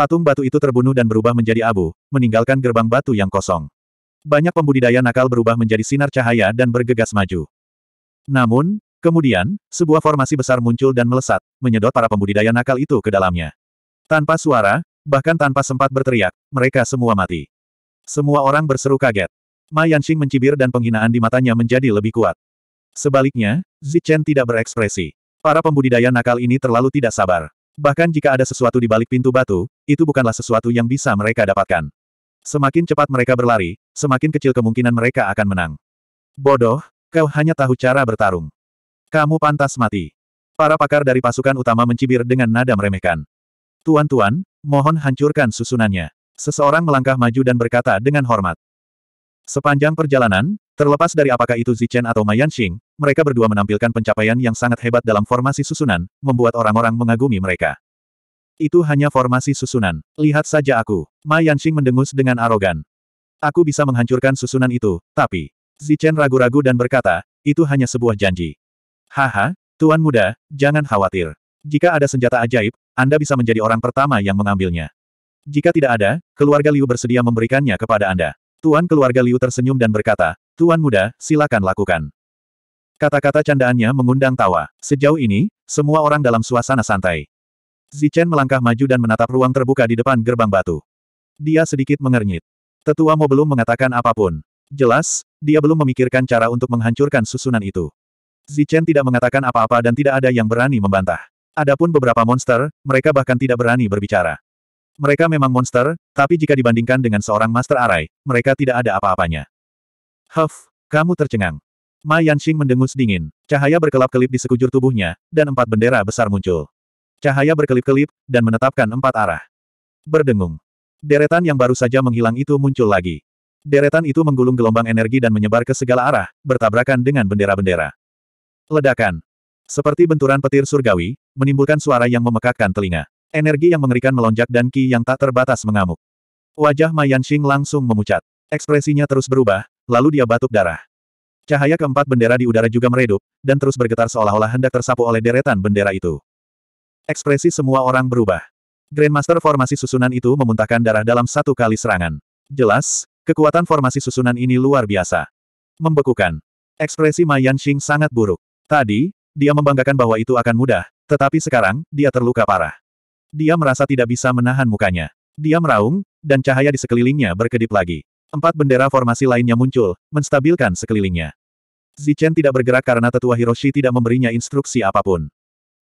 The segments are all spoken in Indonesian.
Patung batu itu terbunuh dan berubah menjadi abu, meninggalkan gerbang batu yang kosong. Banyak pembudidaya nakal berubah menjadi sinar cahaya dan bergegas maju. Namun, kemudian, sebuah formasi besar muncul dan melesat, menyedot para pembudidaya nakal itu ke dalamnya. Tanpa suara, bahkan tanpa sempat berteriak, mereka semua mati. Semua orang berseru kaget. Ma Yanxing mencibir dan penghinaan di matanya menjadi lebih kuat. Sebaliknya, Zichen tidak berekspresi. Para pembudidaya nakal ini terlalu tidak sabar. Bahkan jika ada sesuatu di balik pintu batu, itu bukanlah sesuatu yang bisa mereka dapatkan. Semakin cepat mereka berlari, semakin kecil kemungkinan mereka akan menang. Bodoh, kau hanya tahu cara bertarung. Kamu pantas mati. Para pakar dari pasukan utama mencibir dengan nada meremehkan. Tuan-tuan, mohon hancurkan susunannya. Seseorang melangkah maju dan berkata dengan hormat. Sepanjang perjalanan, terlepas dari apakah itu Zichen atau Mayanshing, mereka berdua menampilkan pencapaian yang sangat hebat dalam formasi susunan, membuat orang-orang mengagumi mereka. Itu hanya formasi susunan. Lihat saja aku. Mayanshing mendengus dengan arogan. Aku bisa menghancurkan susunan itu, tapi... Zichen ragu-ragu dan berkata, itu hanya sebuah janji. Haha, Tuan Muda, jangan khawatir. Jika ada senjata ajaib, Anda bisa menjadi orang pertama yang mengambilnya. Jika tidak ada, keluarga Liu bersedia memberikannya kepada Anda. Tuan keluarga Liu tersenyum dan berkata, Tuan muda, silakan lakukan. Kata-kata candaannya mengundang tawa. Sejauh ini, semua orang dalam suasana santai. Zichen melangkah maju dan menatap ruang terbuka di depan gerbang batu. Dia sedikit mengernyit. Tetua Mo belum mengatakan apapun. Jelas, dia belum memikirkan cara untuk menghancurkan susunan itu. Zichen tidak mengatakan apa-apa dan tidak ada yang berani membantah. Adapun beberapa monster, mereka bahkan tidak berani berbicara. Mereka memang monster, tapi jika dibandingkan dengan seorang Master Arai, mereka tidak ada apa-apanya. Huff, kamu tercengang. Ma Yanxing mendengus dingin. Cahaya berkelap-kelip di sekujur tubuhnya, dan empat bendera besar muncul. Cahaya berkelip-kelip, dan menetapkan empat arah. Berdengung. Deretan yang baru saja menghilang itu muncul lagi. Deretan itu menggulung gelombang energi dan menyebar ke segala arah, bertabrakan dengan bendera-bendera. Ledakan. Seperti benturan petir surgawi, menimbulkan suara yang memekakkan telinga. Energi yang mengerikan melonjak dan ki yang tak terbatas mengamuk. Wajah Mayan Xing langsung memucat. Ekspresinya terus berubah, lalu dia batuk darah. Cahaya keempat bendera di udara juga meredup, dan terus bergetar seolah-olah hendak tersapu oleh deretan bendera itu. Ekspresi semua orang berubah. Grandmaster formasi susunan itu memuntahkan darah dalam satu kali serangan. Jelas, kekuatan formasi susunan ini luar biasa. Membekukan. Ekspresi Mayan Xing sangat buruk. Tadi, dia membanggakan bahwa itu akan mudah, tetapi sekarang, dia terluka parah. Dia merasa tidak bisa menahan mukanya. Dia meraung, dan cahaya di sekelilingnya berkedip lagi. Empat bendera formasi lainnya muncul, menstabilkan sekelilingnya. Zichen tidak bergerak karena tetua Hiroshi tidak memberinya instruksi apapun.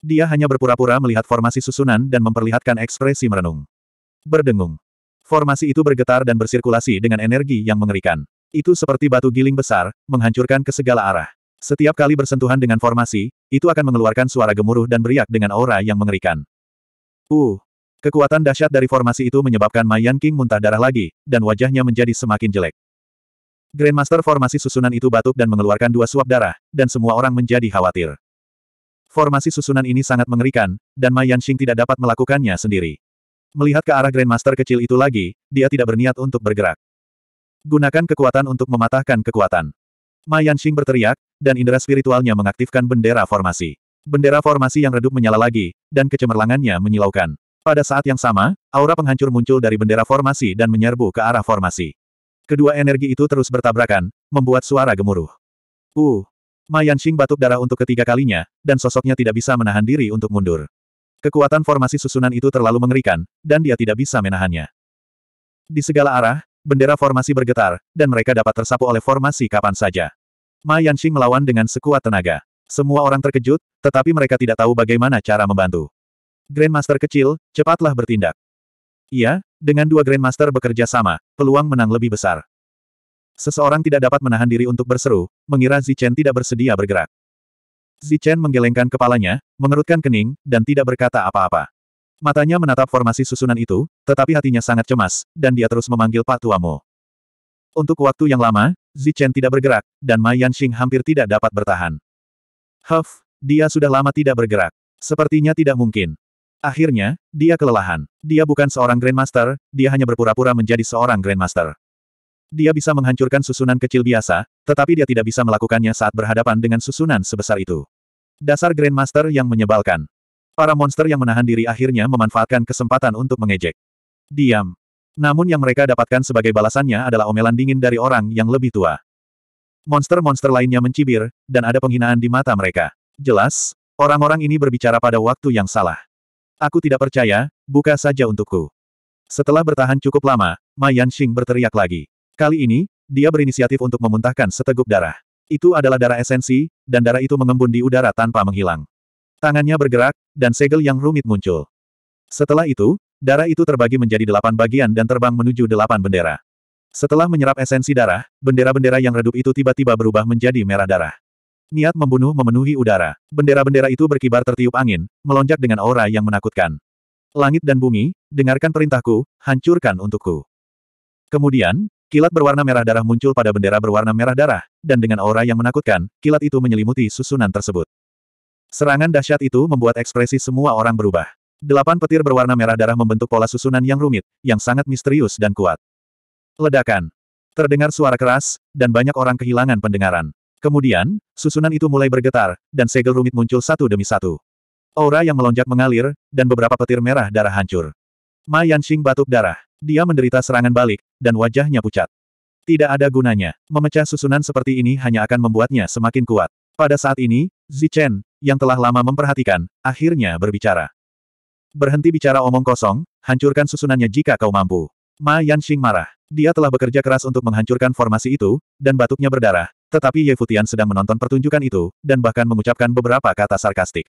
Dia hanya berpura-pura melihat formasi susunan dan memperlihatkan ekspresi merenung. Berdengung. Formasi itu bergetar dan bersirkulasi dengan energi yang mengerikan. Itu seperti batu giling besar, menghancurkan ke segala arah. Setiap kali bersentuhan dengan formasi, itu akan mengeluarkan suara gemuruh dan beriak dengan aura yang mengerikan. Uh, kekuatan dahsyat dari formasi itu menyebabkan Mayan King muntah darah lagi, dan wajahnya menjadi semakin jelek. Grandmaster formasi susunan itu batuk dan mengeluarkan dua suap darah, dan semua orang menjadi khawatir. Formasi susunan ini sangat mengerikan, dan Mayan Xing tidak dapat melakukannya sendiri. Melihat ke arah Grandmaster kecil itu lagi, dia tidak berniat untuk bergerak. Gunakan kekuatan untuk mematahkan kekuatan. Mayan Xing berteriak, dan indera spiritualnya mengaktifkan bendera formasi. Bendera formasi yang redup menyala lagi, dan kecemerlangannya menyilaukan. Pada saat yang sama, aura penghancur muncul dari bendera formasi dan menyerbu ke arah formasi. Kedua energi itu terus bertabrakan, membuat suara gemuruh. Uh! Mayan Xing batuk darah untuk ketiga kalinya, dan sosoknya tidak bisa menahan diri untuk mundur. Kekuatan formasi susunan itu terlalu mengerikan, dan dia tidak bisa menahannya. Di segala arah, bendera formasi bergetar, dan mereka dapat tersapu oleh formasi kapan saja. Mayan Xing melawan dengan sekuat tenaga. Semua orang terkejut, tetapi mereka tidak tahu bagaimana cara membantu. Grandmaster kecil, cepatlah bertindak. Iya, dengan dua Grandmaster bekerja sama, peluang menang lebih besar. Seseorang tidak dapat menahan diri untuk berseru, mengira Zichen tidak bersedia bergerak. Zichen menggelengkan kepalanya, mengerutkan kening, dan tidak berkata apa-apa. Matanya menatap formasi susunan itu, tetapi hatinya sangat cemas, dan dia terus memanggil Pak Tuamo. Untuk waktu yang lama, Zichen tidak bergerak, dan Ma Yanxing hampir tidak dapat bertahan. Huff, dia sudah lama tidak bergerak. Sepertinya tidak mungkin. Akhirnya, dia kelelahan. Dia bukan seorang Grandmaster, dia hanya berpura-pura menjadi seorang Grandmaster. Dia bisa menghancurkan susunan kecil biasa, tetapi dia tidak bisa melakukannya saat berhadapan dengan susunan sebesar itu. Dasar Grandmaster yang menyebalkan. Para monster yang menahan diri akhirnya memanfaatkan kesempatan untuk mengejek. Diam. Namun yang mereka dapatkan sebagai balasannya adalah omelan dingin dari orang yang lebih tua. Monster-monster lainnya mencibir, dan ada penghinaan di mata mereka. Jelas, orang-orang ini berbicara pada waktu yang salah. Aku tidak percaya, buka saja untukku. Setelah bertahan cukup lama, Ma Yanxing berteriak lagi. Kali ini, dia berinisiatif untuk memuntahkan seteguk darah. Itu adalah darah esensi, dan darah itu mengembun di udara tanpa menghilang. Tangannya bergerak, dan segel yang rumit muncul. Setelah itu, darah itu terbagi menjadi delapan bagian dan terbang menuju delapan bendera. Setelah menyerap esensi darah, bendera-bendera yang redup itu tiba-tiba berubah menjadi merah darah. Niat membunuh memenuhi udara. Bendera-bendera itu berkibar tertiup angin, melonjak dengan aura yang menakutkan. Langit dan bumi, dengarkan perintahku, hancurkan untukku. Kemudian, kilat berwarna merah darah muncul pada bendera berwarna merah darah, dan dengan aura yang menakutkan, kilat itu menyelimuti susunan tersebut. Serangan dahsyat itu membuat ekspresi semua orang berubah. Delapan petir berwarna merah darah membentuk pola susunan yang rumit, yang sangat misterius dan kuat. Ledakan. Terdengar suara keras, dan banyak orang kehilangan pendengaran. Kemudian, susunan itu mulai bergetar, dan segel rumit muncul satu demi satu. Aura yang melonjak mengalir, dan beberapa petir merah darah hancur. Ma Yanxing batuk darah. Dia menderita serangan balik, dan wajahnya pucat. Tidak ada gunanya. Memecah susunan seperti ini hanya akan membuatnya semakin kuat. Pada saat ini, Zichen, yang telah lama memperhatikan, akhirnya berbicara. Berhenti bicara omong kosong, hancurkan susunannya jika kau mampu. Ma Yanxing marah. Dia telah bekerja keras untuk menghancurkan formasi itu, dan batuknya berdarah, tetapi Ye Futian sedang menonton pertunjukan itu, dan bahkan mengucapkan beberapa kata sarkastik.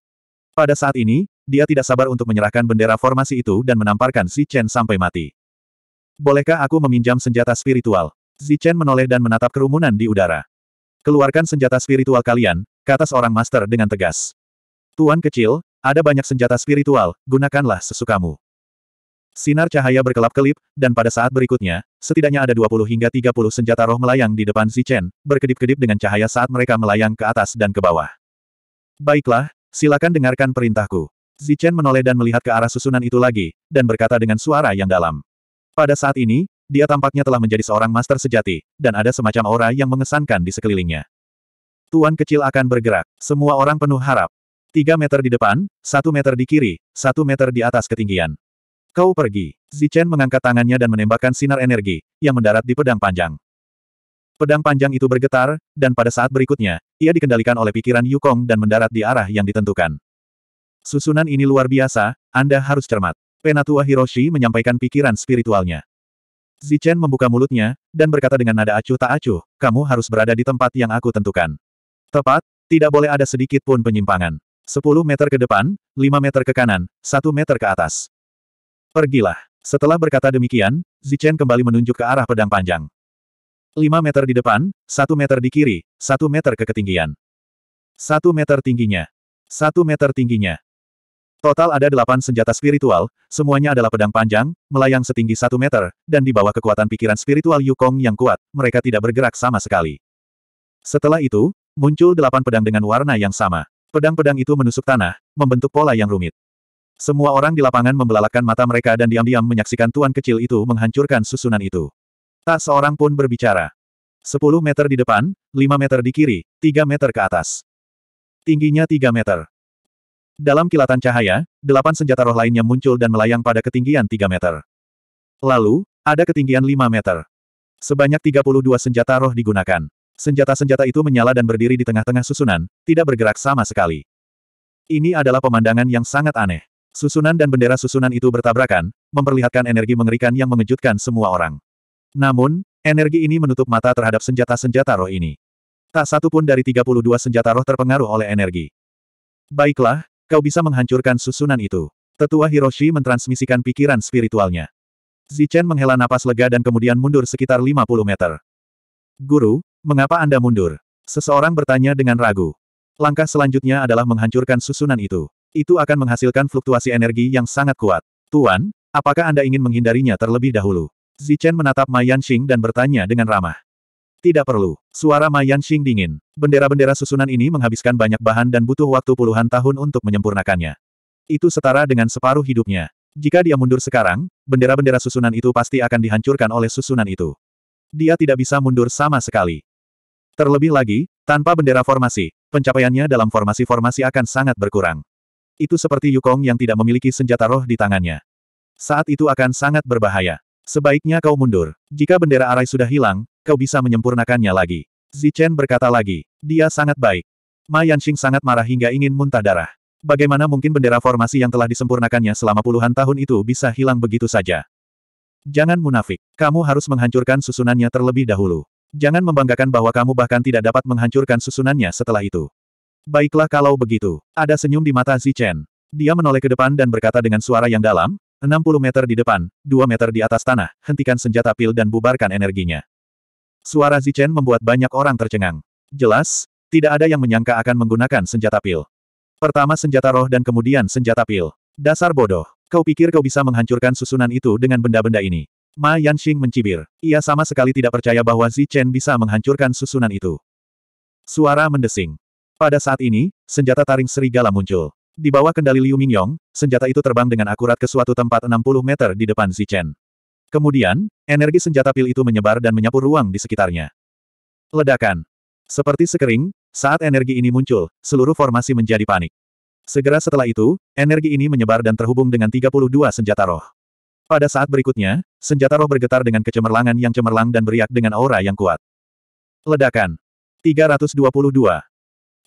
Pada saat ini, dia tidak sabar untuk menyerahkan bendera formasi itu dan menamparkan Xi Chen sampai mati. Bolehkah aku meminjam senjata spiritual? Xi Chen menoleh dan menatap kerumunan di udara. Keluarkan senjata spiritual kalian, kata seorang master dengan tegas. Tuan kecil, ada banyak senjata spiritual, gunakanlah sesukamu. Sinar cahaya berkelap-kelip, dan pada saat berikutnya, setidaknya ada 20 hingga 30 senjata roh melayang di depan Zichen, berkedip-kedip dengan cahaya saat mereka melayang ke atas dan ke bawah. Baiklah, silakan dengarkan perintahku. Zichen menoleh dan melihat ke arah susunan itu lagi, dan berkata dengan suara yang dalam. Pada saat ini, dia tampaknya telah menjadi seorang master sejati, dan ada semacam aura yang mengesankan di sekelilingnya. Tuan kecil akan bergerak, semua orang penuh harap. Tiga meter di depan, satu meter di kiri, satu meter di atas ketinggian. Kau pergi. Zichen mengangkat tangannya dan menembakkan sinar energi, yang mendarat di pedang panjang. Pedang panjang itu bergetar, dan pada saat berikutnya, ia dikendalikan oleh pikiran Yukong dan mendarat di arah yang ditentukan. Susunan ini luar biasa, Anda harus cermat. Penatua Hiroshi menyampaikan pikiran spiritualnya. Zichen membuka mulutnya, dan berkata dengan nada acuh tak acuh, kamu harus berada di tempat yang aku tentukan. Tepat, tidak boleh ada sedikit pun penyimpangan. 10 meter ke depan, 5 meter ke kanan, 1 meter ke atas. Pergilah. Setelah berkata demikian, Zichen kembali menunjuk ke arah pedang panjang. 5 meter di depan, 1 meter di kiri, 1 meter ke ketinggian. 1 meter tingginya. 1 meter tingginya. Total ada delapan senjata spiritual, semuanya adalah pedang panjang, melayang setinggi satu meter, dan di bawah kekuatan pikiran spiritual Yukong yang kuat, mereka tidak bergerak sama sekali. Setelah itu, muncul delapan pedang dengan warna yang sama. Pedang-pedang itu menusuk tanah, membentuk pola yang rumit. Semua orang di lapangan membelalakan mata mereka dan diam-diam menyaksikan tuan kecil itu menghancurkan susunan itu. Tak seorang pun berbicara. 10 meter di depan, 5 meter di kiri, 3 meter ke atas. Tingginya 3 meter. Dalam kilatan cahaya, delapan senjata roh lainnya muncul dan melayang pada ketinggian 3 meter. Lalu, ada ketinggian 5 meter. Sebanyak 32 senjata roh digunakan. Senjata-senjata itu menyala dan berdiri di tengah-tengah susunan, tidak bergerak sama sekali. Ini adalah pemandangan yang sangat aneh. Susunan dan bendera susunan itu bertabrakan, memperlihatkan energi mengerikan yang mengejutkan semua orang. Namun, energi ini menutup mata terhadap senjata-senjata roh ini. Tak satu pun dari 32 senjata roh terpengaruh oleh energi. Baiklah, kau bisa menghancurkan susunan itu. Tetua Hiroshi mentransmisikan pikiran spiritualnya. Zichen menghela napas lega dan kemudian mundur sekitar 50 meter. Guru, mengapa Anda mundur? Seseorang bertanya dengan ragu. Langkah selanjutnya adalah menghancurkan susunan itu. Itu akan menghasilkan fluktuasi energi yang sangat kuat. Tuan, apakah Anda ingin menghindarinya terlebih dahulu? Zichen menatap Ma Yanxing dan bertanya dengan ramah. Tidak perlu. Suara Ma Yanxing dingin. Bendera-bendera susunan ini menghabiskan banyak bahan dan butuh waktu puluhan tahun untuk menyempurnakannya. Itu setara dengan separuh hidupnya. Jika dia mundur sekarang, bendera-bendera susunan itu pasti akan dihancurkan oleh susunan itu. Dia tidak bisa mundur sama sekali. Terlebih lagi, tanpa bendera formasi, pencapaiannya dalam formasi-formasi akan sangat berkurang. Itu seperti Yukong yang tidak memiliki senjata roh di tangannya. Saat itu akan sangat berbahaya. Sebaiknya kau mundur. Jika bendera arai sudah hilang, kau bisa menyempurnakannya lagi. Zichen berkata lagi. Dia sangat baik. Ma Yanxing sangat marah hingga ingin muntah darah. Bagaimana mungkin bendera formasi yang telah disempurnakannya selama puluhan tahun itu bisa hilang begitu saja? Jangan munafik. Kamu harus menghancurkan susunannya terlebih dahulu. Jangan membanggakan bahwa kamu bahkan tidak dapat menghancurkan susunannya setelah itu. Baiklah kalau begitu. Ada senyum di mata Zichen. Dia menoleh ke depan dan berkata dengan suara yang dalam, 60 meter di depan, 2 meter di atas tanah, hentikan senjata pil dan bubarkan energinya. Suara Zichen membuat banyak orang tercengang. Jelas, tidak ada yang menyangka akan menggunakan senjata pil. Pertama senjata roh dan kemudian senjata pil. Dasar bodoh. Kau pikir kau bisa menghancurkan susunan itu dengan benda-benda ini. Ma Yanxing mencibir. Ia sama sekali tidak percaya bahwa Zichen bisa menghancurkan susunan itu. Suara mendesing. Pada saat ini, senjata taring serigala muncul. Di bawah kendali Liu Mingyong, senjata itu terbang dengan akurat ke suatu tempat 60 meter di depan Zichen. Kemudian, energi senjata pil itu menyebar dan menyapu ruang di sekitarnya. Ledakan. Seperti sekering, saat energi ini muncul, seluruh formasi menjadi panik. Segera setelah itu, energi ini menyebar dan terhubung dengan 32 senjata roh. Pada saat berikutnya, senjata roh bergetar dengan kecemerlangan yang cemerlang dan beriak dengan aura yang kuat. Ledakan. 322.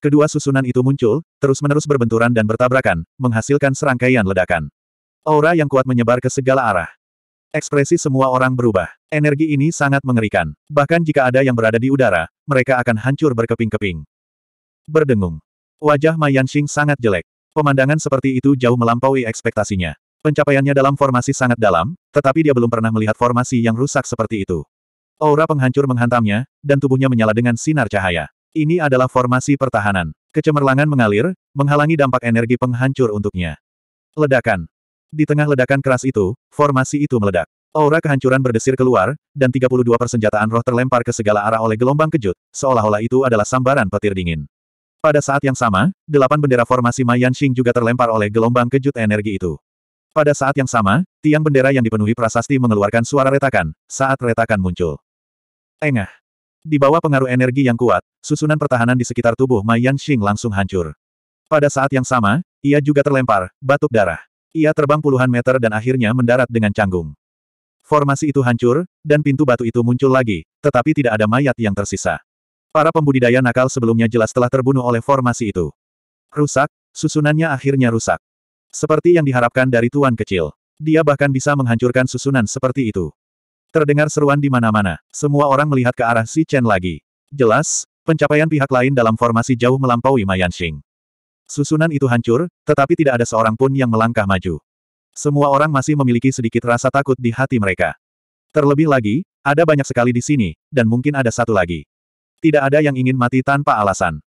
Kedua susunan itu muncul, terus-menerus berbenturan dan bertabrakan, menghasilkan serangkaian ledakan. Aura yang kuat menyebar ke segala arah. Ekspresi semua orang berubah. Energi ini sangat mengerikan. Bahkan jika ada yang berada di udara, mereka akan hancur berkeping-keping. Berdengung. Wajah Ma Yanxing sangat jelek. Pemandangan seperti itu jauh melampaui ekspektasinya. Pencapaiannya dalam formasi sangat dalam, tetapi dia belum pernah melihat formasi yang rusak seperti itu. Aura penghancur menghantamnya, dan tubuhnya menyala dengan sinar cahaya. Ini adalah formasi pertahanan. Kecemerlangan mengalir, menghalangi dampak energi penghancur untuknya. Ledakan. Di tengah ledakan keras itu, formasi itu meledak. Aura kehancuran berdesir keluar, dan 32 persenjataan roh terlempar ke segala arah oleh gelombang kejut, seolah-olah itu adalah sambaran petir dingin. Pada saat yang sama, delapan bendera formasi Mayan Xing juga terlempar oleh gelombang kejut energi itu. Pada saat yang sama, tiang bendera yang dipenuhi prasasti mengeluarkan suara retakan, saat retakan muncul. Engah. Di bawah pengaruh energi yang kuat, susunan pertahanan di sekitar tubuh Ma Yanxing langsung hancur. Pada saat yang sama, ia juga terlempar, batuk darah. Ia terbang puluhan meter dan akhirnya mendarat dengan canggung. Formasi itu hancur, dan pintu batu itu muncul lagi, tetapi tidak ada mayat yang tersisa. Para pembudidaya nakal sebelumnya jelas telah terbunuh oleh formasi itu. Rusak, susunannya akhirnya rusak. Seperti yang diharapkan dari tuan kecil. Dia bahkan bisa menghancurkan susunan seperti itu. Terdengar seruan di mana-mana. Semua orang melihat ke arah Si Chen lagi. Jelas, pencapaian pihak lain dalam formasi jauh melampaui Ma Yanxing. Susunan itu hancur, tetapi tidak ada seorang pun yang melangkah maju. Semua orang masih memiliki sedikit rasa takut di hati mereka. Terlebih lagi, ada banyak sekali di sini, dan mungkin ada satu lagi. Tidak ada yang ingin mati tanpa alasan.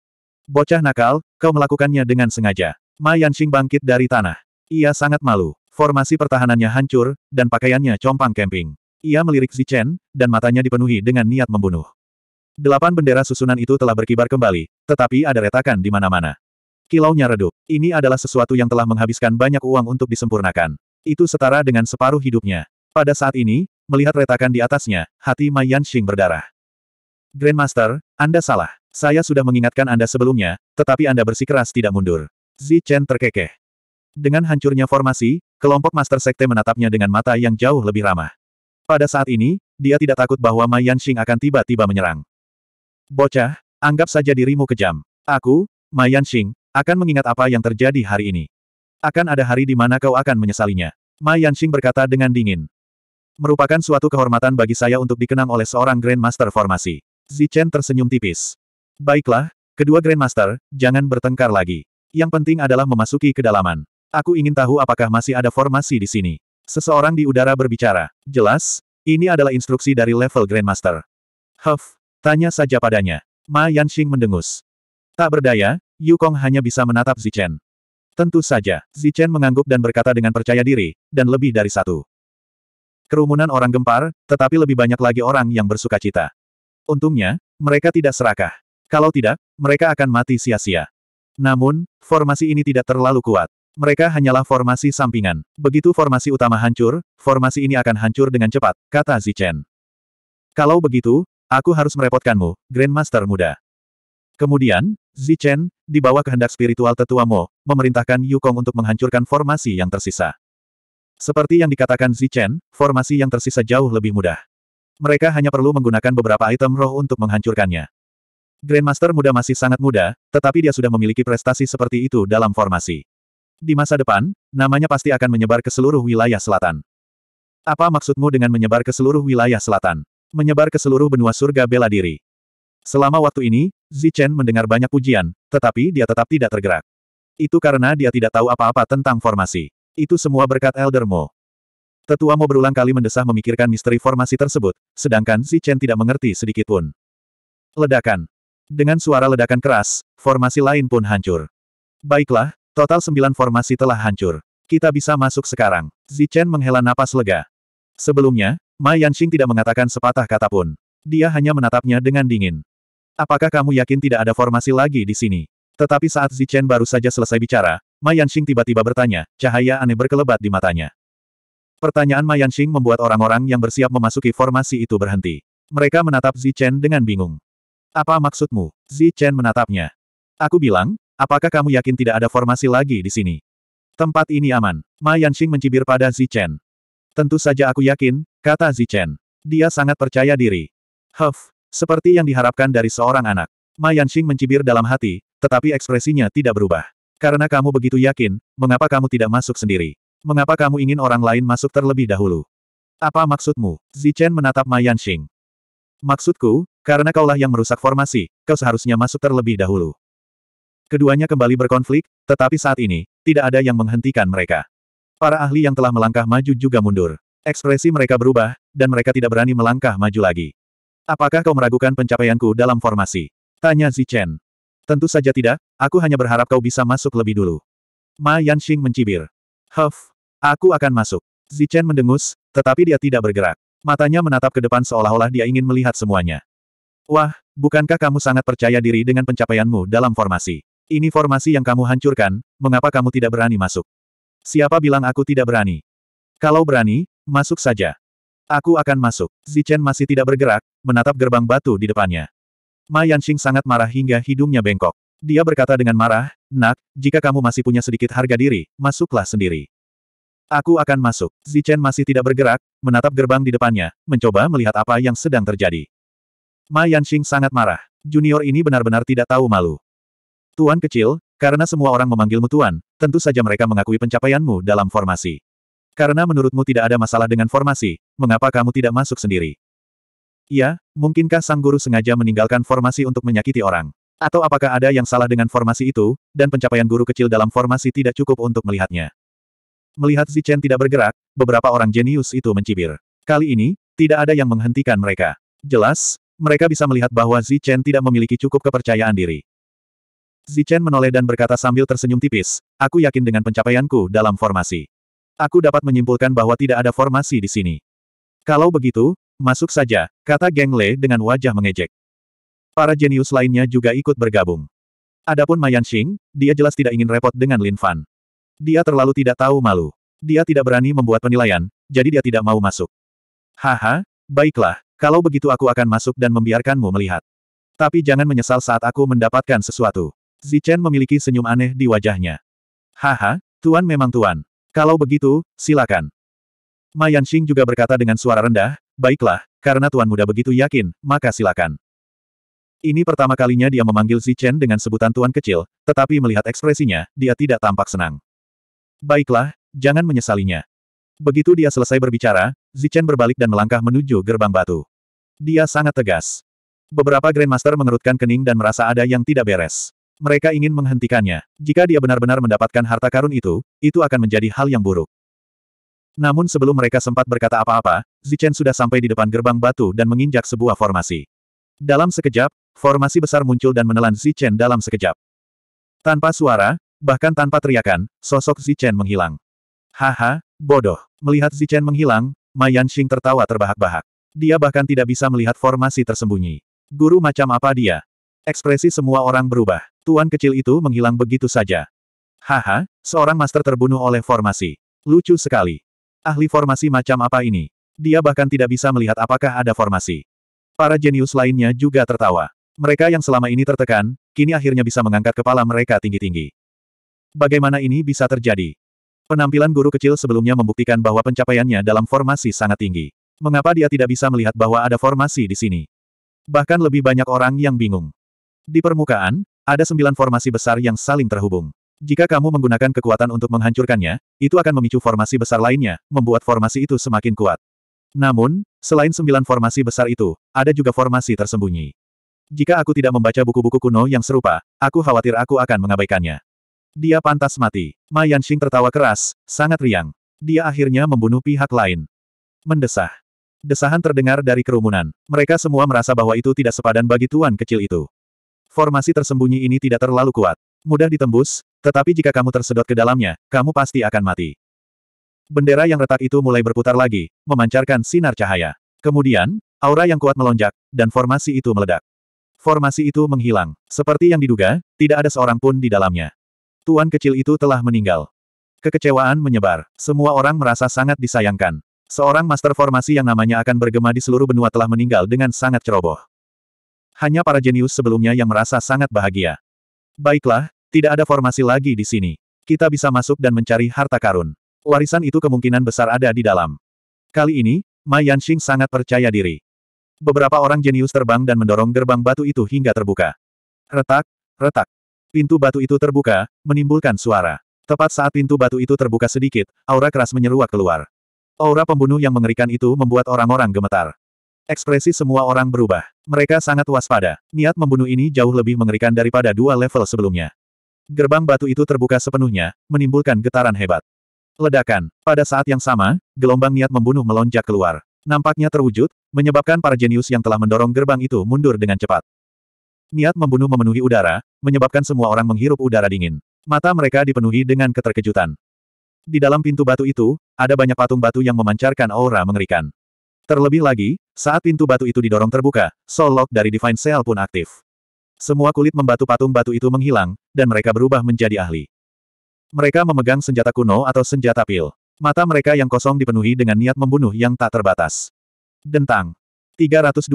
Bocah nakal, kau melakukannya dengan sengaja. Ma Yanxing bangkit dari tanah. Ia sangat malu. Formasi pertahanannya hancur, dan pakaiannya compang camping. Ia melirik Zichen, dan matanya dipenuhi dengan niat membunuh. Delapan bendera susunan itu telah berkibar kembali, tetapi ada retakan di mana-mana. Kilaunya redup. Ini adalah sesuatu yang telah menghabiskan banyak uang untuk disempurnakan. Itu setara dengan separuh hidupnya. Pada saat ini, melihat retakan di atasnya, hati Ma Yanxing berdarah. Grandmaster, Anda salah. Saya sudah mengingatkan Anda sebelumnya, tetapi Anda bersikeras tidak mundur. Zichen terkekeh. Dengan hancurnya formasi, kelompok Master Sekte menatapnya dengan mata yang jauh lebih ramah. Pada saat ini, dia tidak takut bahwa Mai Yanxing akan tiba-tiba menyerang. Bocah, anggap saja dirimu kejam. Aku, Mai Yanxing, akan mengingat apa yang terjadi hari ini. Akan ada hari di mana kau akan menyesalinya. Mai Yanxing berkata dengan dingin. Merupakan suatu kehormatan bagi saya untuk dikenang oleh seorang Grandmaster formasi. Zichen tersenyum tipis. Baiklah, kedua Grandmaster, jangan bertengkar lagi. Yang penting adalah memasuki kedalaman. Aku ingin tahu apakah masih ada formasi di sini. Seseorang di udara berbicara. Jelas, ini adalah instruksi dari level Grandmaster. Huff, tanya saja padanya. Ma Yanxing mendengus. Tak berdaya, Yukong hanya bisa menatap Zichen. Tentu saja, Zichen mengangguk dan berkata dengan percaya diri, dan lebih dari satu. Kerumunan orang gempar, tetapi lebih banyak lagi orang yang bersuka cita. Untungnya, mereka tidak serakah. Kalau tidak, mereka akan mati sia-sia. Namun, formasi ini tidak terlalu kuat. Mereka hanyalah formasi sampingan. Begitu formasi utama hancur, formasi ini akan hancur dengan cepat, kata Zichen. Kalau begitu, aku harus merepotkanmu, Grandmaster muda. Kemudian, Zichen, di bawah kehendak spiritual tetua Mo, memerintahkan Yukong untuk menghancurkan formasi yang tersisa. Seperti yang dikatakan Zichen, formasi yang tersisa jauh lebih mudah. Mereka hanya perlu menggunakan beberapa item roh untuk menghancurkannya. Grandmaster muda masih sangat muda, tetapi dia sudah memiliki prestasi seperti itu dalam formasi. Di masa depan, namanya pasti akan menyebar ke seluruh wilayah selatan. Apa maksudmu dengan menyebar ke seluruh wilayah selatan? Menyebar ke seluruh benua surga bela diri. Selama waktu ini, Zichen mendengar banyak pujian, tetapi dia tetap tidak tergerak. Itu karena dia tidak tahu apa-apa tentang formasi. Itu semua berkat Elder Mo. Tetua Mo berulang kali mendesah memikirkan misteri formasi tersebut, sedangkan Zichen tidak mengerti sedikit pun. Ledakan. Dengan suara ledakan keras, formasi lain pun hancur. Baiklah, Total sembilan formasi telah hancur. Kita bisa masuk sekarang. Zichen menghela napas lega. Sebelumnya, Ma Yanxing tidak mengatakan sepatah kata pun. Dia hanya menatapnya dengan dingin. Apakah kamu yakin tidak ada formasi lagi di sini? Tetapi saat Zichen baru saja selesai bicara, Ma Yanxing tiba-tiba bertanya, cahaya aneh berkelebat di matanya. Pertanyaan Ma Yanxing membuat orang-orang yang bersiap memasuki formasi itu berhenti. Mereka menatap Zichen dengan bingung. Apa maksudmu? Zichen menatapnya. Aku bilang, Apakah kamu yakin tidak ada formasi lagi di sini? Tempat ini aman. Ma Yanxing mencibir pada Zichen. Tentu saja aku yakin, kata Zichen. Dia sangat percaya diri. Huff, seperti yang diharapkan dari seorang anak. Ma Yanxing mencibir dalam hati, tetapi ekspresinya tidak berubah. Karena kamu begitu yakin, mengapa kamu tidak masuk sendiri? Mengapa kamu ingin orang lain masuk terlebih dahulu? Apa maksudmu? Zichen menatap Ma Yanxing. Maksudku, karena kaulah yang merusak formasi, kau seharusnya masuk terlebih dahulu. Keduanya kembali berkonflik, tetapi saat ini, tidak ada yang menghentikan mereka. Para ahli yang telah melangkah maju juga mundur. Ekspresi mereka berubah, dan mereka tidak berani melangkah maju lagi. Apakah kau meragukan pencapaianku dalam formasi? Tanya Zichen. Tentu saja tidak, aku hanya berharap kau bisa masuk lebih dulu. Ma Yanxing mencibir. Huff, aku akan masuk. Zichen mendengus, tetapi dia tidak bergerak. Matanya menatap ke depan seolah-olah dia ingin melihat semuanya. Wah, bukankah kamu sangat percaya diri dengan pencapaianmu dalam formasi? Ini formasi yang kamu hancurkan, mengapa kamu tidak berani masuk? Siapa bilang aku tidak berani? Kalau berani, masuk saja. Aku akan masuk. Zichen masih tidak bergerak, menatap gerbang batu di depannya. Ma Yanxing sangat marah hingga hidungnya bengkok. Dia berkata dengan marah, Nak, jika kamu masih punya sedikit harga diri, masuklah sendiri. Aku akan masuk. Zichen masih tidak bergerak, menatap gerbang di depannya, mencoba melihat apa yang sedang terjadi. Ma Yanxing sangat marah. Junior ini benar-benar tidak tahu malu. Tuan kecil, karena semua orang memanggilmu Tuan, tentu saja mereka mengakui pencapaianmu dalam formasi. Karena menurutmu tidak ada masalah dengan formasi, mengapa kamu tidak masuk sendiri? Ya, mungkinkah sang guru sengaja meninggalkan formasi untuk menyakiti orang? Atau apakah ada yang salah dengan formasi itu, dan pencapaian guru kecil dalam formasi tidak cukup untuk melihatnya? Melihat Zichen tidak bergerak, beberapa orang jenius itu mencibir. Kali ini, tidak ada yang menghentikan mereka. Jelas, mereka bisa melihat bahwa Zichen tidak memiliki cukup kepercayaan diri. Zichen menoleh dan berkata sambil tersenyum tipis, aku yakin dengan pencapaianku dalam formasi. Aku dapat menyimpulkan bahwa tidak ada formasi di sini. Kalau begitu, masuk saja, kata Geng Le dengan wajah mengejek. Para jenius lainnya juga ikut bergabung. Adapun Mayan Xing, dia jelas tidak ingin repot dengan Lin Fan. Dia terlalu tidak tahu malu. Dia tidak berani membuat penilaian, jadi dia tidak mau masuk. Haha, baiklah, kalau begitu aku akan masuk dan membiarkanmu melihat. Tapi jangan menyesal saat aku mendapatkan sesuatu. Zichen memiliki senyum aneh di wajahnya. Haha, Tuan memang Tuan. Kalau begitu, silakan. Ma Yanxing juga berkata dengan suara rendah, baiklah, karena Tuan muda begitu yakin, maka silakan. Ini pertama kalinya dia memanggil Zichen dengan sebutan Tuan kecil, tetapi melihat ekspresinya, dia tidak tampak senang. Baiklah, jangan menyesalinya. Begitu dia selesai berbicara, Zichen berbalik dan melangkah menuju gerbang batu. Dia sangat tegas. Beberapa Grandmaster mengerutkan kening dan merasa ada yang tidak beres. Mereka ingin menghentikannya. Jika dia benar-benar mendapatkan harta karun itu, itu akan menjadi hal yang buruk. Namun sebelum mereka sempat berkata apa-apa, Zichen sudah sampai di depan gerbang batu dan menginjak sebuah formasi. Dalam sekejap, formasi besar muncul dan menelan Zichen dalam sekejap. Tanpa suara, bahkan tanpa teriakan, sosok Zichen menghilang. Haha, bodoh. Melihat Zichen menghilang, Ma Xing tertawa terbahak-bahak. Dia bahkan tidak bisa melihat formasi tersembunyi. Guru macam apa dia? Ekspresi semua orang berubah. Tuan kecil itu menghilang begitu saja. Haha, seorang master terbunuh oleh formasi. Lucu sekali. Ahli formasi macam apa ini? Dia bahkan tidak bisa melihat apakah ada formasi. Para jenius lainnya juga tertawa. Mereka yang selama ini tertekan, kini akhirnya bisa mengangkat kepala mereka tinggi-tinggi. Bagaimana ini bisa terjadi? Penampilan guru kecil sebelumnya membuktikan bahwa pencapaiannya dalam formasi sangat tinggi. Mengapa dia tidak bisa melihat bahwa ada formasi di sini? Bahkan lebih banyak orang yang bingung. Di permukaan, ada sembilan formasi besar yang saling terhubung. Jika kamu menggunakan kekuatan untuk menghancurkannya, itu akan memicu formasi besar lainnya, membuat formasi itu semakin kuat. Namun, selain sembilan formasi besar itu, ada juga formasi tersembunyi. Jika aku tidak membaca buku-buku kuno yang serupa, aku khawatir aku akan mengabaikannya. Dia pantas mati. Ma Yanxing tertawa keras, sangat riang. Dia akhirnya membunuh pihak lain. Mendesah. Desahan terdengar dari kerumunan. Mereka semua merasa bahwa itu tidak sepadan bagi tuan kecil itu. Formasi tersembunyi ini tidak terlalu kuat. Mudah ditembus, tetapi jika kamu tersedot ke dalamnya, kamu pasti akan mati. Bendera yang retak itu mulai berputar lagi, memancarkan sinar cahaya. Kemudian, aura yang kuat melonjak, dan formasi itu meledak. Formasi itu menghilang. Seperti yang diduga, tidak ada seorang pun di dalamnya. Tuan kecil itu telah meninggal. Kekecewaan menyebar. Semua orang merasa sangat disayangkan. Seorang master formasi yang namanya akan bergema di seluruh benua telah meninggal dengan sangat ceroboh hanya para jenius sebelumnya yang merasa sangat bahagia. Baiklah, tidak ada formasi lagi di sini. Kita bisa masuk dan mencari harta karun. Warisan itu kemungkinan besar ada di dalam. Kali ini, Ma Yanxing sangat percaya diri. Beberapa orang jenius terbang dan mendorong gerbang batu itu hingga terbuka. Retak, retak. Pintu batu itu terbuka, menimbulkan suara. Tepat saat pintu batu itu terbuka sedikit, aura keras menyeruak keluar. Aura pembunuh yang mengerikan itu membuat orang-orang gemetar. Ekspresi semua orang berubah. Mereka sangat waspada. Niat membunuh ini jauh lebih mengerikan daripada dua level sebelumnya. Gerbang batu itu terbuka sepenuhnya, menimbulkan getaran hebat. Ledakan. Pada saat yang sama, gelombang niat membunuh melonjak keluar. Nampaknya terwujud, menyebabkan para jenius yang telah mendorong gerbang itu mundur dengan cepat. Niat membunuh memenuhi udara, menyebabkan semua orang menghirup udara dingin. Mata mereka dipenuhi dengan keterkejutan. Di dalam pintu batu itu, ada banyak patung batu yang memancarkan aura mengerikan. Terlebih lagi, saat pintu batu itu didorong terbuka, soul lock dari Divine Seal pun aktif. Semua kulit membatu patung batu itu menghilang, dan mereka berubah menjadi ahli. Mereka memegang senjata kuno atau senjata pil. Mata mereka yang kosong dipenuhi dengan niat membunuh yang tak terbatas. Dentang. 323.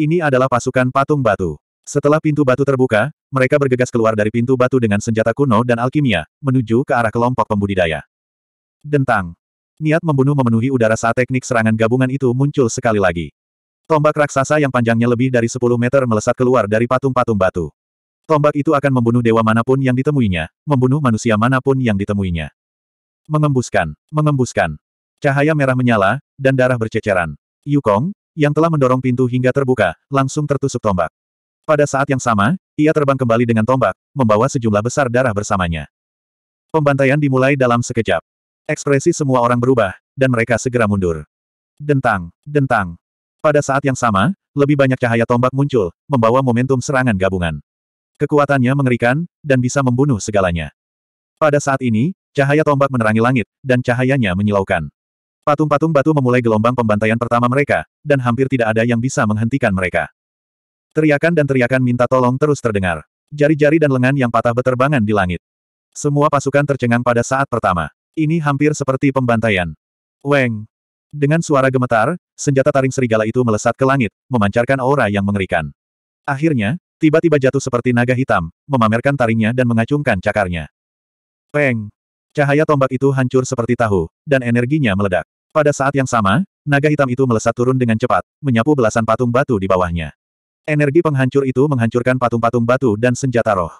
Ini adalah pasukan patung batu. Setelah pintu batu terbuka, mereka bergegas keluar dari pintu batu dengan senjata kuno dan alkimia, menuju ke arah kelompok pembudidaya. Dentang. Niat membunuh memenuhi udara saat teknik serangan gabungan itu muncul sekali lagi. Tombak raksasa yang panjangnya lebih dari 10 meter melesat keluar dari patung-patung batu. Tombak itu akan membunuh dewa manapun yang ditemuinya, membunuh manusia manapun yang ditemuinya. Mengembuskan, mengembuskan. Cahaya merah menyala, dan darah berceceran. Yukong, yang telah mendorong pintu hingga terbuka, langsung tertusuk tombak. Pada saat yang sama, ia terbang kembali dengan tombak, membawa sejumlah besar darah bersamanya. Pembantaian dimulai dalam sekejap. Ekspresi semua orang berubah, dan mereka segera mundur. Dentang, dentang. Pada saat yang sama, lebih banyak cahaya tombak muncul, membawa momentum serangan gabungan. Kekuatannya mengerikan, dan bisa membunuh segalanya. Pada saat ini, cahaya tombak menerangi langit, dan cahayanya menyilaukan. Patung-patung batu memulai gelombang pembantaian pertama mereka, dan hampir tidak ada yang bisa menghentikan mereka. Teriakan dan teriakan minta tolong terus terdengar. Jari-jari dan lengan yang patah beterbangan di langit. Semua pasukan tercengang pada saat pertama. Ini hampir seperti pembantaian. Weng! Dengan suara gemetar, senjata taring serigala itu melesat ke langit, memancarkan aura yang mengerikan. Akhirnya, tiba-tiba jatuh seperti naga hitam, memamerkan taringnya dan mengacungkan cakarnya. Peng! Cahaya tombak itu hancur seperti tahu, dan energinya meledak. Pada saat yang sama, naga hitam itu melesat turun dengan cepat, menyapu belasan patung batu di bawahnya. Energi penghancur itu menghancurkan patung-patung batu dan senjata roh.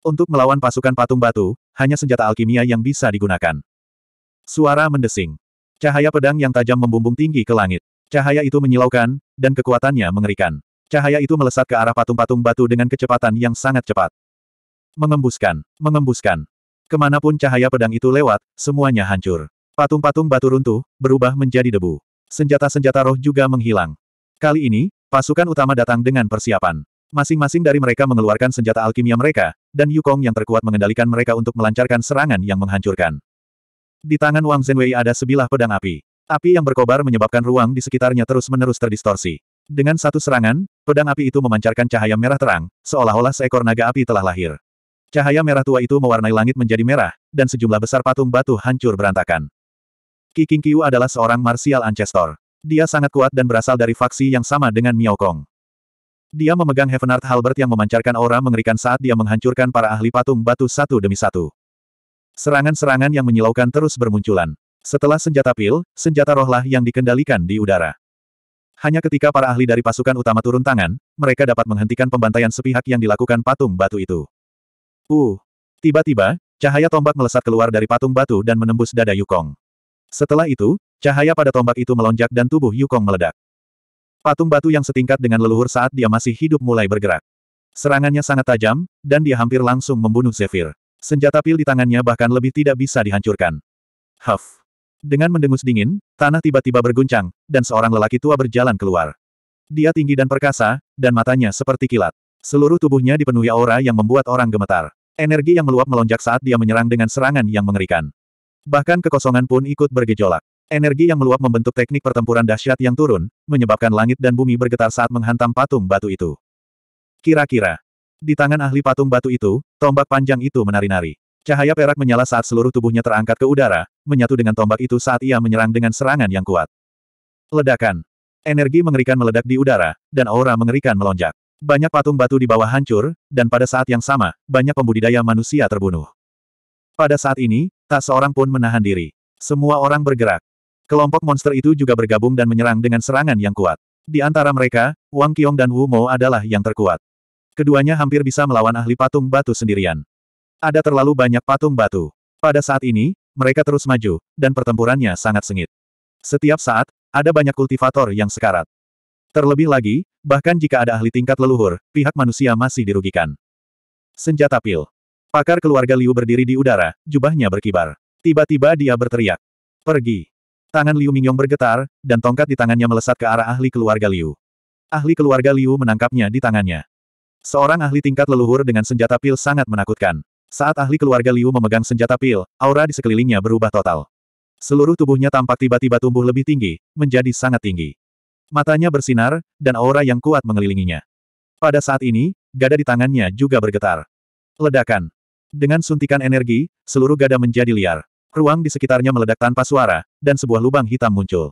Untuk melawan pasukan patung batu, hanya senjata alkimia yang bisa digunakan. Suara mendesing. Cahaya pedang yang tajam membumbung tinggi ke langit. Cahaya itu menyilaukan, dan kekuatannya mengerikan. Cahaya itu melesat ke arah patung-patung batu dengan kecepatan yang sangat cepat. Mengembuskan, mengembuskan. Kemanapun cahaya pedang itu lewat, semuanya hancur. Patung-patung batu runtuh, berubah menjadi debu. Senjata-senjata roh juga menghilang. Kali ini, pasukan utama datang dengan persiapan. Masing-masing dari mereka mengeluarkan senjata alkimia mereka, dan Yukong yang terkuat mengendalikan mereka untuk melancarkan serangan yang menghancurkan. Di tangan Wang Zhenwei ada sebilah pedang api. Api yang berkobar menyebabkan ruang di sekitarnya terus-menerus terdistorsi. Dengan satu serangan, pedang api itu memancarkan cahaya merah terang, seolah-olah seekor naga api telah lahir. Cahaya merah tua itu mewarnai langit menjadi merah, dan sejumlah besar patung batu hancur berantakan. Qi Qingqiu adalah seorang martial ancestor. Dia sangat kuat dan berasal dari faksi yang sama dengan Miao Kong. Dia memegang Heavenart Halbert yang memancarkan aura mengerikan saat dia menghancurkan para ahli patung batu satu demi satu. Serangan-serangan yang menyilaukan terus bermunculan. Setelah senjata pil, senjata rohlah yang dikendalikan di udara. Hanya ketika para ahli dari pasukan utama turun tangan, mereka dapat menghentikan pembantaian sepihak yang dilakukan patung batu itu. Uh! Tiba-tiba, cahaya tombak melesat keluar dari patung batu dan menembus dada Yukong. Setelah itu, cahaya pada tombak itu melonjak dan tubuh Yukong meledak. Patung batu yang setingkat dengan leluhur saat dia masih hidup mulai bergerak. Serangannya sangat tajam, dan dia hampir langsung membunuh Zephyr. Senjata pil di tangannya bahkan lebih tidak bisa dihancurkan. Huff. Dengan mendengus dingin, tanah tiba-tiba berguncang, dan seorang lelaki tua berjalan keluar. Dia tinggi dan perkasa, dan matanya seperti kilat. Seluruh tubuhnya dipenuhi aura yang membuat orang gemetar. Energi yang meluap melonjak saat dia menyerang dengan serangan yang mengerikan. Bahkan kekosongan pun ikut bergejolak. Energi yang meluap membentuk teknik pertempuran dahsyat yang turun, menyebabkan langit dan bumi bergetar saat menghantam patung batu itu. Kira-kira. Di tangan ahli patung batu itu, tombak panjang itu menari-nari. Cahaya perak menyala saat seluruh tubuhnya terangkat ke udara, menyatu dengan tombak itu saat ia menyerang dengan serangan yang kuat. Ledakan. Energi mengerikan meledak di udara, dan aura mengerikan melonjak. Banyak patung batu di bawah hancur, dan pada saat yang sama, banyak pembudidaya manusia terbunuh. Pada saat ini, tak seorang pun menahan diri. Semua orang bergerak. Kelompok monster itu juga bergabung dan menyerang dengan serangan yang kuat. Di antara mereka, Wang Qiong dan Wu Mo adalah yang terkuat. Keduanya hampir bisa melawan ahli patung batu sendirian. Ada terlalu banyak patung batu. Pada saat ini, mereka terus maju, dan pertempurannya sangat sengit. Setiap saat, ada banyak kultivator yang sekarat. Terlebih lagi, bahkan jika ada ahli tingkat leluhur, pihak manusia masih dirugikan. Senjata pil. Pakar keluarga Liu berdiri di udara, jubahnya berkibar. Tiba-tiba dia berteriak. Pergi. Tangan Liu Mingyong bergetar, dan tongkat di tangannya melesat ke arah ahli keluarga Liu. Ahli keluarga Liu menangkapnya di tangannya. Seorang ahli tingkat leluhur dengan senjata pil sangat menakutkan. Saat ahli keluarga Liu memegang senjata pil, aura di sekelilingnya berubah total. Seluruh tubuhnya tampak tiba-tiba tumbuh lebih tinggi, menjadi sangat tinggi. Matanya bersinar, dan aura yang kuat mengelilinginya. Pada saat ini, gada di tangannya juga bergetar. Ledakan. Dengan suntikan energi, seluruh gada menjadi liar. Ruang di sekitarnya meledak tanpa suara, dan sebuah lubang hitam muncul.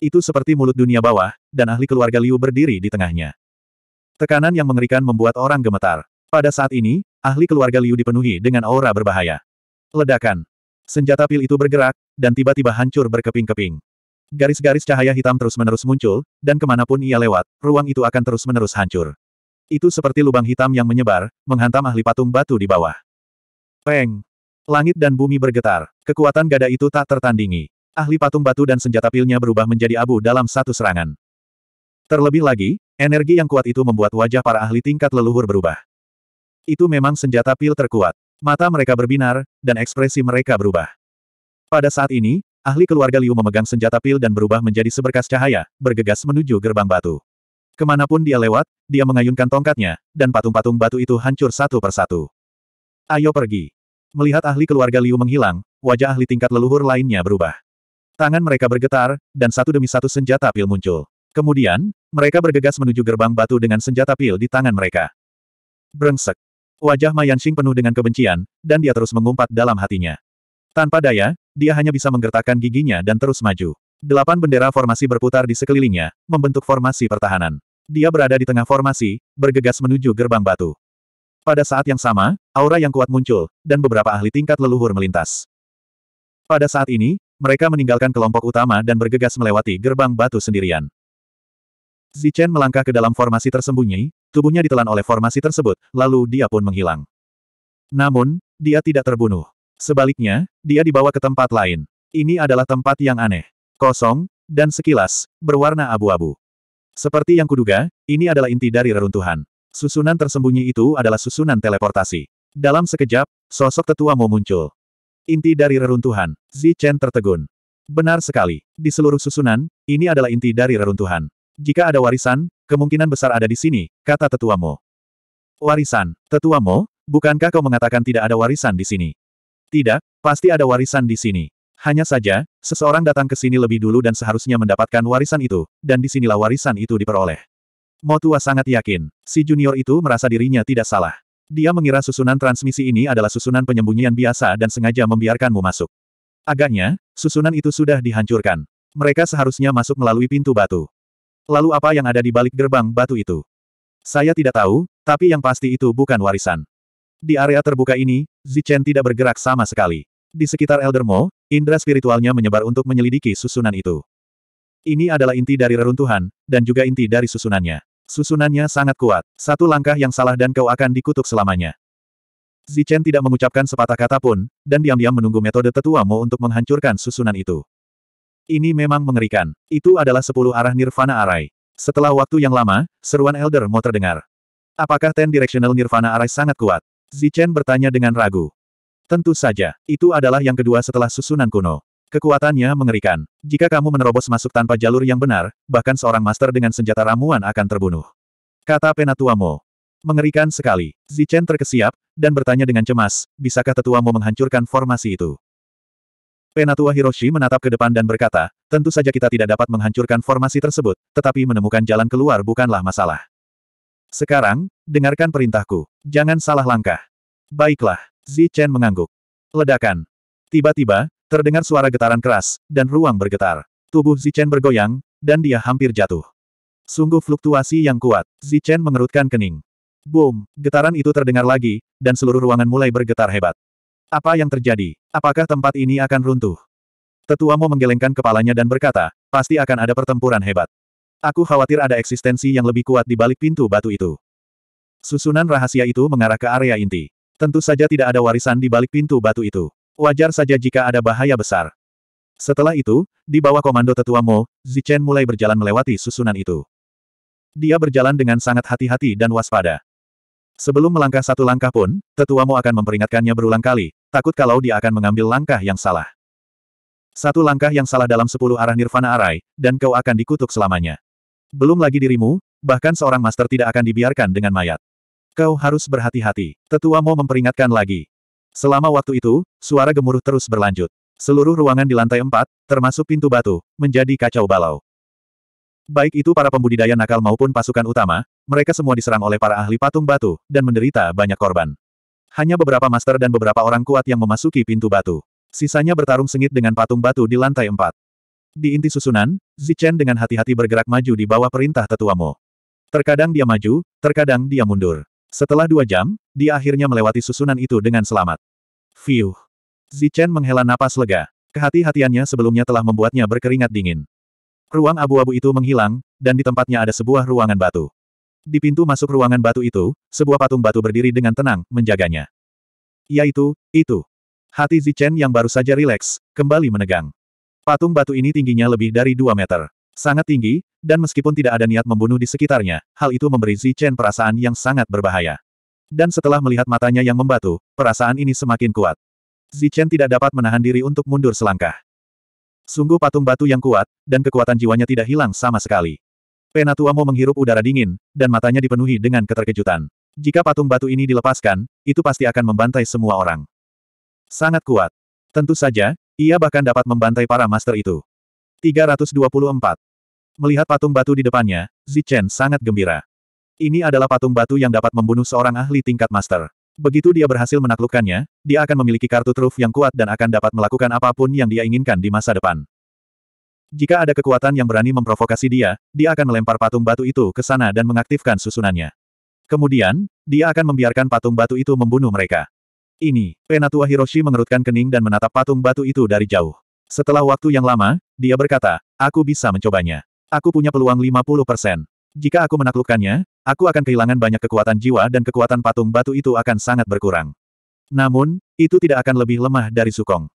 Itu seperti mulut dunia bawah, dan ahli keluarga Liu berdiri di tengahnya. Tekanan yang mengerikan membuat orang gemetar. Pada saat ini, ahli keluarga Liu dipenuhi dengan aura berbahaya. Ledakan. Senjata pil itu bergerak, dan tiba-tiba hancur berkeping-keping. Garis-garis cahaya hitam terus-menerus muncul, dan kemanapun ia lewat, ruang itu akan terus-menerus hancur. Itu seperti lubang hitam yang menyebar, menghantam ahli patung batu di bawah. Peng! Langit dan bumi bergetar, kekuatan gada itu tak tertandingi ahli patung batu dan senjata pilnya berubah menjadi abu dalam satu serangan. Terlebih lagi, energi yang kuat itu membuat wajah para ahli tingkat leluhur berubah. Itu memang senjata pil terkuat. Mata mereka berbinar, dan ekspresi mereka berubah. Pada saat ini, ahli keluarga Liu memegang senjata pil dan berubah menjadi seberkas cahaya, bergegas menuju gerbang batu. Kemanapun dia lewat, dia mengayunkan tongkatnya, dan patung-patung batu itu hancur satu persatu. Ayo pergi. Melihat ahli keluarga Liu menghilang, wajah ahli tingkat leluhur lainnya berubah. Tangan mereka bergetar, dan satu demi satu senjata pil muncul. Kemudian, mereka bergegas menuju gerbang batu dengan senjata pil di tangan mereka. Brengsek. Wajah Mayanshing penuh dengan kebencian, dan dia terus mengumpat dalam hatinya. Tanpa daya, dia hanya bisa menggertakkan giginya dan terus maju. Delapan bendera formasi berputar di sekelilingnya, membentuk formasi pertahanan. Dia berada di tengah formasi, bergegas menuju gerbang batu. Pada saat yang sama, aura yang kuat muncul, dan beberapa ahli tingkat leluhur melintas. Pada saat ini, mereka meninggalkan kelompok utama dan bergegas melewati gerbang batu sendirian. Zichen melangkah ke dalam formasi tersembunyi, tubuhnya ditelan oleh formasi tersebut, lalu dia pun menghilang. Namun, dia tidak terbunuh. Sebaliknya, dia dibawa ke tempat lain. Ini adalah tempat yang aneh, kosong, dan sekilas, berwarna abu-abu. Seperti yang kuduga, ini adalah inti dari reruntuhan. Susunan tersembunyi itu adalah susunan teleportasi. Dalam sekejap, sosok tetua muncul. Inti dari reruntuhan, Zi Chen tertegun. Benar sekali, di seluruh susunan, ini adalah inti dari reruntuhan. Jika ada warisan, kemungkinan besar ada di sini, kata tetua Mo. Warisan, tetua Mo, bukankah kau mengatakan tidak ada warisan di sini? Tidak, pasti ada warisan di sini. Hanya saja, seseorang datang ke sini lebih dulu dan seharusnya mendapatkan warisan itu, dan disinilah warisan itu diperoleh. Mo tua sangat yakin, si junior itu merasa dirinya tidak salah. Dia mengira susunan transmisi ini adalah susunan penyembunyian biasa dan sengaja membiarkanmu masuk. Agaknya, susunan itu sudah dihancurkan. Mereka seharusnya masuk melalui pintu batu. Lalu apa yang ada di balik gerbang batu itu? Saya tidak tahu, tapi yang pasti itu bukan warisan. Di area terbuka ini, Zichen tidak bergerak sama sekali. Di sekitar Eldermo, indera spiritualnya menyebar untuk menyelidiki susunan itu. Ini adalah inti dari reruntuhan, dan juga inti dari susunannya. Susunannya sangat kuat. Satu langkah yang salah dan kau akan dikutuk selamanya. Zichen tidak mengucapkan sepatah kata pun, dan diam-diam menunggu metode tetua Mo untuk menghancurkan susunan itu. Ini memang mengerikan. Itu adalah sepuluh arah Nirvana Arai. Setelah waktu yang lama, seruan Elder Mo terdengar. Apakah Ten Directional Nirvana Arai sangat kuat? Zichen bertanya dengan ragu. Tentu saja, itu adalah yang kedua setelah susunan kuno. Kekuatannya mengerikan. Jika kamu menerobos masuk tanpa jalur yang benar, bahkan seorang master dengan senjata ramuan akan terbunuh. Kata Penatua Mo, Mengerikan sekali. Zichen terkesiap, dan bertanya dengan cemas, bisakah Tetua Mo menghancurkan formasi itu? Penatua Hiroshi menatap ke depan dan berkata, tentu saja kita tidak dapat menghancurkan formasi tersebut, tetapi menemukan jalan keluar bukanlah masalah. Sekarang, dengarkan perintahku. Jangan salah langkah. Baiklah. Zichen mengangguk. Ledakan. Tiba-tiba, Terdengar suara getaran keras, dan ruang bergetar. Tubuh Zichen bergoyang, dan dia hampir jatuh. Sungguh fluktuasi yang kuat, Zichen mengerutkan kening. Boom, getaran itu terdengar lagi, dan seluruh ruangan mulai bergetar hebat. Apa yang terjadi? Apakah tempat ini akan runtuh? Tetua Mo menggelengkan kepalanya dan berkata, pasti akan ada pertempuran hebat. Aku khawatir ada eksistensi yang lebih kuat di balik pintu batu itu. Susunan rahasia itu mengarah ke area inti. Tentu saja tidak ada warisan di balik pintu batu itu. Wajar saja jika ada bahaya besar. Setelah itu, di bawah komando tetua Mo, Zichen mulai berjalan melewati susunan itu. Dia berjalan dengan sangat hati-hati dan waspada. Sebelum melangkah satu langkah pun, tetua Mo akan memperingatkannya berulang kali, takut kalau dia akan mengambil langkah yang salah. Satu langkah yang salah dalam sepuluh arah nirvana arai, dan kau akan dikutuk selamanya. Belum lagi dirimu, bahkan seorang master tidak akan dibiarkan dengan mayat. Kau harus berhati-hati. Tetua Mo memperingatkan lagi. Selama waktu itu, suara gemuruh terus berlanjut. Seluruh ruangan di lantai empat, termasuk pintu batu, menjadi kacau balau. Baik itu para pembudidaya nakal maupun pasukan utama, mereka semua diserang oleh para ahli patung batu, dan menderita banyak korban. Hanya beberapa master dan beberapa orang kuat yang memasuki pintu batu. Sisanya bertarung sengit dengan patung batu di lantai empat. Di inti susunan, Zichen dengan hati-hati bergerak maju di bawah perintah tetuamu. Terkadang dia maju, terkadang dia mundur. Setelah dua jam, dia akhirnya melewati susunan itu dengan selamat. Fiuh. Zichen menghela napas lega. Kehati-hatiannya sebelumnya telah membuatnya berkeringat dingin. Ruang abu-abu itu menghilang, dan di tempatnya ada sebuah ruangan batu. Di pintu masuk ruangan batu itu, sebuah patung batu berdiri dengan tenang, menjaganya. Yaitu, itu. Hati Zichen yang baru saja rileks, kembali menegang. Patung batu ini tingginya lebih dari 2 meter. Sangat tinggi, dan meskipun tidak ada niat membunuh di sekitarnya, hal itu memberi Zi Chen perasaan yang sangat berbahaya. Dan setelah melihat matanya yang membatu, perasaan ini semakin kuat. Zi Chen tidak dapat menahan diri untuk mundur selangkah. Sungguh patung batu yang kuat, dan kekuatan jiwanya tidak hilang sama sekali. Penatuamo menghirup udara dingin, dan matanya dipenuhi dengan keterkejutan. Jika patung batu ini dilepaskan, itu pasti akan membantai semua orang. Sangat kuat. Tentu saja, ia bahkan dapat membantai para master itu. 324. Melihat patung batu di depannya, Zichen sangat gembira. Ini adalah patung batu yang dapat membunuh seorang ahli tingkat master. Begitu dia berhasil menaklukkannya, dia akan memiliki kartu truf yang kuat dan akan dapat melakukan apapun yang dia inginkan di masa depan. Jika ada kekuatan yang berani memprovokasi dia, dia akan melempar patung batu itu ke sana dan mengaktifkan susunannya. Kemudian, dia akan membiarkan patung batu itu membunuh mereka. Ini, Penatua Hiroshi mengerutkan kening dan menatap patung batu itu dari jauh. Setelah waktu yang lama, dia berkata, aku bisa mencobanya. Aku punya peluang 50%. Jika aku menaklukkannya, aku akan kehilangan banyak kekuatan jiwa dan kekuatan patung batu itu akan sangat berkurang. Namun, itu tidak akan lebih lemah dari Sukong.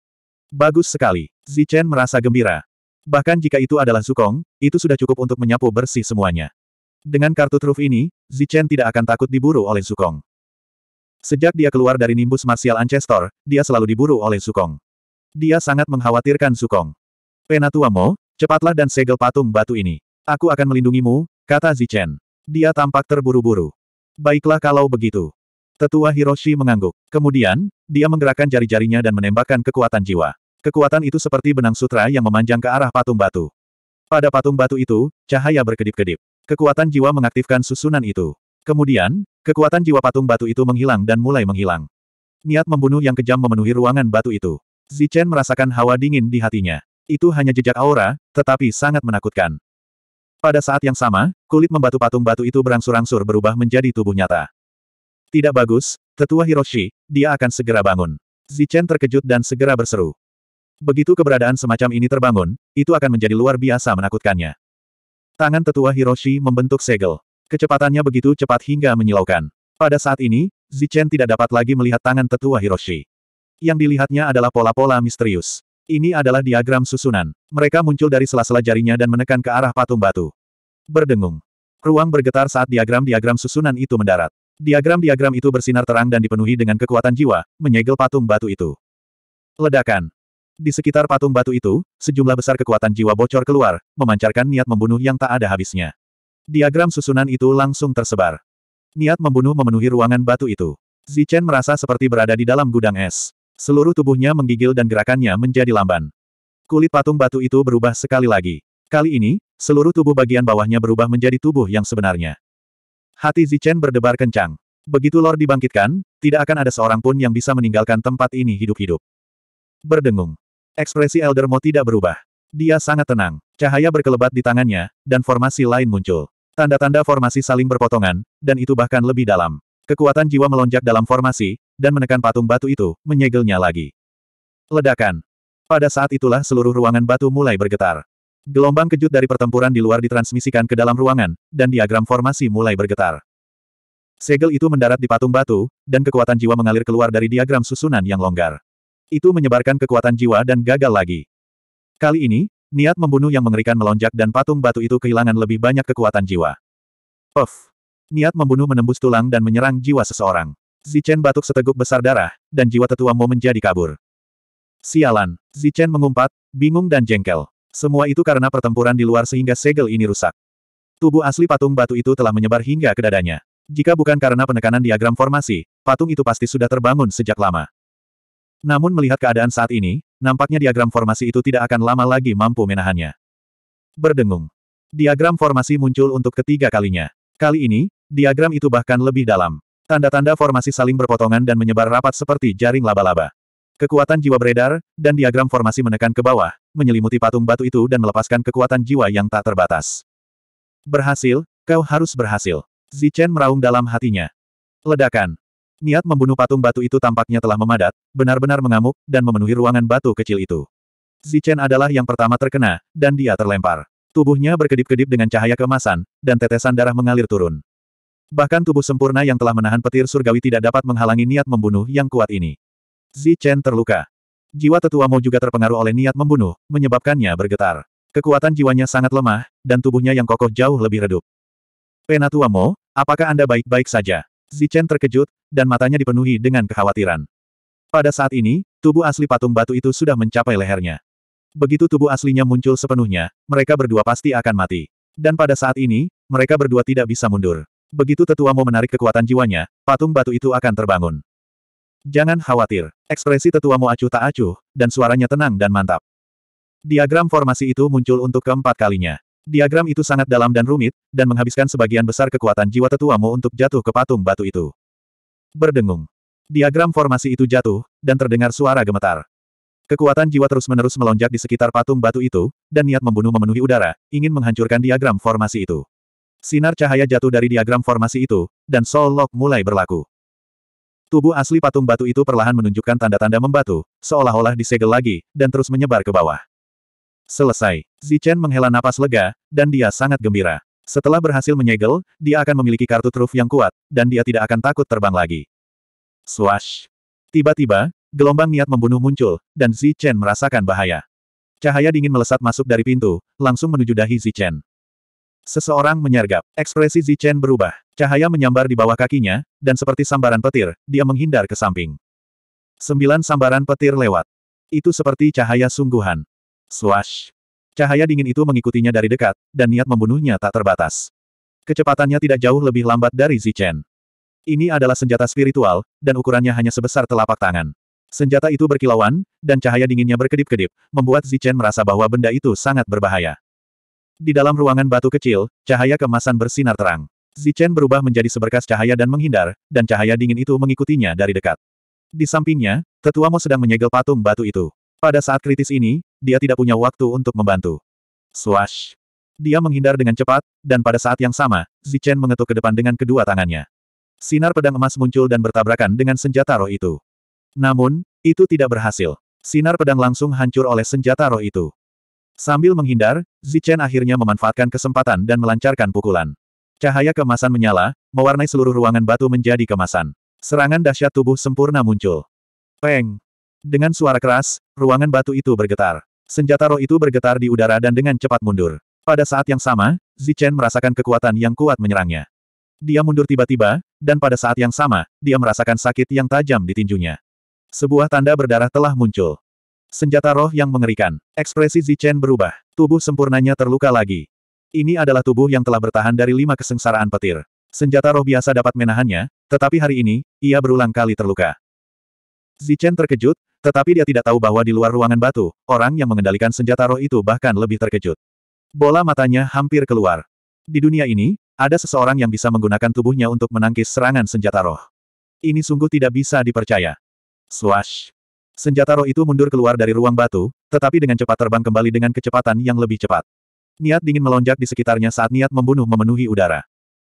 Bagus sekali. Zichen merasa gembira. Bahkan jika itu adalah Sukong, itu sudah cukup untuk menyapu bersih semuanya. Dengan kartu truf ini, Zichen tidak akan takut diburu oleh Sukong. Sejak dia keluar dari nimbus martial Ancestor, dia selalu diburu oleh Sukong. Dia sangat mengkhawatirkan Sukong. Penatuamo, Cepatlah dan segel patung batu ini. Aku akan melindungimu, kata Zichen. Dia tampak terburu-buru. Baiklah kalau begitu. Tetua Hiroshi mengangguk. Kemudian, dia menggerakkan jari-jarinya dan menembakkan kekuatan jiwa. Kekuatan itu seperti benang sutra yang memanjang ke arah patung batu. Pada patung batu itu, cahaya berkedip-kedip. Kekuatan jiwa mengaktifkan susunan itu. Kemudian, kekuatan jiwa patung batu itu menghilang dan mulai menghilang. Niat membunuh yang kejam memenuhi ruangan batu itu. Zichen merasakan hawa dingin di hatinya. Itu hanya jejak aura, tetapi sangat menakutkan. Pada saat yang sama, kulit membatu patung batu itu berangsur-angsur berubah menjadi tubuh nyata. Tidak bagus, tetua Hiroshi, dia akan segera bangun. Zichen terkejut dan segera berseru. Begitu keberadaan semacam ini terbangun, itu akan menjadi luar biasa menakutkannya. Tangan tetua Hiroshi membentuk segel. Kecepatannya begitu cepat hingga menyilaukan. Pada saat ini, Zichen tidak dapat lagi melihat tangan tetua Hiroshi. Yang dilihatnya adalah pola-pola misterius. Ini adalah diagram susunan. Mereka muncul dari sela-sela jarinya dan menekan ke arah patung batu. Berdengung. Ruang bergetar saat diagram-diagram susunan itu mendarat. Diagram-diagram itu bersinar terang dan dipenuhi dengan kekuatan jiwa, menyegel patung batu itu. Ledakan. Di sekitar patung batu itu, sejumlah besar kekuatan jiwa bocor keluar, memancarkan niat membunuh yang tak ada habisnya. Diagram susunan itu langsung tersebar. Niat membunuh memenuhi ruangan batu itu. Zichen merasa seperti berada di dalam gudang es. Seluruh tubuhnya menggigil dan gerakannya menjadi lamban. Kulit patung batu itu berubah sekali lagi. Kali ini, seluruh tubuh bagian bawahnya berubah menjadi tubuh yang sebenarnya. Hati Zichen berdebar kencang. Begitu Lord dibangkitkan, tidak akan ada seorang pun yang bisa meninggalkan tempat ini hidup-hidup. Berdengung. Ekspresi Elder Mo tidak berubah. Dia sangat tenang. Cahaya berkelebat di tangannya, dan formasi lain muncul. Tanda-tanda formasi saling berpotongan, dan itu bahkan lebih dalam. Kekuatan jiwa melonjak dalam formasi, dan menekan patung batu itu, menyegelnya lagi. Ledakan. Pada saat itulah seluruh ruangan batu mulai bergetar. Gelombang kejut dari pertempuran di luar ditransmisikan ke dalam ruangan, dan diagram formasi mulai bergetar. Segel itu mendarat di patung batu, dan kekuatan jiwa mengalir keluar dari diagram susunan yang longgar. Itu menyebarkan kekuatan jiwa dan gagal lagi. Kali ini, niat membunuh yang mengerikan melonjak dan patung batu itu kehilangan lebih banyak kekuatan jiwa. Puff! Niat membunuh menembus tulang dan menyerang jiwa seseorang. Zichen batuk seteguk besar darah, dan jiwa tetua Mo menjadi kabur. Sialan, Zichen mengumpat, bingung dan jengkel. Semua itu karena pertempuran di luar sehingga segel ini rusak. Tubuh asli patung batu itu telah menyebar hingga ke dadanya. Jika bukan karena penekanan diagram formasi, patung itu pasti sudah terbangun sejak lama. Namun melihat keadaan saat ini, nampaknya diagram formasi itu tidak akan lama lagi mampu menahannya. Berdengung. Diagram formasi muncul untuk ketiga kalinya. Kali ini, Diagram itu bahkan lebih dalam. Tanda-tanda formasi saling berpotongan dan menyebar rapat seperti jaring laba-laba. Kekuatan jiwa beredar, dan diagram formasi menekan ke bawah, menyelimuti patung batu itu dan melepaskan kekuatan jiwa yang tak terbatas. Berhasil, kau harus berhasil. Zichen meraung dalam hatinya. Ledakan. Niat membunuh patung batu itu tampaknya telah memadat, benar-benar mengamuk, dan memenuhi ruangan batu kecil itu. Zichen adalah yang pertama terkena, dan dia terlempar. Tubuhnya berkedip-kedip dengan cahaya kemasan, dan tetesan darah mengalir turun. Bahkan tubuh sempurna yang telah menahan petir surgawi tidak dapat menghalangi niat membunuh yang kuat ini. Zi Chen terluka. Jiwa tetua Mo juga terpengaruh oleh niat membunuh, menyebabkannya bergetar. Kekuatan jiwanya sangat lemah, dan tubuhnya yang kokoh jauh lebih redup. Penatua Mo, apakah Anda baik-baik saja? Zi Chen terkejut, dan matanya dipenuhi dengan kekhawatiran. Pada saat ini, tubuh asli patung batu itu sudah mencapai lehernya. Begitu tubuh aslinya muncul sepenuhnya, mereka berdua pasti akan mati. Dan pada saat ini, mereka berdua tidak bisa mundur. Begitu tetuamu menarik kekuatan jiwanya, patung batu itu akan terbangun. Jangan khawatir, ekspresi tetuamu acuh tak acuh, dan suaranya tenang dan mantap. Diagram formasi itu muncul untuk keempat kalinya. Diagram itu sangat dalam dan rumit, dan menghabiskan sebagian besar kekuatan jiwa tetuamu untuk jatuh ke patung batu itu. Berdengung. Diagram formasi itu jatuh, dan terdengar suara gemetar. Kekuatan jiwa terus-menerus melonjak di sekitar patung batu itu, dan niat membunuh memenuhi udara, ingin menghancurkan diagram formasi itu. Sinar cahaya jatuh dari diagram formasi itu, dan Soul Lock mulai berlaku. Tubuh asli patung batu itu perlahan menunjukkan tanda-tanda membatu, seolah-olah disegel lagi, dan terus menyebar ke bawah. Selesai. Zichen menghela napas lega, dan dia sangat gembira. Setelah berhasil menyegel, dia akan memiliki kartu truf yang kuat, dan dia tidak akan takut terbang lagi. Swash. Tiba-tiba, gelombang niat membunuh muncul, dan Zichen merasakan bahaya. Cahaya dingin melesat masuk dari pintu, langsung menuju dahi Zichen. Seseorang menyergap. Ekspresi Zichen berubah. Cahaya menyambar di bawah kakinya, dan seperti sambaran petir, dia menghindar ke samping. Sembilan sambaran petir lewat. Itu seperti cahaya sungguhan. Swash. Cahaya dingin itu mengikutinya dari dekat, dan niat membunuhnya tak terbatas. Kecepatannya tidak jauh lebih lambat dari Zichen. Ini adalah senjata spiritual, dan ukurannya hanya sebesar telapak tangan. Senjata itu berkilauan, dan cahaya dinginnya berkedip-kedip, membuat Zichen merasa bahwa benda itu sangat berbahaya. Di dalam ruangan batu kecil, cahaya kemasan bersinar terang. Zichen berubah menjadi seberkas cahaya dan menghindar, dan cahaya dingin itu mengikutinya dari dekat. Di sampingnya, tetua Mo sedang menyegel patung batu itu. Pada saat kritis ini, dia tidak punya waktu untuk membantu. Swash! Dia menghindar dengan cepat, dan pada saat yang sama, Zichen mengetuk ke depan dengan kedua tangannya. Sinar pedang emas muncul dan bertabrakan dengan senjata roh itu. Namun, itu tidak berhasil. Sinar pedang langsung hancur oleh senjata roh itu. Sambil menghindar, Zichen akhirnya memanfaatkan kesempatan dan melancarkan pukulan. Cahaya kemasan menyala, mewarnai seluruh ruangan batu menjadi kemasan. Serangan dahsyat tubuh sempurna muncul. Peng! Dengan suara keras, ruangan batu itu bergetar. Senjata roh itu bergetar di udara dan dengan cepat mundur. Pada saat yang sama, Zichen merasakan kekuatan yang kuat menyerangnya. Dia mundur tiba-tiba, dan pada saat yang sama, dia merasakan sakit yang tajam di tinjunya. Sebuah tanda berdarah telah muncul. Senjata roh yang mengerikan. Ekspresi Zichen berubah. Tubuh sempurnanya terluka lagi. Ini adalah tubuh yang telah bertahan dari lima kesengsaraan petir. Senjata roh biasa dapat menahannya, tetapi hari ini, ia berulang kali terluka. Zichen terkejut, tetapi dia tidak tahu bahwa di luar ruangan batu, orang yang mengendalikan senjata roh itu bahkan lebih terkejut. Bola matanya hampir keluar. Di dunia ini, ada seseorang yang bisa menggunakan tubuhnya untuk menangkis serangan senjata roh. Ini sungguh tidak bisa dipercaya. Swash! Senjata roh itu mundur keluar dari ruang batu, tetapi dengan cepat terbang kembali dengan kecepatan yang lebih cepat. Niat dingin melonjak di sekitarnya saat niat membunuh memenuhi udara.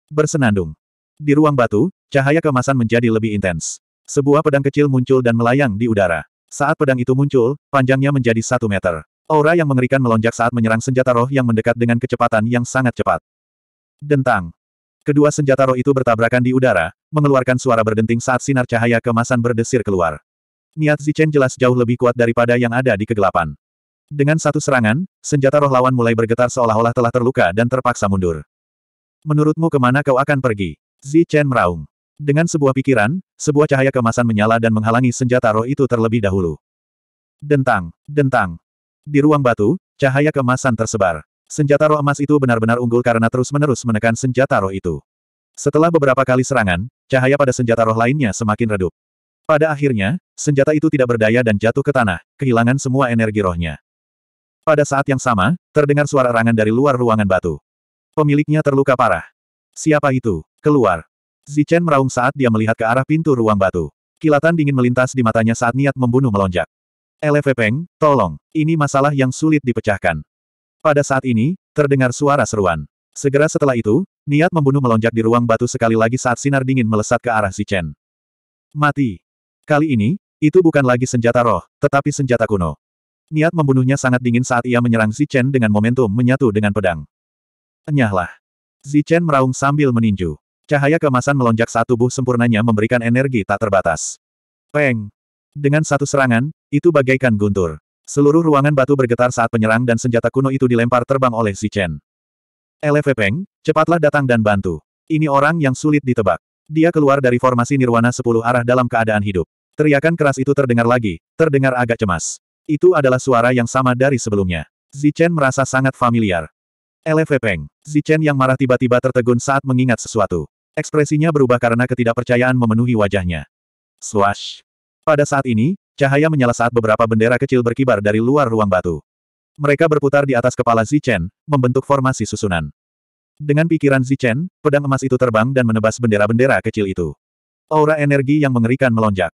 Bersenandung. Di ruang batu, cahaya kemasan menjadi lebih intens. Sebuah pedang kecil muncul dan melayang di udara. Saat pedang itu muncul, panjangnya menjadi satu meter. Aura yang mengerikan melonjak saat menyerang senjata roh yang mendekat dengan kecepatan yang sangat cepat. Dentang. Kedua senjata roh itu bertabrakan di udara, mengeluarkan suara berdenting saat sinar cahaya kemasan berdesir keluar. Niat Zichen jelas jauh lebih kuat daripada yang ada di kegelapan. Dengan satu serangan, senjata roh lawan mulai bergetar seolah-olah telah terluka dan terpaksa mundur. Menurutmu kemana kau akan pergi? Zichen meraung. Dengan sebuah pikiran, sebuah cahaya kemasan menyala dan menghalangi senjata roh itu terlebih dahulu. Dentang, dentang. Di ruang batu, cahaya kemasan tersebar. Senjata roh emas itu benar-benar unggul karena terus-menerus menekan senjata roh itu. Setelah beberapa kali serangan, cahaya pada senjata roh lainnya semakin redup. Pada akhirnya, senjata itu tidak berdaya dan jatuh ke tanah, kehilangan semua energi rohnya. Pada saat yang sama, terdengar suara rangan dari luar ruangan batu. Pemiliknya terluka parah. Siapa itu? Keluar. Zichen meraung saat dia melihat ke arah pintu ruang batu. Kilatan dingin melintas di matanya saat niat membunuh melonjak. LV Peng, tolong, ini masalah yang sulit dipecahkan. Pada saat ini, terdengar suara seruan. Segera setelah itu, niat membunuh melonjak di ruang batu sekali lagi saat sinar dingin melesat ke arah Zichen. Mati. Kali ini, itu bukan lagi senjata roh, tetapi senjata kuno. Niat membunuhnya sangat dingin saat ia menyerang Zichen dengan momentum menyatu dengan pedang. Enyahlah. Zichen meraung sambil meninju. Cahaya kemasan melonjak saat tubuh sempurnanya memberikan energi tak terbatas. Peng! Dengan satu serangan, itu bagaikan guntur. Seluruh ruangan batu bergetar saat penyerang dan senjata kuno itu dilempar terbang oleh Zichen. Eleve Peng, cepatlah datang dan bantu. Ini orang yang sulit ditebak. Dia keluar dari formasi Nirwana sepuluh arah dalam keadaan hidup. Teriakan keras itu terdengar lagi, terdengar agak cemas. Itu adalah suara yang sama dari sebelumnya. Zichen merasa sangat familiar. Elefe Peng. Zichen yang marah tiba-tiba tertegun saat mengingat sesuatu. Ekspresinya berubah karena ketidakpercayaan memenuhi wajahnya. Swash. Pada saat ini, cahaya menyala saat beberapa bendera kecil berkibar dari luar ruang batu. Mereka berputar di atas kepala Zichen, membentuk formasi susunan. Dengan pikiran Zichen, pedang emas itu terbang dan menebas bendera-bendera kecil itu. Aura energi yang mengerikan melonjak.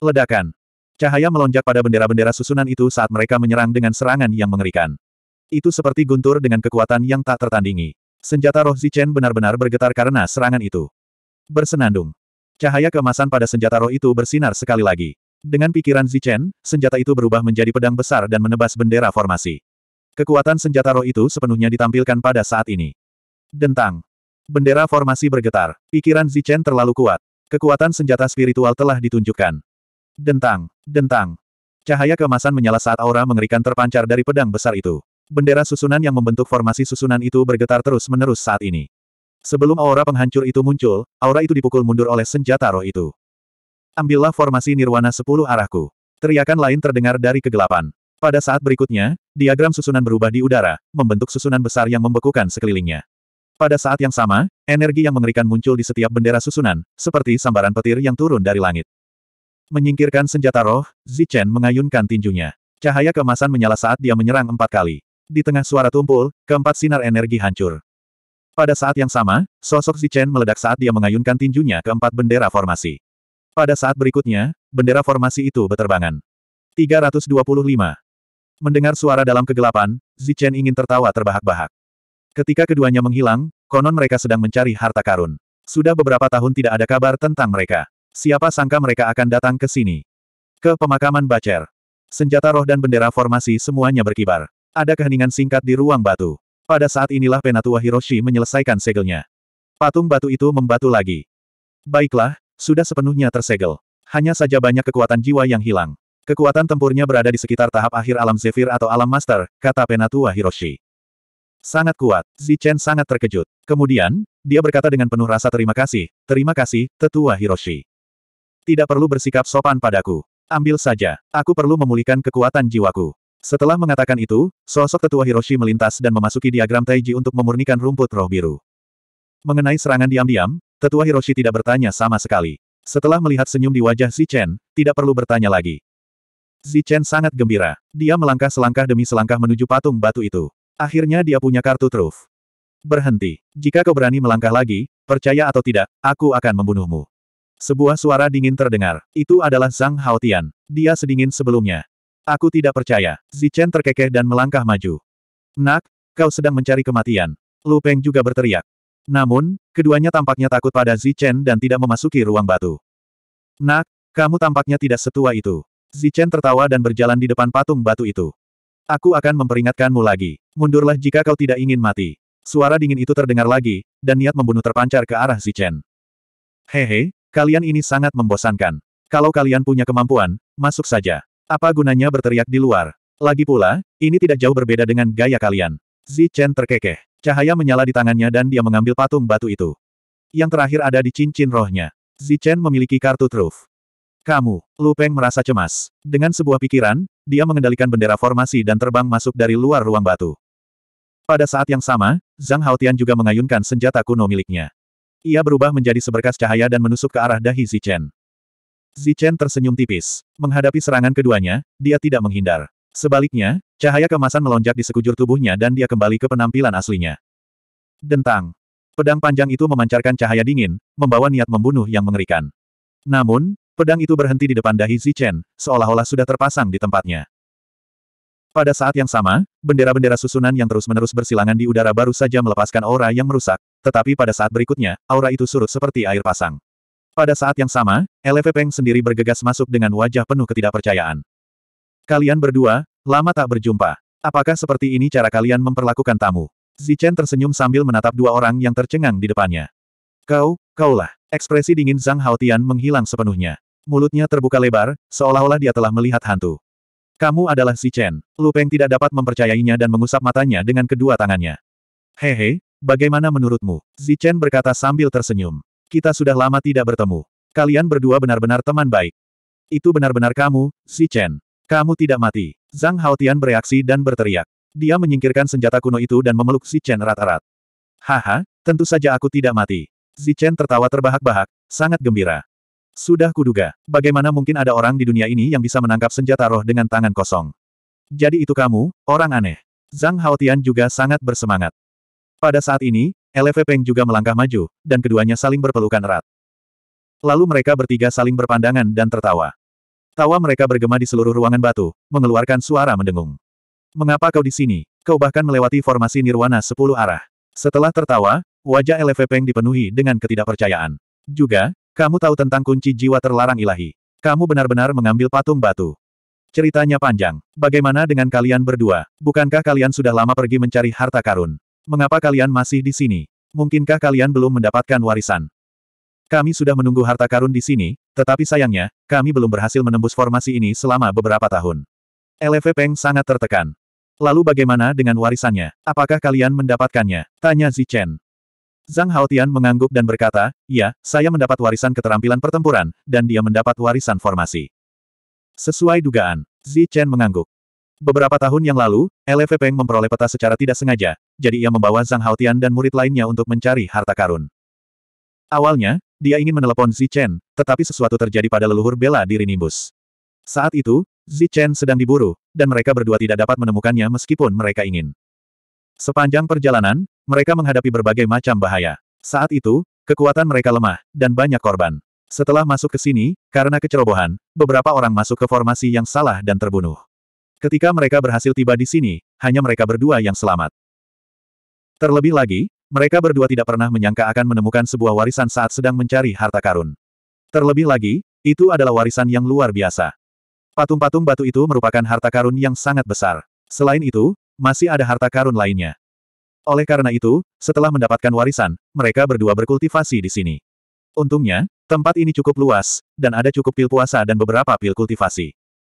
Ledakan. Cahaya melonjak pada bendera-bendera susunan itu saat mereka menyerang dengan serangan yang mengerikan. Itu seperti guntur dengan kekuatan yang tak tertandingi. Senjata roh Zichen benar-benar bergetar karena serangan itu. Bersenandung. Cahaya keemasan pada senjata roh itu bersinar sekali lagi. Dengan pikiran Zichen, senjata itu berubah menjadi pedang besar dan menebas bendera formasi. Kekuatan senjata roh itu sepenuhnya ditampilkan pada saat ini. Dentang. Bendera formasi bergetar. Pikiran Zichen terlalu kuat. Kekuatan senjata spiritual telah ditunjukkan. Dentang. Dentang. Cahaya kemasan menyala saat aura mengerikan terpancar dari pedang besar itu. Bendera susunan yang membentuk formasi susunan itu bergetar terus-menerus saat ini. Sebelum aura penghancur itu muncul, aura itu dipukul mundur oleh senjata roh itu. Ambillah formasi nirwana sepuluh arahku. Teriakan lain terdengar dari kegelapan. Pada saat berikutnya, diagram susunan berubah di udara, membentuk susunan besar yang membekukan sekelilingnya. Pada saat yang sama, energi yang mengerikan muncul di setiap bendera susunan, seperti sambaran petir yang turun dari langit. Menyingkirkan senjata roh, Zichen mengayunkan tinjunya. Cahaya kemasan menyala saat dia menyerang empat kali. Di tengah suara tumpul, keempat sinar energi hancur. Pada saat yang sama, sosok Zichen meledak saat dia mengayunkan tinjunya keempat bendera formasi. Pada saat berikutnya, bendera formasi itu beterbangan. 325. Mendengar suara dalam kegelapan, Zichen ingin tertawa terbahak-bahak. Ketika keduanya menghilang, konon mereka sedang mencari harta karun. Sudah beberapa tahun tidak ada kabar tentang mereka. Siapa sangka mereka akan datang ke sini. Ke pemakaman Bacer. Senjata roh dan bendera formasi semuanya berkibar. Ada keheningan singkat di ruang batu. Pada saat inilah Penatua Hiroshi menyelesaikan segelnya. Patung batu itu membatu lagi. Baiklah, sudah sepenuhnya tersegel. Hanya saja banyak kekuatan jiwa yang hilang. Kekuatan tempurnya berada di sekitar tahap akhir alam Zephyr atau alam Master, kata Penatua Hiroshi. Sangat kuat. Zichen sangat terkejut. Kemudian, dia berkata dengan penuh rasa terima kasih, terima kasih, tetua Hiroshi. Tidak perlu bersikap sopan padaku. Ambil saja. Aku perlu memulihkan kekuatan jiwaku. Setelah mengatakan itu, sosok tetua Hiroshi melintas dan memasuki diagram Taiji untuk memurnikan rumput roh biru. Mengenai serangan diam-diam, tetua Hiroshi tidak bertanya sama sekali. Setelah melihat senyum di wajah Zichen, tidak perlu bertanya lagi. Zichen sangat gembira. Dia melangkah selangkah demi selangkah menuju patung batu itu. Akhirnya dia punya kartu truf. Berhenti. Jika kau berani melangkah lagi, percaya atau tidak, aku akan membunuhmu. Sebuah suara dingin terdengar. Itu adalah Zhang Haotian. Dia sedingin sebelumnya. Aku tidak percaya. Zichen terkekeh dan melangkah maju. Nak, kau sedang mencari kematian. Lu Peng juga berteriak. Namun, keduanya tampaknya takut pada Zichen dan tidak memasuki ruang batu. Nak, kamu tampaknya tidak setua itu. Zichen tertawa dan berjalan di depan patung batu itu. Aku akan memperingatkanmu lagi. Mundurlah jika kau tidak ingin mati. Suara dingin itu terdengar lagi, dan niat membunuh terpancar ke arah Zichen. Hehe, kalian ini sangat membosankan. Kalau kalian punya kemampuan, masuk saja. Apa gunanya berteriak di luar? Lagi pula, ini tidak jauh berbeda dengan gaya kalian. Zichen terkekeh. Cahaya menyala di tangannya dan dia mengambil patung batu itu. Yang terakhir ada di cincin rohnya. Zichen memiliki kartu truf. Kamu, Lupeng merasa cemas. Dengan sebuah pikiran, dia mengendalikan bendera formasi dan terbang masuk dari luar ruang batu. Pada saat yang sama, Zhang Haotian juga mengayunkan senjata kuno miliknya. Ia berubah menjadi seberkas cahaya dan menusuk ke arah dahi Zichen. Zichen tersenyum tipis. Menghadapi serangan keduanya, dia tidak menghindar. Sebaliknya, cahaya kemasan melonjak di sekujur tubuhnya dan dia kembali ke penampilan aslinya. Dentang. Pedang panjang itu memancarkan cahaya dingin, membawa niat membunuh yang mengerikan. Namun, Pedang itu berhenti di depan dahi Zichen, seolah-olah sudah terpasang di tempatnya. Pada saat yang sama, bendera-bendera susunan yang terus-menerus bersilangan di udara baru saja melepaskan aura yang merusak, tetapi pada saat berikutnya, aura itu surut seperti air pasang. Pada saat yang sama, LV Peng sendiri bergegas masuk dengan wajah penuh ketidakpercayaan. Kalian berdua, lama tak berjumpa. Apakah seperti ini cara kalian memperlakukan tamu? Zichen tersenyum sambil menatap dua orang yang tercengang di depannya. Kau, kaulah. Ekspresi dingin Zhang Haotian menghilang sepenuhnya. Mulutnya terbuka lebar, seolah-olah dia telah melihat hantu. Kamu adalah si Chen. Lu Peng tidak dapat mempercayainya dan mengusap matanya dengan kedua tangannya. Hehe, bagaimana menurutmu? Si Chen berkata sambil tersenyum. Kita sudah lama tidak bertemu. Kalian berdua benar-benar teman baik. Itu benar-benar kamu, si Chen. Kamu tidak mati. Zhang Haotian bereaksi dan berteriak. Dia menyingkirkan senjata kuno itu dan memeluk si Chen erat-erat. Haha, tentu saja aku tidak mati. Si Chen tertawa terbahak-bahak, sangat gembira. Sudah kuduga, bagaimana mungkin ada orang di dunia ini yang bisa menangkap senjata roh dengan tangan kosong. Jadi itu kamu, orang aneh. Zhang Haotian juga sangat bersemangat. Pada saat ini, LV Peng juga melangkah maju, dan keduanya saling berpelukan erat. Lalu mereka bertiga saling berpandangan dan tertawa. Tawa mereka bergema di seluruh ruangan batu, mengeluarkan suara mendengung. Mengapa kau di sini? Kau bahkan melewati formasi nirwana sepuluh arah. Setelah tertawa, wajah LV Peng dipenuhi dengan ketidakpercayaan. Juga, kamu tahu tentang kunci jiwa terlarang ilahi. Kamu benar-benar mengambil patung batu. Ceritanya panjang. Bagaimana dengan kalian berdua? Bukankah kalian sudah lama pergi mencari harta karun? Mengapa kalian masih di sini? Mungkinkah kalian belum mendapatkan warisan? Kami sudah menunggu harta karun di sini, tetapi sayangnya, kami belum berhasil menembus formasi ini selama beberapa tahun. LV Peng sangat tertekan. Lalu bagaimana dengan warisannya? Apakah kalian mendapatkannya? Tanya Zichen. Zhang Haotian mengangguk dan berkata, ya, saya mendapat warisan keterampilan pertempuran, dan dia mendapat warisan formasi. Sesuai dugaan, Zi Chen mengangguk. Beberapa tahun yang lalu, LV Peng memperoleh peta secara tidak sengaja, jadi ia membawa Zhang Haotian dan murid lainnya untuk mencari harta karun. Awalnya, dia ingin menelepon Zi Chen, tetapi sesuatu terjadi pada leluhur bela diri Nimbus. Saat itu, Zi Chen sedang diburu, dan mereka berdua tidak dapat menemukannya meskipun mereka ingin. Sepanjang perjalanan, mereka menghadapi berbagai macam bahaya. Saat itu, kekuatan mereka lemah, dan banyak korban. Setelah masuk ke sini, karena kecerobohan, beberapa orang masuk ke formasi yang salah dan terbunuh. Ketika mereka berhasil tiba di sini, hanya mereka berdua yang selamat. Terlebih lagi, mereka berdua tidak pernah menyangka akan menemukan sebuah warisan saat sedang mencari harta karun. Terlebih lagi, itu adalah warisan yang luar biasa. Patung-patung batu itu merupakan harta karun yang sangat besar. Selain itu, masih ada harta karun lainnya. Oleh karena itu, setelah mendapatkan warisan, mereka berdua berkultivasi di sini. Untungnya, tempat ini cukup luas, dan ada cukup pil puasa dan beberapa pil kultivasi.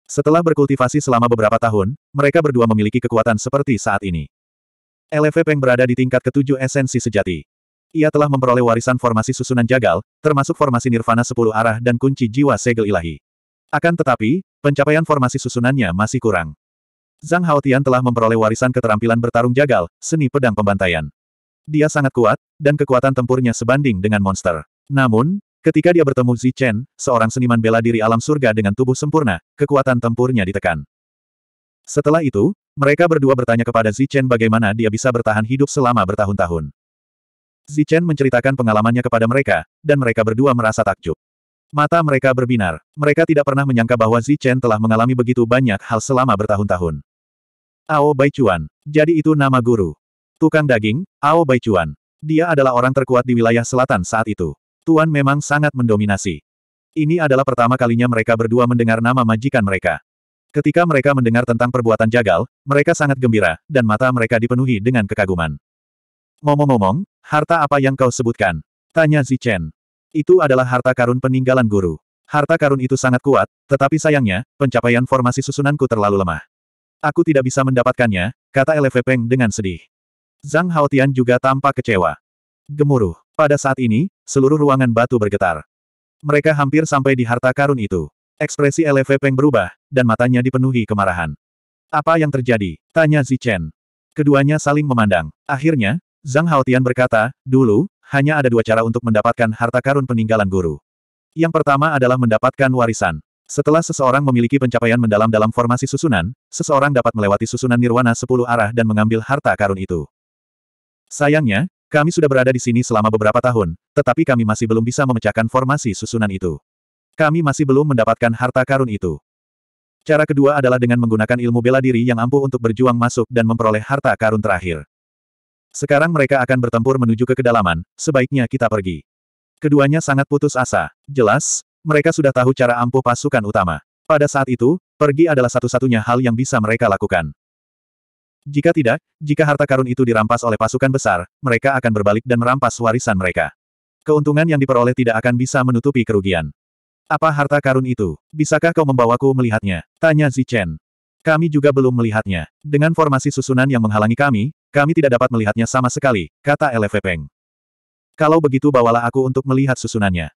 Setelah berkultivasi selama beberapa tahun, mereka berdua memiliki kekuatan seperti saat ini. LV Peng berada di tingkat ketujuh esensi sejati. Ia telah memperoleh warisan formasi susunan jagal, termasuk formasi nirvana sepuluh arah dan kunci jiwa segel ilahi. Akan tetapi, pencapaian formasi susunannya masih kurang. Zhang Haotian telah memperoleh warisan keterampilan bertarung jagal, seni pedang pembantaian. Dia sangat kuat, dan kekuatan tempurnya sebanding dengan monster. Namun, ketika dia bertemu Zi Chen, seorang seniman bela diri alam surga dengan tubuh sempurna, kekuatan tempurnya ditekan. Setelah itu, mereka berdua bertanya kepada Zi Chen bagaimana dia bisa bertahan hidup selama bertahun-tahun. Zi Chen menceritakan pengalamannya kepada mereka, dan mereka berdua merasa takjub. Mata mereka berbinar. Mereka tidak pernah menyangka bahwa Zichen telah mengalami begitu banyak hal selama bertahun-tahun. Ao Baichuan. Jadi itu nama guru. Tukang daging, Ao Baichuan. Dia adalah orang terkuat di wilayah selatan saat itu. Tuan memang sangat mendominasi. Ini adalah pertama kalinya mereka berdua mendengar nama majikan mereka. Ketika mereka mendengar tentang perbuatan jagal, mereka sangat gembira, dan mata mereka dipenuhi dengan kekaguman. Ngomong-ngomong, harta apa yang kau sebutkan? Tanya Zichen. Itu adalah harta karun peninggalan guru. Harta karun itu sangat kuat, tetapi sayangnya, pencapaian formasi susunanku terlalu lemah. Aku tidak bisa mendapatkannya, kata LV Peng dengan sedih. Zhang Haotian juga tampak kecewa. Gemuruh. Pada saat ini, seluruh ruangan batu bergetar. Mereka hampir sampai di harta karun itu. Ekspresi LV Peng berubah, dan matanya dipenuhi kemarahan. Apa yang terjadi? Tanya Zichen. Keduanya saling memandang. Akhirnya, Zhang Haotian berkata, dulu, hanya ada dua cara untuk mendapatkan harta karun peninggalan guru. Yang pertama adalah mendapatkan warisan. Setelah seseorang memiliki pencapaian mendalam dalam formasi susunan, seseorang dapat melewati susunan nirwana sepuluh arah dan mengambil harta karun itu. Sayangnya, kami sudah berada di sini selama beberapa tahun, tetapi kami masih belum bisa memecahkan formasi susunan itu. Kami masih belum mendapatkan harta karun itu. Cara kedua adalah dengan menggunakan ilmu bela diri yang ampuh untuk berjuang masuk dan memperoleh harta karun terakhir. Sekarang mereka akan bertempur menuju ke kedalaman, sebaiknya kita pergi. Keduanya sangat putus asa. Jelas, mereka sudah tahu cara ampuh pasukan utama. Pada saat itu, pergi adalah satu-satunya hal yang bisa mereka lakukan. Jika tidak, jika harta karun itu dirampas oleh pasukan besar, mereka akan berbalik dan merampas warisan mereka. Keuntungan yang diperoleh tidak akan bisa menutupi kerugian. Apa harta karun itu? Bisakah kau membawaku melihatnya? Tanya Zichen. Kami juga belum melihatnya. Dengan formasi susunan yang menghalangi kami, kami tidak dapat melihatnya sama sekali, kata LV Peng. Kalau begitu bawalah aku untuk melihat susunannya.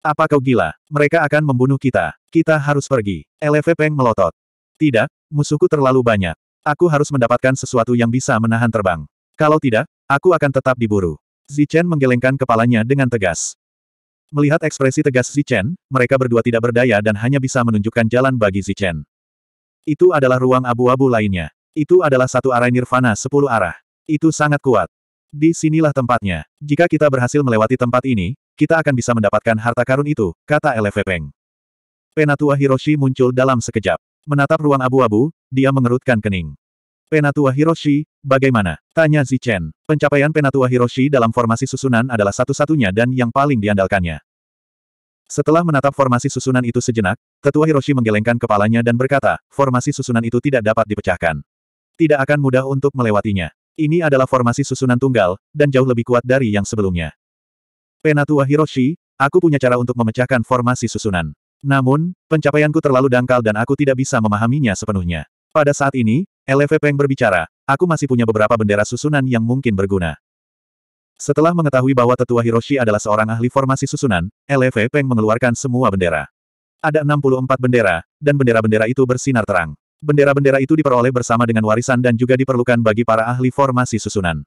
Apa kau gila? Mereka akan membunuh kita. Kita harus pergi. LV Peng melotot. Tidak, musuhku terlalu banyak. Aku harus mendapatkan sesuatu yang bisa menahan terbang. Kalau tidak, aku akan tetap diburu. Zichen menggelengkan kepalanya dengan tegas. Melihat ekspresi tegas Zichen, mereka berdua tidak berdaya dan hanya bisa menunjukkan jalan bagi Zichen. Itu adalah ruang abu-abu lainnya. Itu adalah satu arah nirvana sepuluh arah. Itu sangat kuat. Di sinilah tempatnya. Jika kita berhasil melewati tempat ini, kita akan bisa mendapatkan harta karun itu, kata L.F. Peng. Penatua Hiroshi muncul dalam sekejap. Menatap ruang abu-abu, dia mengerutkan kening. Penatua Hiroshi, bagaimana? Tanya Zichen. Pencapaian Penatua Hiroshi dalam formasi susunan adalah satu-satunya dan yang paling diandalkannya. Setelah menatap formasi susunan itu sejenak, Tetua Hiroshi menggelengkan kepalanya dan berkata, formasi susunan itu tidak dapat dipecahkan. Tidak akan mudah untuk melewatinya. Ini adalah formasi susunan tunggal, dan jauh lebih kuat dari yang sebelumnya. Penatua Hiroshi, aku punya cara untuk memecahkan formasi susunan. Namun, pencapaianku terlalu dangkal dan aku tidak bisa memahaminya sepenuhnya. Pada saat ini, LFP yang berbicara, aku masih punya beberapa bendera susunan yang mungkin berguna. Setelah mengetahui bahwa tetua Hiroshi adalah seorang ahli formasi susunan, LV Peng mengeluarkan semua bendera. Ada 64 bendera, dan bendera-bendera itu bersinar terang. Bendera-bendera itu diperoleh bersama dengan warisan dan juga diperlukan bagi para ahli formasi susunan.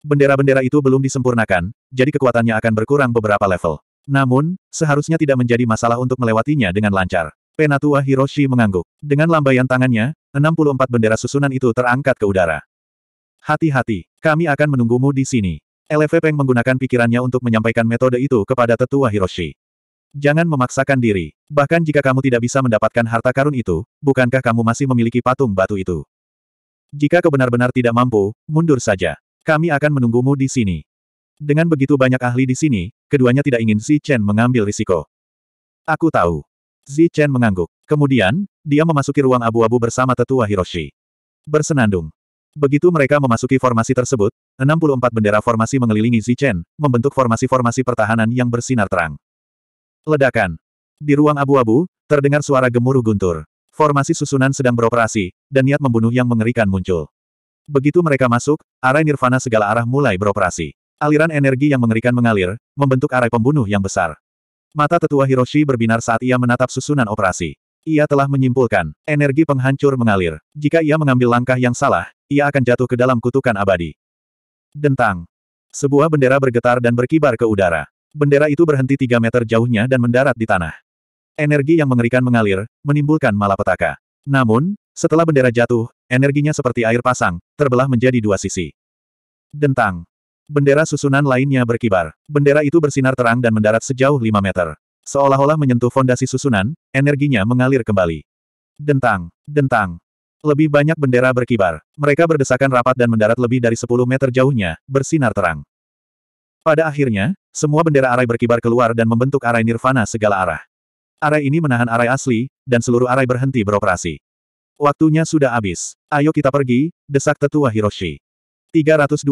Bendera-bendera itu belum disempurnakan, jadi kekuatannya akan berkurang beberapa level. Namun, seharusnya tidak menjadi masalah untuk melewatinya dengan lancar. Penatua Hiroshi mengangguk. Dengan lambaian tangannya, 64 bendera susunan itu terangkat ke udara. Hati-hati, kami akan menunggumu di sini. LV Peng menggunakan pikirannya untuk menyampaikan metode itu kepada tetua Hiroshi. Jangan memaksakan diri. Bahkan jika kamu tidak bisa mendapatkan harta karun itu, bukankah kamu masih memiliki patung batu itu? Jika kau benar-benar tidak mampu, mundur saja. Kami akan menunggumu di sini. Dengan begitu banyak ahli di sini, keduanya tidak ingin Xi Chen mengambil risiko. Aku tahu. Xi Chen mengangguk. Kemudian, dia memasuki ruang abu-abu bersama tetua Hiroshi. Bersenandung. Begitu mereka memasuki formasi tersebut, 64 bendera formasi mengelilingi Zichen, membentuk formasi-formasi pertahanan yang bersinar terang. Ledakan. Di ruang abu-abu, terdengar suara gemuruh guntur. Formasi susunan sedang beroperasi, dan niat membunuh yang mengerikan muncul. Begitu mereka masuk, arai nirvana segala arah mulai beroperasi. Aliran energi yang mengerikan mengalir, membentuk arai pembunuh yang besar. Mata tetua Hiroshi berbinar saat ia menatap susunan operasi. Ia telah menyimpulkan, energi penghancur mengalir. Jika ia mengambil langkah yang salah, ia akan jatuh ke dalam kutukan abadi. Dentang. Sebuah bendera bergetar dan berkibar ke udara. Bendera itu berhenti tiga meter jauhnya dan mendarat di tanah. Energi yang mengerikan mengalir, menimbulkan malapetaka. Namun, setelah bendera jatuh, energinya seperti air pasang, terbelah menjadi dua sisi. Dentang. Bendera susunan lainnya berkibar. Bendera itu bersinar terang dan mendarat sejauh lima meter. Seolah-olah menyentuh fondasi susunan, energinya mengalir kembali. Dentang, dentang. Lebih banyak bendera berkibar. Mereka berdesakan rapat dan mendarat lebih dari 10 meter jauhnya, bersinar terang. Pada akhirnya, semua bendera arai berkibar keluar dan membentuk arai nirvana segala arah. Arai ini menahan arai asli, dan seluruh arai berhenti beroperasi. Waktunya sudah habis. Ayo kita pergi, desak tetua Hiroshi. 326.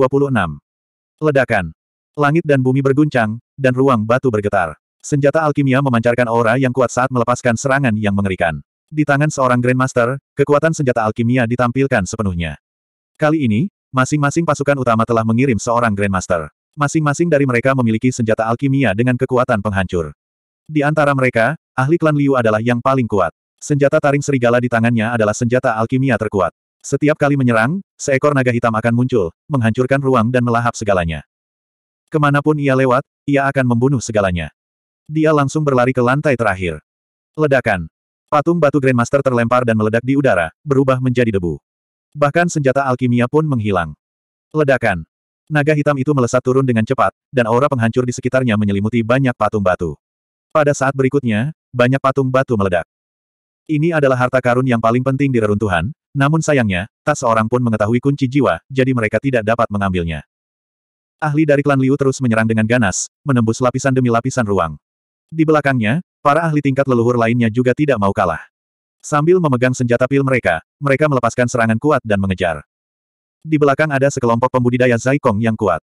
Ledakan. Langit dan bumi berguncang, dan ruang batu bergetar. Senjata alkimia memancarkan aura yang kuat saat melepaskan serangan yang mengerikan. Di tangan seorang Grandmaster, kekuatan senjata alkimia ditampilkan sepenuhnya. Kali ini, masing-masing pasukan utama telah mengirim seorang Grandmaster. Masing-masing dari mereka memiliki senjata alkimia dengan kekuatan penghancur. Di antara mereka, ahli klan Liu adalah yang paling kuat. Senjata taring serigala di tangannya adalah senjata alkimia terkuat. Setiap kali menyerang, seekor naga hitam akan muncul, menghancurkan ruang dan melahap segalanya. Kemanapun ia lewat, ia akan membunuh segalanya. Dia langsung berlari ke lantai terakhir. Ledakan. Patung batu Grandmaster terlempar dan meledak di udara, berubah menjadi debu. Bahkan senjata alkimia pun menghilang. Ledakan. Naga hitam itu melesat turun dengan cepat, dan aura penghancur di sekitarnya menyelimuti banyak patung batu. Pada saat berikutnya, banyak patung batu meledak. Ini adalah harta karun yang paling penting di reruntuhan, namun sayangnya, tak seorang pun mengetahui kunci jiwa, jadi mereka tidak dapat mengambilnya. Ahli dari klan Liu terus menyerang dengan ganas, menembus lapisan demi lapisan ruang. Di belakangnya, Para ahli tingkat leluhur lainnya juga tidak mau kalah. Sambil memegang senjata pil mereka, mereka melepaskan serangan kuat dan mengejar. Di belakang ada sekelompok pembudidaya Zaikong yang kuat.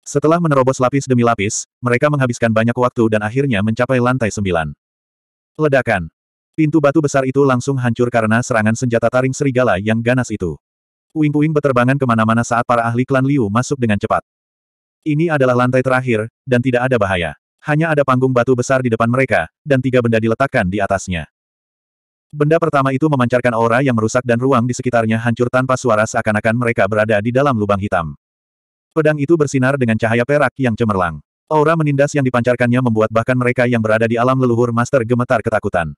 Setelah menerobos lapis demi lapis, mereka menghabiskan banyak waktu dan akhirnya mencapai lantai sembilan. Ledakan. Pintu batu besar itu langsung hancur karena serangan senjata taring serigala yang ganas itu. uing puing beterbangan kemana-mana saat para ahli klan Liu masuk dengan cepat. Ini adalah lantai terakhir, dan tidak ada bahaya. Hanya ada panggung batu besar di depan mereka, dan tiga benda diletakkan di atasnya. Benda pertama itu memancarkan aura yang merusak dan ruang di sekitarnya hancur tanpa suara seakan-akan mereka berada di dalam lubang hitam. Pedang itu bersinar dengan cahaya perak yang cemerlang. Aura menindas yang dipancarkannya membuat bahkan mereka yang berada di alam leluhur master gemetar ketakutan.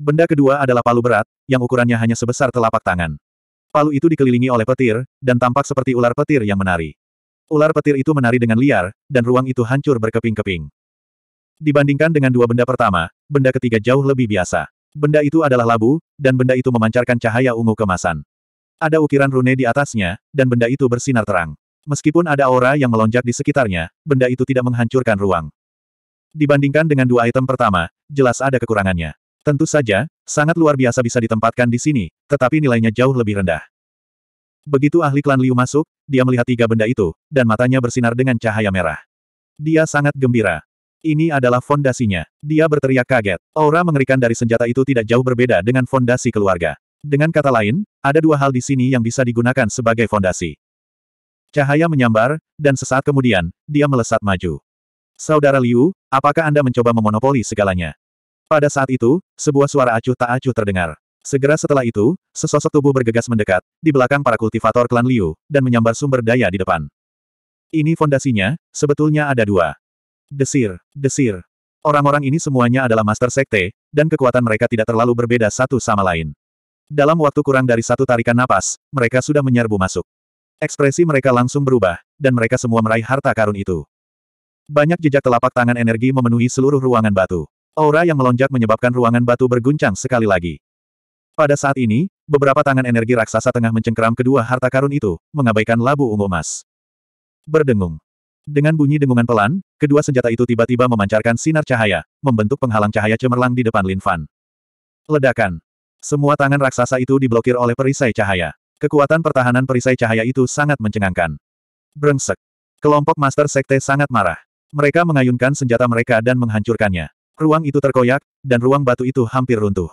Benda kedua adalah palu berat, yang ukurannya hanya sebesar telapak tangan. Palu itu dikelilingi oleh petir, dan tampak seperti ular petir yang menari. Ular petir itu menari dengan liar, dan ruang itu hancur berkeping-keping. Dibandingkan dengan dua benda pertama, benda ketiga jauh lebih biasa. Benda itu adalah labu, dan benda itu memancarkan cahaya ungu kemasan. Ada ukiran rune di atasnya, dan benda itu bersinar terang. Meskipun ada aura yang melonjak di sekitarnya, benda itu tidak menghancurkan ruang. Dibandingkan dengan dua item pertama, jelas ada kekurangannya. Tentu saja, sangat luar biasa bisa ditempatkan di sini, tetapi nilainya jauh lebih rendah. Begitu ahli klan Liu masuk, dia melihat tiga benda itu, dan matanya bersinar dengan cahaya merah. Dia sangat gembira. Ini adalah fondasinya. Dia berteriak kaget. Aura mengerikan dari senjata itu tidak jauh berbeda dengan fondasi keluarga. Dengan kata lain, ada dua hal di sini yang bisa digunakan sebagai fondasi. Cahaya menyambar, dan sesaat kemudian, dia melesat maju. Saudara Liu, apakah Anda mencoba memonopoli segalanya? Pada saat itu, sebuah suara acuh tak acuh terdengar. Segera setelah itu, sesosok tubuh bergegas mendekat, di belakang para kultivator klan Liu, dan menyambar sumber daya di depan. Ini fondasinya, sebetulnya ada dua. Desir, desir. Orang-orang ini semuanya adalah master sekte, dan kekuatan mereka tidak terlalu berbeda satu sama lain. Dalam waktu kurang dari satu tarikan napas, mereka sudah menyerbu masuk. Ekspresi mereka langsung berubah, dan mereka semua meraih harta karun itu. Banyak jejak telapak tangan energi memenuhi seluruh ruangan batu. Aura yang melonjak menyebabkan ruangan batu berguncang sekali lagi. Pada saat ini, beberapa tangan energi raksasa tengah mencengkeram kedua harta karun itu, mengabaikan labu ungu emas. Berdengung. Dengan bunyi dengungan pelan, kedua senjata itu tiba-tiba memancarkan sinar cahaya, membentuk penghalang cahaya cemerlang di depan Lin Fan. Ledakan. Semua tangan raksasa itu diblokir oleh perisai cahaya. Kekuatan pertahanan perisai cahaya itu sangat mencengangkan. Brengsek. Kelompok Master Sekte sangat marah. Mereka mengayunkan senjata mereka dan menghancurkannya. Ruang itu terkoyak, dan ruang batu itu hampir runtuh.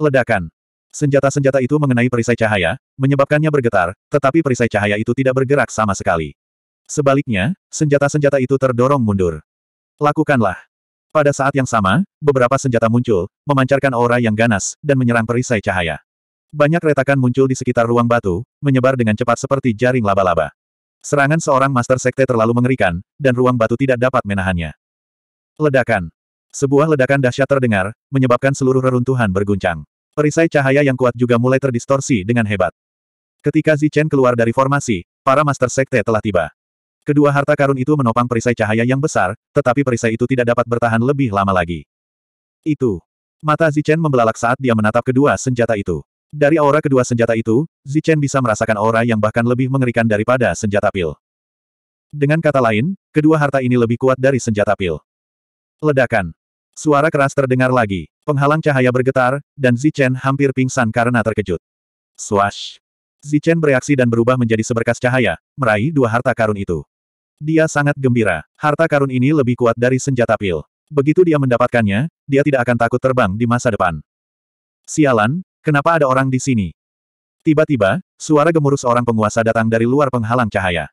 Ledakan. Senjata-senjata itu mengenai perisai cahaya, menyebabkannya bergetar, tetapi perisai cahaya itu tidak bergerak sama sekali. Sebaliknya, senjata-senjata itu terdorong mundur. Lakukanlah. Pada saat yang sama, beberapa senjata muncul, memancarkan aura yang ganas, dan menyerang perisai cahaya. Banyak retakan muncul di sekitar ruang batu, menyebar dengan cepat seperti jaring laba-laba. Serangan seorang Master Sekte terlalu mengerikan, dan ruang batu tidak dapat menahannya. Ledakan. Sebuah ledakan dahsyat terdengar, menyebabkan seluruh reruntuhan berguncang. Perisai cahaya yang kuat juga mulai terdistorsi dengan hebat. Ketika Zichen keluar dari formasi, para Master Sekte telah tiba. Kedua harta karun itu menopang perisai cahaya yang besar, tetapi perisai itu tidak dapat bertahan lebih lama lagi. Itu. Mata Zichen membelalak saat dia menatap kedua senjata itu. Dari aura kedua senjata itu, Zichen bisa merasakan aura yang bahkan lebih mengerikan daripada senjata pil. Dengan kata lain, kedua harta ini lebih kuat dari senjata pil. Ledakan. Suara keras terdengar lagi. Penghalang cahaya bergetar, dan Zichen hampir pingsan karena terkejut. Swash! Zichen bereaksi dan berubah menjadi seberkas cahaya, meraih dua harta karun itu. Dia sangat gembira. Harta karun ini lebih kuat dari senjata pil. Begitu dia mendapatkannya, dia tidak akan takut terbang di masa depan. Sialan, kenapa ada orang di sini? Tiba-tiba, suara gemuruh seorang penguasa datang dari luar penghalang cahaya.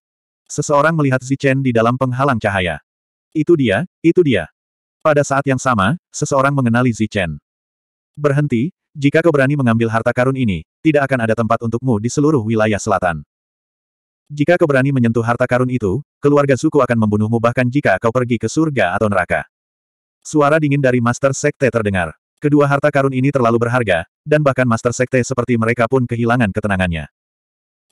Seseorang melihat Zichen di dalam penghalang cahaya. Itu dia, itu dia. Pada saat yang sama, seseorang mengenali Zichen. Berhenti, jika kau berani mengambil harta karun ini, tidak akan ada tempat untukmu di seluruh wilayah selatan. Jika kau berani menyentuh harta karun itu, keluarga suku akan membunuhmu bahkan jika kau pergi ke surga atau neraka. Suara dingin dari Master Sekte terdengar. Kedua harta karun ini terlalu berharga, dan bahkan Master Sekte seperti mereka pun kehilangan ketenangannya.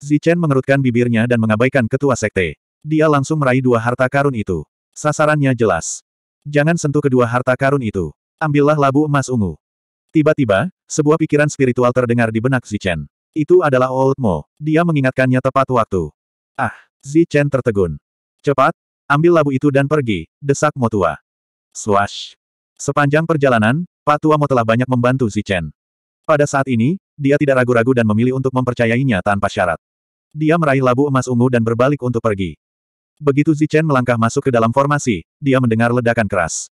Zichen mengerutkan bibirnya dan mengabaikan ketua sekte. Dia langsung meraih dua harta karun itu. Sasarannya jelas. Jangan sentuh kedua harta karun itu. Ambillah labu emas ungu. Tiba-tiba, sebuah pikiran spiritual terdengar di benak Zichen. Itu adalah Old Mo. Dia mengingatkannya tepat waktu. Ah, Zichen tertegun. Cepat, ambil labu itu dan pergi, desak Mo tua. Swash. Sepanjang perjalanan, Patua Mo telah banyak membantu Zichen. Pada saat ini, dia tidak ragu-ragu dan memilih untuk mempercayainya tanpa syarat. Dia meraih labu emas ungu dan berbalik untuk pergi. Begitu Zichen melangkah masuk ke dalam formasi, dia mendengar ledakan keras.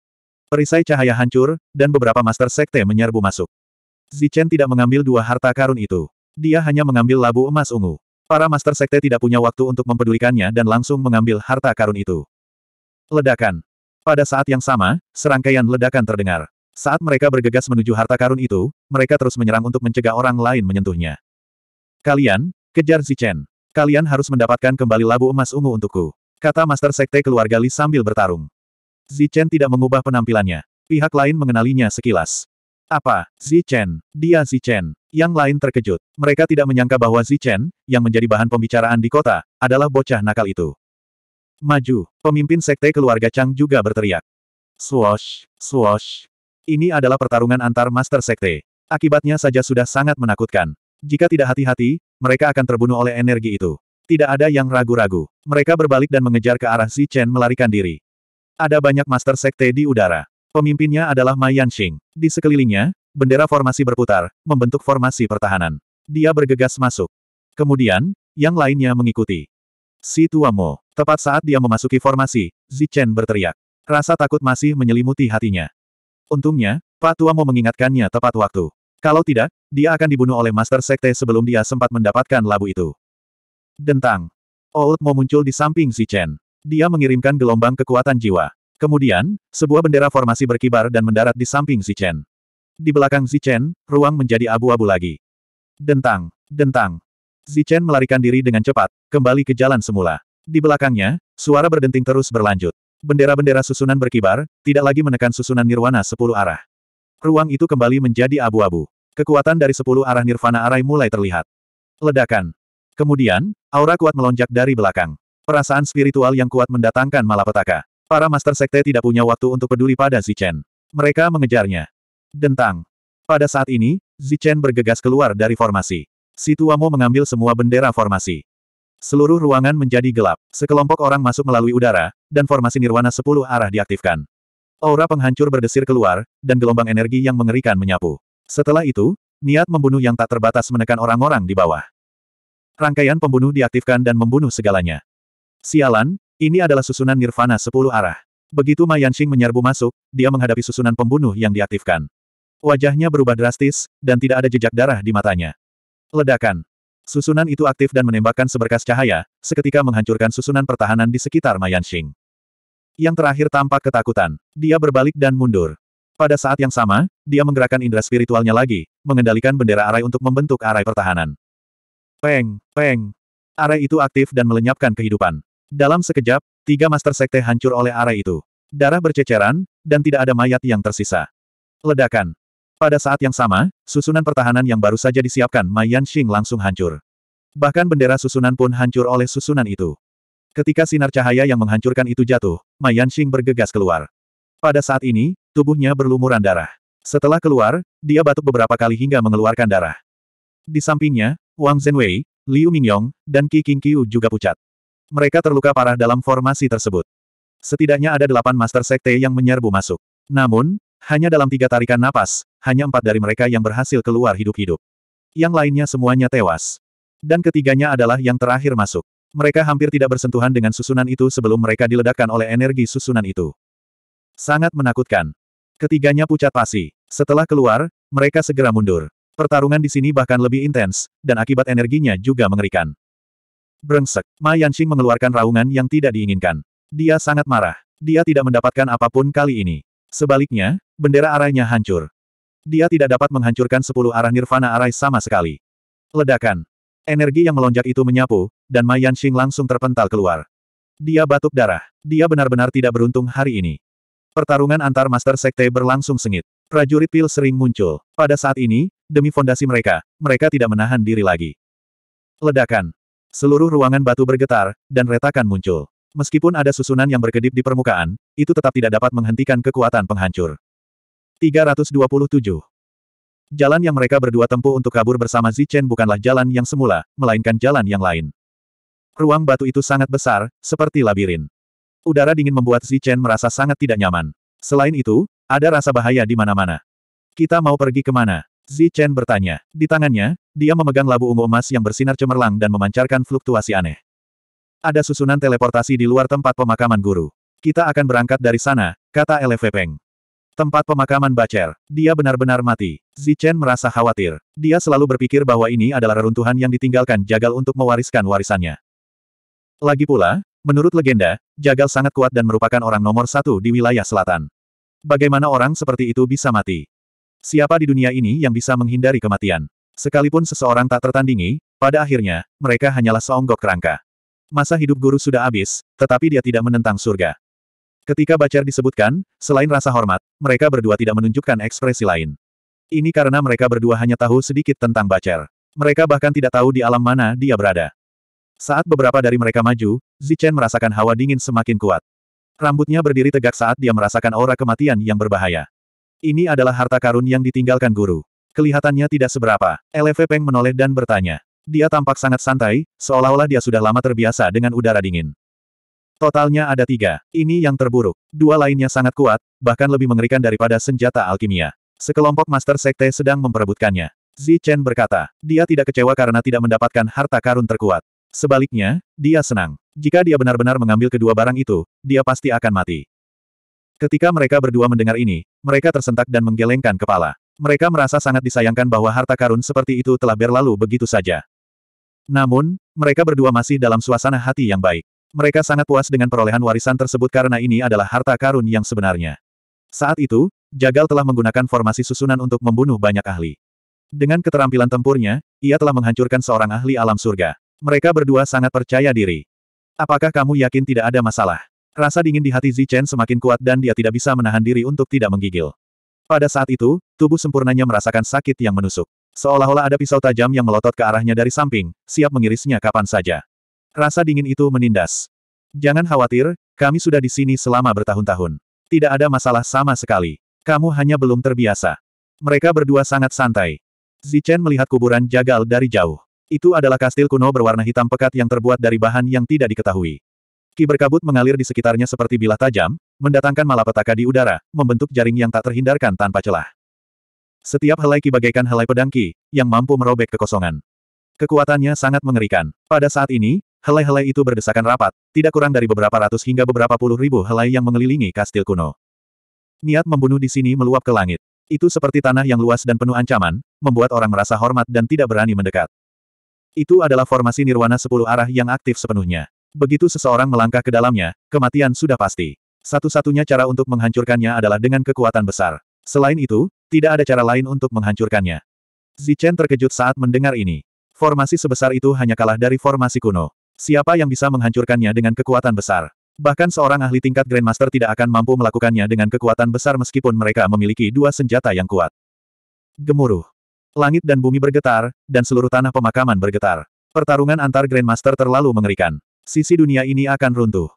Perisai cahaya hancur, dan beberapa master sekte menyerbu masuk. Zichen tidak mengambil dua harta karun itu. Dia hanya mengambil labu emas ungu. Para master sekte tidak punya waktu untuk mempedulikannya dan langsung mengambil harta karun itu. Ledakan. Pada saat yang sama, serangkaian ledakan terdengar. Saat mereka bergegas menuju harta karun itu, mereka terus menyerang untuk mencegah orang lain menyentuhnya. Kalian, kejar Zichen. Kalian harus mendapatkan kembali labu emas ungu untukku. Kata Master Sekte keluarga Li sambil bertarung. Zichen tidak mengubah penampilannya. Pihak lain mengenalinya sekilas. Apa? Zichen. Dia Zichen. Yang lain terkejut. Mereka tidak menyangka bahwa Zichen, yang menjadi bahan pembicaraan di kota, adalah bocah nakal itu. Maju. Pemimpin Sekte keluarga Chang juga berteriak. Swosh, swosh. Ini adalah pertarungan antar Master Sekte. Akibatnya saja sudah sangat menakutkan. Jika tidak hati-hati, mereka akan terbunuh oleh energi itu. Tidak ada yang ragu-ragu. Mereka berbalik dan mengejar ke arah Chen melarikan diri. Ada banyak master sekte di udara. Pemimpinnya adalah Ma Yanxing. Di sekelilingnya, bendera formasi berputar, membentuk formasi pertahanan. Dia bergegas masuk. Kemudian, yang lainnya mengikuti. Si Tuamo. Tepat saat dia memasuki formasi, Chen berteriak. Rasa takut masih menyelimuti hatinya. Untungnya, Pak Tuamo mengingatkannya tepat waktu. Kalau tidak, dia akan dibunuh oleh Master Sekte sebelum dia sempat mendapatkan labu itu. Dentang. Old Mo muncul di samping Si Chen. Dia mengirimkan gelombang kekuatan jiwa. Kemudian, sebuah bendera formasi berkibar dan mendarat di samping Si Chen. Di belakang Si Chen, ruang menjadi abu-abu lagi. Dentang, dentang. Si Chen melarikan diri dengan cepat, kembali ke jalan semula. Di belakangnya, suara berdenting terus berlanjut. Bendera-bendera susunan berkibar, tidak lagi menekan susunan nirwana sepuluh arah. Ruang itu kembali menjadi abu-abu. Kekuatan dari sepuluh arah nirvana arai mulai terlihat. Ledakan. Kemudian, aura kuat melonjak dari belakang. Perasaan spiritual yang kuat mendatangkan malapetaka. Para Master Sekte tidak punya waktu untuk peduli pada Zichen. Mereka mengejarnya. Dentang. Pada saat ini, Zichen bergegas keluar dari formasi. Tuamo mengambil semua bendera formasi. Seluruh ruangan menjadi gelap. Sekelompok orang masuk melalui udara, dan formasi Nirwana Sepuluh arah diaktifkan. Aura penghancur berdesir keluar, dan gelombang energi yang mengerikan menyapu. Setelah itu, niat membunuh yang tak terbatas menekan orang-orang di bawah. Rangkaian pembunuh diaktifkan dan membunuh segalanya. Sialan, ini adalah susunan Nirvana sepuluh arah. Begitu Ma Yanxing menyerbu masuk, dia menghadapi susunan pembunuh yang diaktifkan. Wajahnya berubah drastis, dan tidak ada jejak darah di matanya. Ledakan. Susunan itu aktif dan menembakkan seberkas cahaya, seketika menghancurkan susunan pertahanan di sekitar Ma Yanxing. Yang terakhir tampak ketakutan. Dia berbalik dan mundur. Pada saat yang sama, dia menggerakkan indera spiritualnya lagi, mengendalikan bendera arai untuk membentuk arai pertahanan. Peng, peng. Arai itu aktif dan melenyapkan kehidupan. Dalam sekejap, tiga master sekte hancur oleh arai itu. Darah berceceran, dan tidak ada mayat yang tersisa. Ledakan. Pada saat yang sama, susunan pertahanan yang baru saja disiapkan Ma Yanxing langsung hancur. Bahkan bendera susunan pun hancur oleh susunan itu. Ketika sinar cahaya yang menghancurkan itu jatuh, Ma Yanxing bergegas keluar. Pada saat ini, tubuhnya berlumuran darah. Setelah keluar, dia batuk beberapa kali hingga mengeluarkan darah. Di sampingnya, Wang Zhenwei, Liu Mingyong, dan Qi Qingqiu juga pucat. Mereka terluka parah dalam formasi tersebut. Setidaknya ada delapan master sekte yang menyerbu masuk. Namun, hanya dalam tiga tarikan napas, hanya empat dari mereka yang berhasil keluar hidup-hidup. Yang lainnya semuanya tewas. Dan ketiganya adalah yang terakhir masuk. Mereka hampir tidak bersentuhan dengan susunan itu sebelum mereka diledakkan oleh energi susunan itu. Sangat menakutkan. Ketiganya pucat pasi. Setelah keluar, mereka segera mundur. Pertarungan di sini bahkan lebih intens, dan akibat energinya juga mengerikan. Brengsek, Ma Yanxing mengeluarkan raungan yang tidak diinginkan. Dia sangat marah. Dia tidak mendapatkan apapun kali ini. Sebaliknya, bendera arahnya hancur. Dia tidak dapat menghancurkan sepuluh arah nirvana arai sama sekali. Ledakan. Energi yang melonjak itu menyapu, dan Ma Yanxing langsung terpental keluar. Dia batuk darah. Dia benar-benar tidak beruntung hari ini. Pertarungan antar Master Sekte berlangsung sengit. Prajurit pil sering muncul. Pada saat ini, demi fondasi mereka, mereka tidak menahan diri lagi. Ledakan. Seluruh ruangan batu bergetar, dan retakan muncul. Meskipun ada susunan yang berkedip di permukaan, itu tetap tidak dapat menghentikan kekuatan penghancur. 327. Jalan yang mereka berdua tempuh untuk kabur bersama Zichen bukanlah jalan yang semula, melainkan jalan yang lain. Ruang batu itu sangat besar, seperti labirin. Udara dingin membuat Zichen merasa sangat tidak nyaman. Selain itu, ada rasa bahaya di mana-mana. Kita mau pergi kemana? Zichen bertanya. Di tangannya, dia memegang labu ungu emas yang bersinar cemerlang dan memancarkan fluktuasi aneh. Ada susunan teleportasi di luar tempat pemakaman guru. Kita akan berangkat dari sana, kata LV Peng. Tempat pemakaman Bacer. Dia benar-benar mati. Zichen merasa khawatir. Dia selalu berpikir bahwa ini adalah reruntuhan yang ditinggalkan Jagal untuk mewariskan warisannya. Lagi pula, menurut legenda, Jagal sangat kuat dan merupakan orang nomor satu di wilayah selatan. Bagaimana orang seperti itu bisa mati? Siapa di dunia ini yang bisa menghindari kematian? Sekalipun seseorang tak tertandingi, pada akhirnya, mereka hanyalah seonggok kerangka. Masa hidup guru sudah habis, tetapi dia tidak menentang surga. Ketika Bacar disebutkan, selain rasa hormat, mereka berdua tidak menunjukkan ekspresi lain. Ini karena mereka berdua hanya tahu sedikit tentang Bacar. Mereka bahkan tidak tahu di alam mana dia berada. Saat beberapa dari mereka maju, Zichen merasakan hawa dingin semakin kuat. Rambutnya berdiri tegak saat dia merasakan aura kematian yang berbahaya. Ini adalah harta karun yang ditinggalkan guru. Kelihatannya tidak seberapa. LV Peng menoleh dan bertanya. Dia tampak sangat santai, seolah-olah dia sudah lama terbiasa dengan udara dingin. Totalnya ada tiga. Ini yang terburuk. Dua lainnya sangat kuat, bahkan lebih mengerikan daripada senjata alkimia. Sekelompok master sekte sedang memperebutkannya. Zi Chen berkata, dia tidak kecewa karena tidak mendapatkan harta karun terkuat. Sebaliknya, dia senang. Jika dia benar-benar mengambil kedua barang itu, dia pasti akan mati. Ketika mereka berdua mendengar ini, mereka tersentak dan menggelengkan kepala. Mereka merasa sangat disayangkan bahwa harta karun seperti itu telah berlalu begitu saja. Namun, mereka berdua masih dalam suasana hati yang baik. Mereka sangat puas dengan perolehan warisan tersebut karena ini adalah harta karun yang sebenarnya. Saat itu, Jagal telah menggunakan formasi susunan untuk membunuh banyak ahli. Dengan keterampilan tempurnya, ia telah menghancurkan seorang ahli alam surga. Mereka berdua sangat percaya diri. Apakah kamu yakin tidak ada masalah? Rasa dingin di hati Zichen semakin kuat dan dia tidak bisa menahan diri untuk tidak menggigil. Pada saat itu, tubuh sempurnanya merasakan sakit yang menusuk. Seolah-olah ada pisau tajam yang melotot ke arahnya dari samping, siap mengirisnya kapan saja. Rasa dingin itu menindas. Jangan khawatir, kami sudah di sini selama bertahun-tahun. Tidak ada masalah sama sekali. Kamu hanya belum terbiasa. Mereka berdua sangat santai. Zichen melihat kuburan jagal dari jauh. Itu adalah kastil kuno berwarna hitam pekat yang terbuat dari bahan yang tidak diketahui. Ki berkabut mengalir di sekitarnya seperti bilah tajam, mendatangkan malapetaka di udara, membentuk jaring yang tak terhindarkan tanpa celah. Setiap helai ki bagaikan helai pedang ki, yang mampu merobek kekosongan. Kekuatannya sangat mengerikan. Pada saat ini, helai-helai itu berdesakan rapat, tidak kurang dari beberapa ratus hingga beberapa puluh ribu helai yang mengelilingi kastil kuno. Niat membunuh di sini meluap ke langit. Itu seperti tanah yang luas dan penuh ancaman, membuat orang merasa hormat dan tidak berani mendekat. Itu adalah formasi nirwana sepuluh arah yang aktif sepenuhnya. Begitu seseorang melangkah ke dalamnya, kematian sudah pasti. Satu-satunya cara untuk menghancurkannya adalah dengan kekuatan besar. Selain itu, tidak ada cara lain untuk menghancurkannya. Zichen terkejut saat mendengar ini. Formasi sebesar itu hanya kalah dari formasi kuno. Siapa yang bisa menghancurkannya dengan kekuatan besar? Bahkan seorang ahli tingkat Grandmaster tidak akan mampu melakukannya dengan kekuatan besar meskipun mereka memiliki dua senjata yang kuat. Gemuruh. Langit dan bumi bergetar, dan seluruh tanah pemakaman bergetar. Pertarungan antar Grandmaster terlalu mengerikan sisi dunia ini akan runtuh.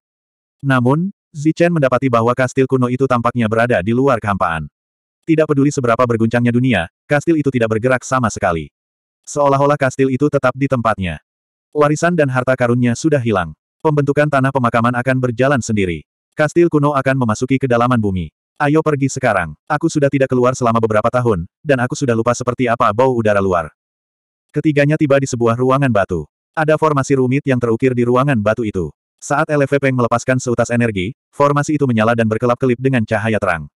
Namun, Zichen mendapati bahwa kastil kuno itu tampaknya berada di luar kehampaan. Tidak peduli seberapa berguncangnya dunia, kastil itu tidak bergerak sama sekali. Seolah-olah kastil itu tetap di tempatnya. Warisan dan harta karunnya sudah hilang. Pembentukan tanah pemakaman akan berjalan sendiri. Kastil kuno akan memasuki kedalaman bumi. Ayo pergi sekarang. Aku sudah tidak keluar selama beberapa tahun, dan aku sudah lupa seperti apa bau udara luar. Ketiganya tiba di sebuah ruangan batu. Ada formasi rumit yang terukir di ruangan batu itu. Saat LV Peng melepaskan seutas energi, formasi itu menyala dan berkelap-kelip dengan cahaya terang.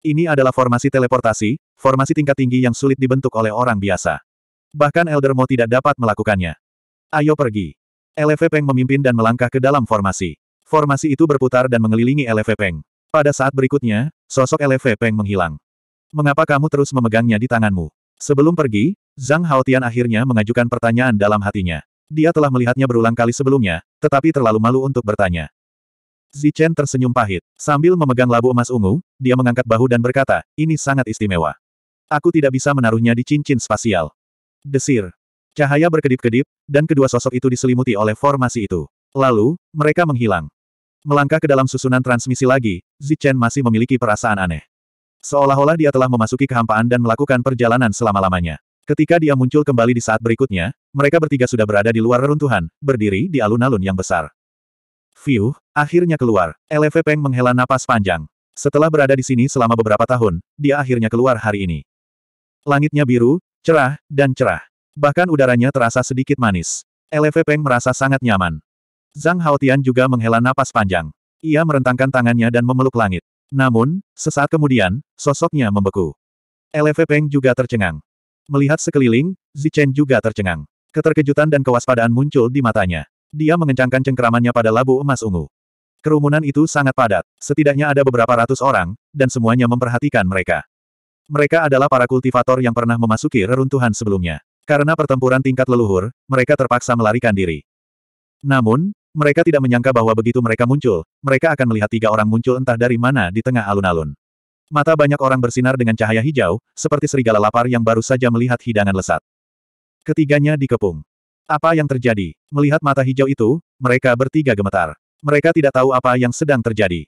Ini adalah formasi teleportasi, formasi tingkat tinggi yang sulit dibentuk oleh orang biasa. Bahkan Elder Mo tidak dapat melakukannya. Ayo pergi. LV Peng memimpin dan melangkah ke dalam formasi. Formasi itu berputar dan mengelilingi LV Peng. Pada saat berikutnya, sosok LV Peng menghilang. Mengapa kamu terus memegangnya di tanganmu? Sebelum pergi, Zhang Haotian akhirnya mengajukan pertanyaan dalam hatinya. Dia telah melihatnya berulang kali sebelumnya, tetapi terlalu malu untuk bertanya. Zichen tersenyum pahit. Sambil memegang labu emas ungu, dia mengangkat bahu dan berkata, ini sangat istimewa. Aku tidak bisa menaruhnya di cincin spasial. Desir. Cahaya berkedip-kedip, dan kedua sosok itu diselimuti oleh formasi itu. Lalu, mereka menghilang. Melangkah ke dalam susunan transmisi lagi, Zichen masih memiliki perasaan aneh. Seolah-olah dia telah memasuki kehampaan dan melakukan perjalanan selama-lamanya. Ketika dia muncul kembali di saat berikutnya, mereka bertiga sudah berada di luar reruntuhan, berdiri di alun-alun yang besar. Fiuh, akhirnya keluar. LV Peng menghela napas panjang. Setelah berada di sini selama beberapa tahun, dia akhirnya keluar hari ini. Langitnya biru, cerah, dan cerah. Bahkan udaranya terasa sedikit manis. LV Peng merasa sangat nyaman. Zhang Haotian juga menghela napas panjang. Ia merentangkan tangannya dan memeluk langit. Namun, sesaat kemudian, sosoknya membeku. LV Peng juga tercengang. Melihat sekeliling, Zichen juga tercengang. Keterkejutan dan kewaspadaan muncul di matanya. Dia mengencangkan cengkeramannya pada labu emas ungu. Kerumunan itu sangat padat, setidaknya ada beberapa ratus orang, dan semuanya memperhatikan mereka. Mereka adalah para kultivator yang pernah memasuki reruntuhan sebelumnya. Karena pertempuran tingkat leluhur, mereka terpaksa melarikan diri. Namun, mereka tidak menyangka bahwa begitu mereka muncul, mereka akan melihat tiga orang muncul entah dari mana di tengah alun-alun. Mata banyak orang bersinar dengan cahaya hijau, seperti serigala lapar yang baru saja melihat hidangan lesat. Ketiganya dikepung. Apa yang terjadi? Melihat mata hijau itu, mereka bertiga gemetar. Mereka tidak tahu apa yang sedang terjadi.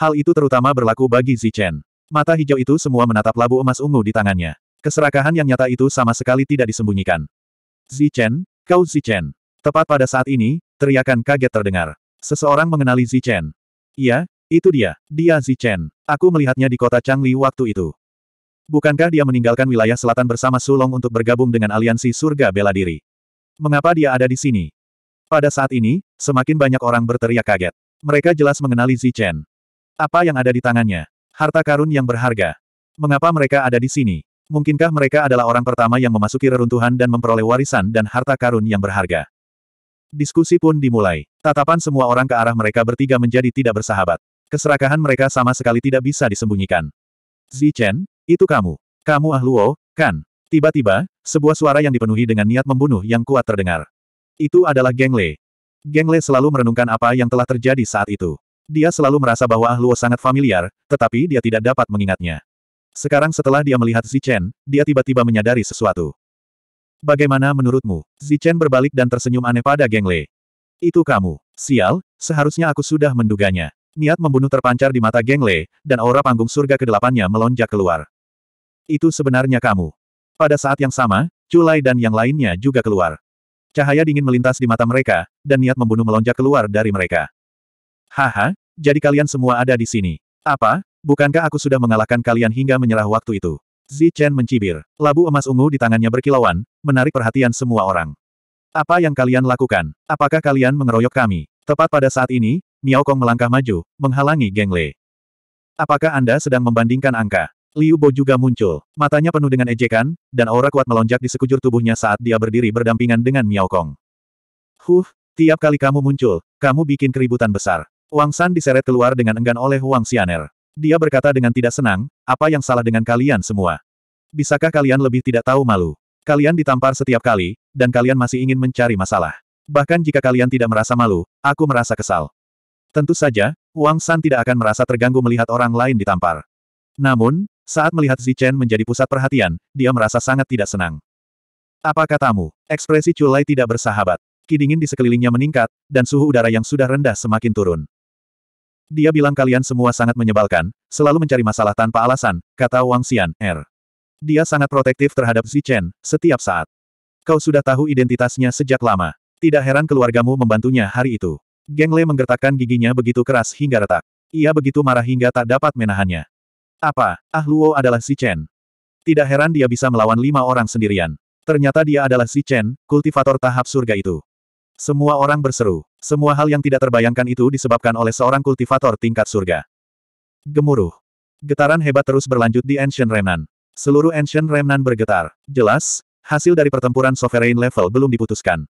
Hal itu terutama berlaku bagi Zichen. Mata hijau itu semua menatap labu emas ungu di tangannya. Keserakahan yang nyata itu sama sekali tidak disembunyikan. Zichen, kau Zichen. Tepat pada saat ini, teriakan kaget terdengar. Seseorang mengenali Zichen. Iya, itu dia, dia Zichen. Aku melihatnya di kota Changli waktu itu. Bukankah dia meninggalkan wilayah selatan bersama Sulong untuk bergabung dengan aliansi surga bela diri? Mengapa dia ada di sini? Pada saat ini, semakin banyak orang berteriak kaget. Mereka jelas mengenali Zichen. Apa yang ada di tangannya? Harta karun yang berharga. Mengapa mereka ada di sini? Mungkinkah mereka adalah orang pertama yang memasuki reruntuhan dan memperoleh warisan dan harta karun yang berharga? Diskusi pun dimulai. Tatapan semua orang ke arah mereka bertiga menjadi tidak bersahabat. Keserakahan mereka sama sekali tidak bisa disembunyikan. Zichen, itu kamu. Kamu Ahluo, kan? Tiba-tiba, sebuah suara yang dipenuhi dengan niat membunuh yang kuat terdengar. Itu adalah Geng Le. Geng Le selalu merenungkan apa yang telah terjadi saat itu. Dia selalu merasa bahwa Ahluo sangat familiar, tetapi dia tidak dapat mengingatnya. Sekarang setelah dia melihat Zichen, dia tiba-tiba menyadari sesuatu. Bagaimana menurutmu? Zichen berbalik dan tersenyum aneh pada Geng Le. Itu kamu. Sial, seharusnya aku sudah menduganya. Niat membunuh terpancar di mata Geng Le, dan aura panggung surga kedelapannya melonjak keluar. Itu sebenarnya kamu. Pada saat yang sama, Culai dan yang lainnya juga keluar. Cahaya dingin melintas di mata mereka, dan niat membunuh melonjak keluar dari mereka. Haha, jadi kalian semua ada di sini. Apa, bukankah aku sudah mengalahkan kalian hingga menyerah waktu itu? Zi Chen mencibir. Labu emas ungu di tangannya berkilauan, menarik perhatian semua orang. Apa yang kalian lakukan? Apakah kalian mengeroyok kami? Tepat pada saat ini, Miao Kong melangkah maju, menghalangi Geng Lei. Apakah Anda sedang membandingkan angka? Liu Bo juga muncul, matanya penuh dengan ejekan, dan aura kuat melonjak di sekujur tubuhnya saat dia berdiri berdampingan dengan Miao Kong. Huh, tiap kali kamu muncul, kamu bikin keributan besar. Wang San diseret keluar dengan enggan oleh Wang Xianer. Dia berkata dengan tidak senang, apa yang salah dengan kalian semua? Bisakah kalian lebih tidak tahu malu? Kalian ditampar setiap kali, dan kalian masih ingin mencari masalah. Bahkan jika kalian tidak merasa malu, aku merasa kesal. Tentu saja, Wang San tidak akan merasa terganggu melihat orang lain ditampar. Namun, saat melihat Zichen menjadi pusat perhatian, dia merasa sangat tidak senang. Apa katamu? Ekspresi Chulai tidak bersahabat. Kidingin di sekelilingnya meningkat, dan suhu udara yang sudah rendah semakin turun. Dia bilang kalian semua sangat menyebalkan, selalu mencari masalah tanpa alasan, kata Wang Xian, R. Er. Dia sangat protektif terhadap Zichen, setiap saat. Kau sudah tahu identitasnya sejak lama. Tidak heran keluargamu membantunya hari itu. Geng Lei menggertakkan giginya begitu keras hingga retak. Ia begitu marah hingga tak dapat menahannya. Apa, Ah Luo adalah si Chen? Tidak heran dia bisa melawan lima orang sendirian. Ternyata dia adalah si Chen, kultivator tahap surga itu. Semua orang berseru. Semua hal yang tidak terbayangkan itu disebabkan oleh seorang kultivator tingkat surga. Gemuruh. Getaran hebat terus berlanjut di Ancient Remnant. Seluruh Ancient Remnant bergetar. Jelas, hasil dari pertempuran Sovereign Level belum diputuskan.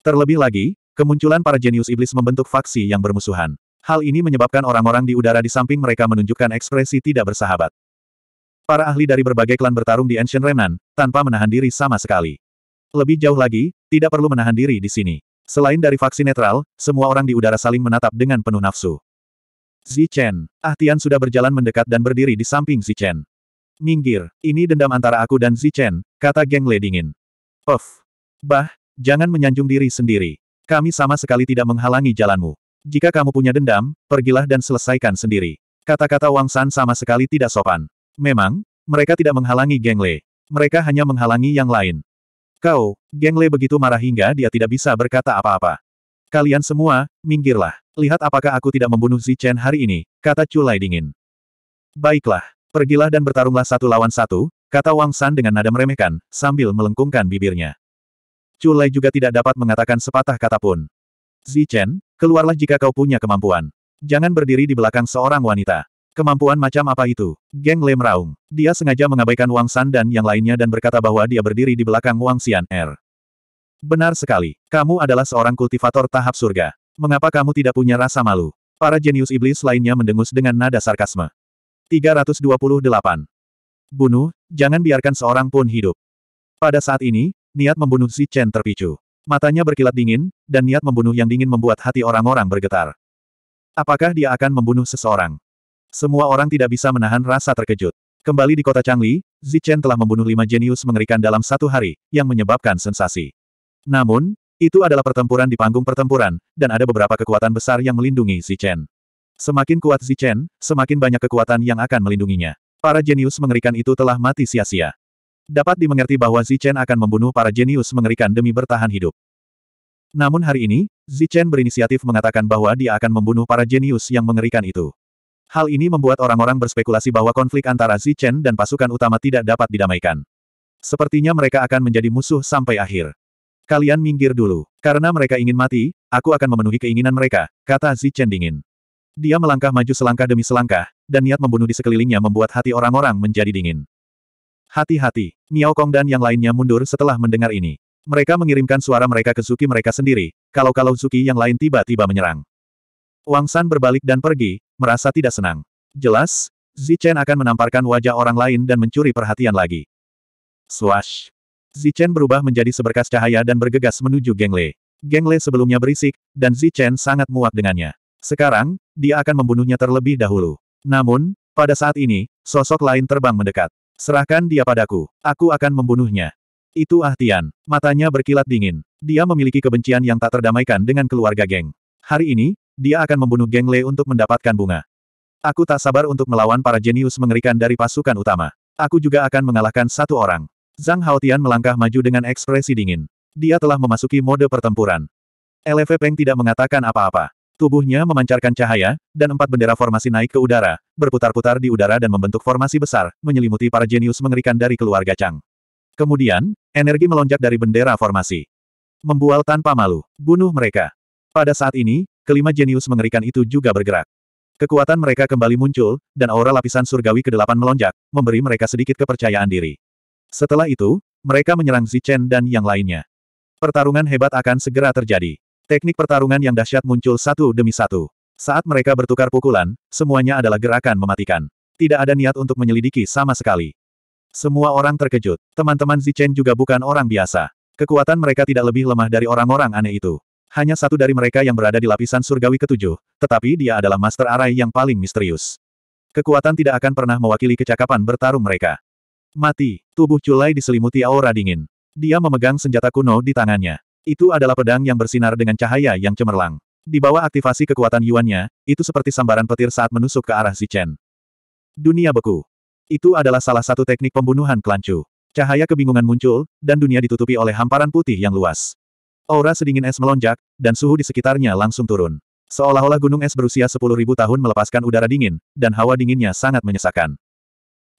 Terlebih lagi, Kemunculan para jenius iblis membentuk faksi yang bermusuhan. Hal ini menyebabkan orang-orang di udara di samping mereka menunjukkan ekspresi tidak bersahabat. Para ahli dari berbagai klan bertarung di Ancient Remnant, tanpa menahan diri sama sekali. Lebih jauh lagi, tidak perlu menahan diri di sini. Selain dari faksi netral, semua orang di udara saling menatap dengan penuh nafsu. Zi Chen, Ah sudah berjalan mendekat dan berdiri di samping Zi Chen. Minggir, ini dendam antara aku dan Zi Chen, kata geng Le dingin. Of. Bah, jangan menyanjung diri sendiri. Kami sama sekali tidak menghalangi jalanmu. Jika kamu punya dendam, pergilah dan selesaikan sendiri. Kata-kata Wang San sama sekali tidak sopan. Memang, mereka tidak menghalangi Geng Lei. Mereka hanya menghalangi yang lain. Kau, Geng Lei begitu marah hingga dia tidak bisa berkata apa-apa. Kalian semua, minggirlah. Lihat apakah aku tidak membunuh Zi Chen hari ini, kata Culai dingin. Baiklah, pergilah dan bertarunglah satu lawan satu, kata Wang San dengan nada meremehkan, sambil melengkungkan bibirnya. Chu Lai juga tidak dapat mengatakan sepatah kata pun. Chen, keluarlah jika kau punya kemampuan. Jangan berdiri di belakang seorang wanita. Kemampuan macam apa itu? Geng Lem meraung. Dia sengaja mengabaikan Wang San dan yang lainnya dan berkata bahwa dia berdiri di belakang Wang Xian Er. Benar sekali. Kamu adalah seorang kultivator tahap surga. Mengapa kamu tidak punya rasa malu? Para jenius iblis lainnya mendengus dengan nada sarkasme. 328. Bunuh, jangan biarkan seorang pun hidup. Pada saat ini, niat membunuh Zi Chen terpicu. Matanya berkilat dingin, dan niat membunuh yang dingin membuat hati orang-orang bergetar. Apakah dia akan membunuh seseorang? Semua orang tidak bisa menahan rasa terkejut. Kembali di kota Changli, Zi Chen telah membunuh lima jenius mengerikan dalam satu hari, yang menyebabkan sensasi. Namun, itu adalah pertempuran di panggung pertempuran, dan ada beberapa kekuatan besar yang melindungi Chen. Semakin kuat Chen, semakin banyak kekuatan yang akan melindunginya. Para jenius mengerikan itu telah mati sia-sia. Dapat dimengerti bahwa Zichen akan membunuh para jenius mengerikan demi bertahan hidup. Namun hari ini, Zichen berinisiatif mengatakan bahwa dia akan membunuh para jenius yang mengerikan itu. Hal ini membuat orang-orang berspekulasi bahwa konflik antara Zichen dan pasukan utama tidak dapat didamaikan. Sepertinya mereka akan menjadi musuh sampai akhir. Kalian minggir dulu. Karena mereka ingin mati, aku akan memenuhi keinginan mereka, kata Zichen dingin. Dia melangkah maju selangkah demi selangkah, dan niat membunuh di sekelilingnya membuat hati orang-orang menjadi dingin. Hati-hati, Miao Kong dan yang lainnya mundur setelah mendengar ini. Mereka mengirimkan suara mereka ke Zuki mereka sendiri, kalau-kalau Zuki yang lain tiba-tiba menyerang. Wang San berbalik dan pergi, merasa tidak senang. Jelas, Zichen akan menamparkan wajah orang lain dan mencuri perhatian lagi. Swash! Zichen berubah menjadi seberkas cahaya dan bergegas menuju Lei. Geng Geng Lei sebelumnya berisik, dan Zichen sangat muak dengannya. Sekarang, dia akan membunuhnya terlebih dahulu. Namun, pada saat ini, sosok lain terbang mendekat. Serahkan dia padaku. Aku akan membunuhnya. Itu Ah Tian. Matanya berkilat dingin. Dia memiliki kebencian yang tak terdamaikan dengan keluarga geng. Hari ini, dia akan membunuh geng Le untuk mendapatkan bunga. Aku tak sabar untuk melawan para jenius mengerikan dari pasukan utama. Aku juga akan mengalahkan satu orang. Zhang Haotian melangkah maju dengan ekspresi dingin. Dia telah memasuki mode pertempuran. LV Peng tidak mengatakan apa-apa. Tubuhnya memancarkan cahaya, dan empat bendera formasi naik ke udara, berputar-putar di udara dan membentuk formasi besar, menyelimuti para jenius mengerikan dari keluarga Chang. Kemudian, energi melonjak dari bendera formasi. Membual tanpa malu, bunuh mereka. Pada saat ini, kelima jenius mengerikan itu juga bergerak. Kekuatan mereka kembali muncul, dan aura lapisan surgawi kedelapan melonjak, memberi mereka sedikit kepercayaan diri. Setelah itu, mereka menyerang Zichen dan yang lainnya. Pertarungan hebat akan segera terjadi. Teknik pertarungan yang dahsyat muncul satu demi satu. Saat mereka bertukar pukulan, semuanya adalah gerakan mematikan. Tidak ada niat untuk menyelidiki sama sekali. Semua orang terkejut. Teman-teman Zichen juga bukan orang biasa. Kekuatan mereka tidak lebih lemah dari orang-orang aneh itu. Hanya satu dari mereka yang berada di lapisan surgawi ketujuh, tetapi dia adalah Master Arai yang paling misterius. Kekuatan tidak akan pernah mewakili kecakapan bertarung mereka. Mati, tubuh Culai diselimuti aura dingin. Dia memegang senjata kuno di tangannya. Itu adalah pedang yang bersinar dengan cahaya yang cemerlang. Di bawah aktivasi kekuatan Yuannya, itu seperti sambaran petir saat menusuk ke arah Zichen. Dunia beku. Itu adalah salah satu teknik pembunuhan kelancu. Cahaya kebingungan muncul, dan dunia ditutupi oleh hamparan putih yang luas. Aura sedingin es melonjak, dan suhu di sekitarnya langsung turun. Seolah-olah gunung es berusia 10.000 tahun melepaskan udara dingin, dan hawa dinginnya sangat menyesakan.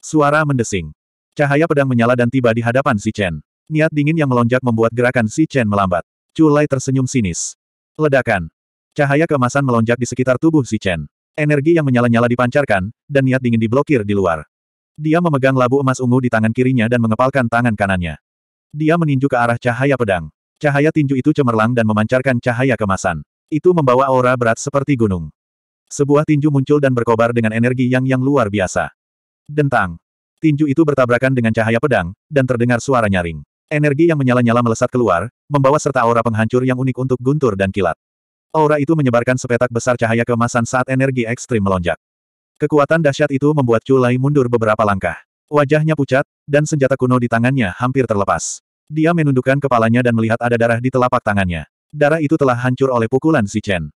Suara mendesing. Cahaya pedang menyala dan tiba di hadapan Zichen. Niat dingin yang melonjak membuat gerakan Si Chen melambat. Culai tersenyum sinis. Ledakan. Cahaya kemasan melonjak di sekitar tubuh Si Chen. Energi yang menyala-nyala dipancarkan, dan niat dingin diblokir di luar. Dia memegang labu emas ungu di tangan kirinya dan mengepalkan tangan kanannya. Dia meninju ke arah cahaya pedang. Cahaya tinju itu cemerlang dan memancarkan cahaya kemasan. Itu membawa aura berat seperti gunung. Sebuah tinju muncul dan berkobar dengan energi yang yang luar biasa. Dentang. Tinju itu bertabrakan dengan cahaya pedang, dan terdengar suara nyaring. Energi yang menyala-nyala melesat keluar, membawa serta aura penghancur yang unik untuk guntur dan kilat. Aura itu menyebarkan sepetak besar cahaya kemasan saat energi ekstrim melonjak. Kekuatan dahsyat itu membuat Culai mundur beberapa langkah. Wajahnya pucat, dan senjata kuno di tangannya hampir terlepas. Dia menundukkan kepalanya dan melihat ada darah di telapak tangannya. Darah itu telah hancur oleh pukulan Si Chen.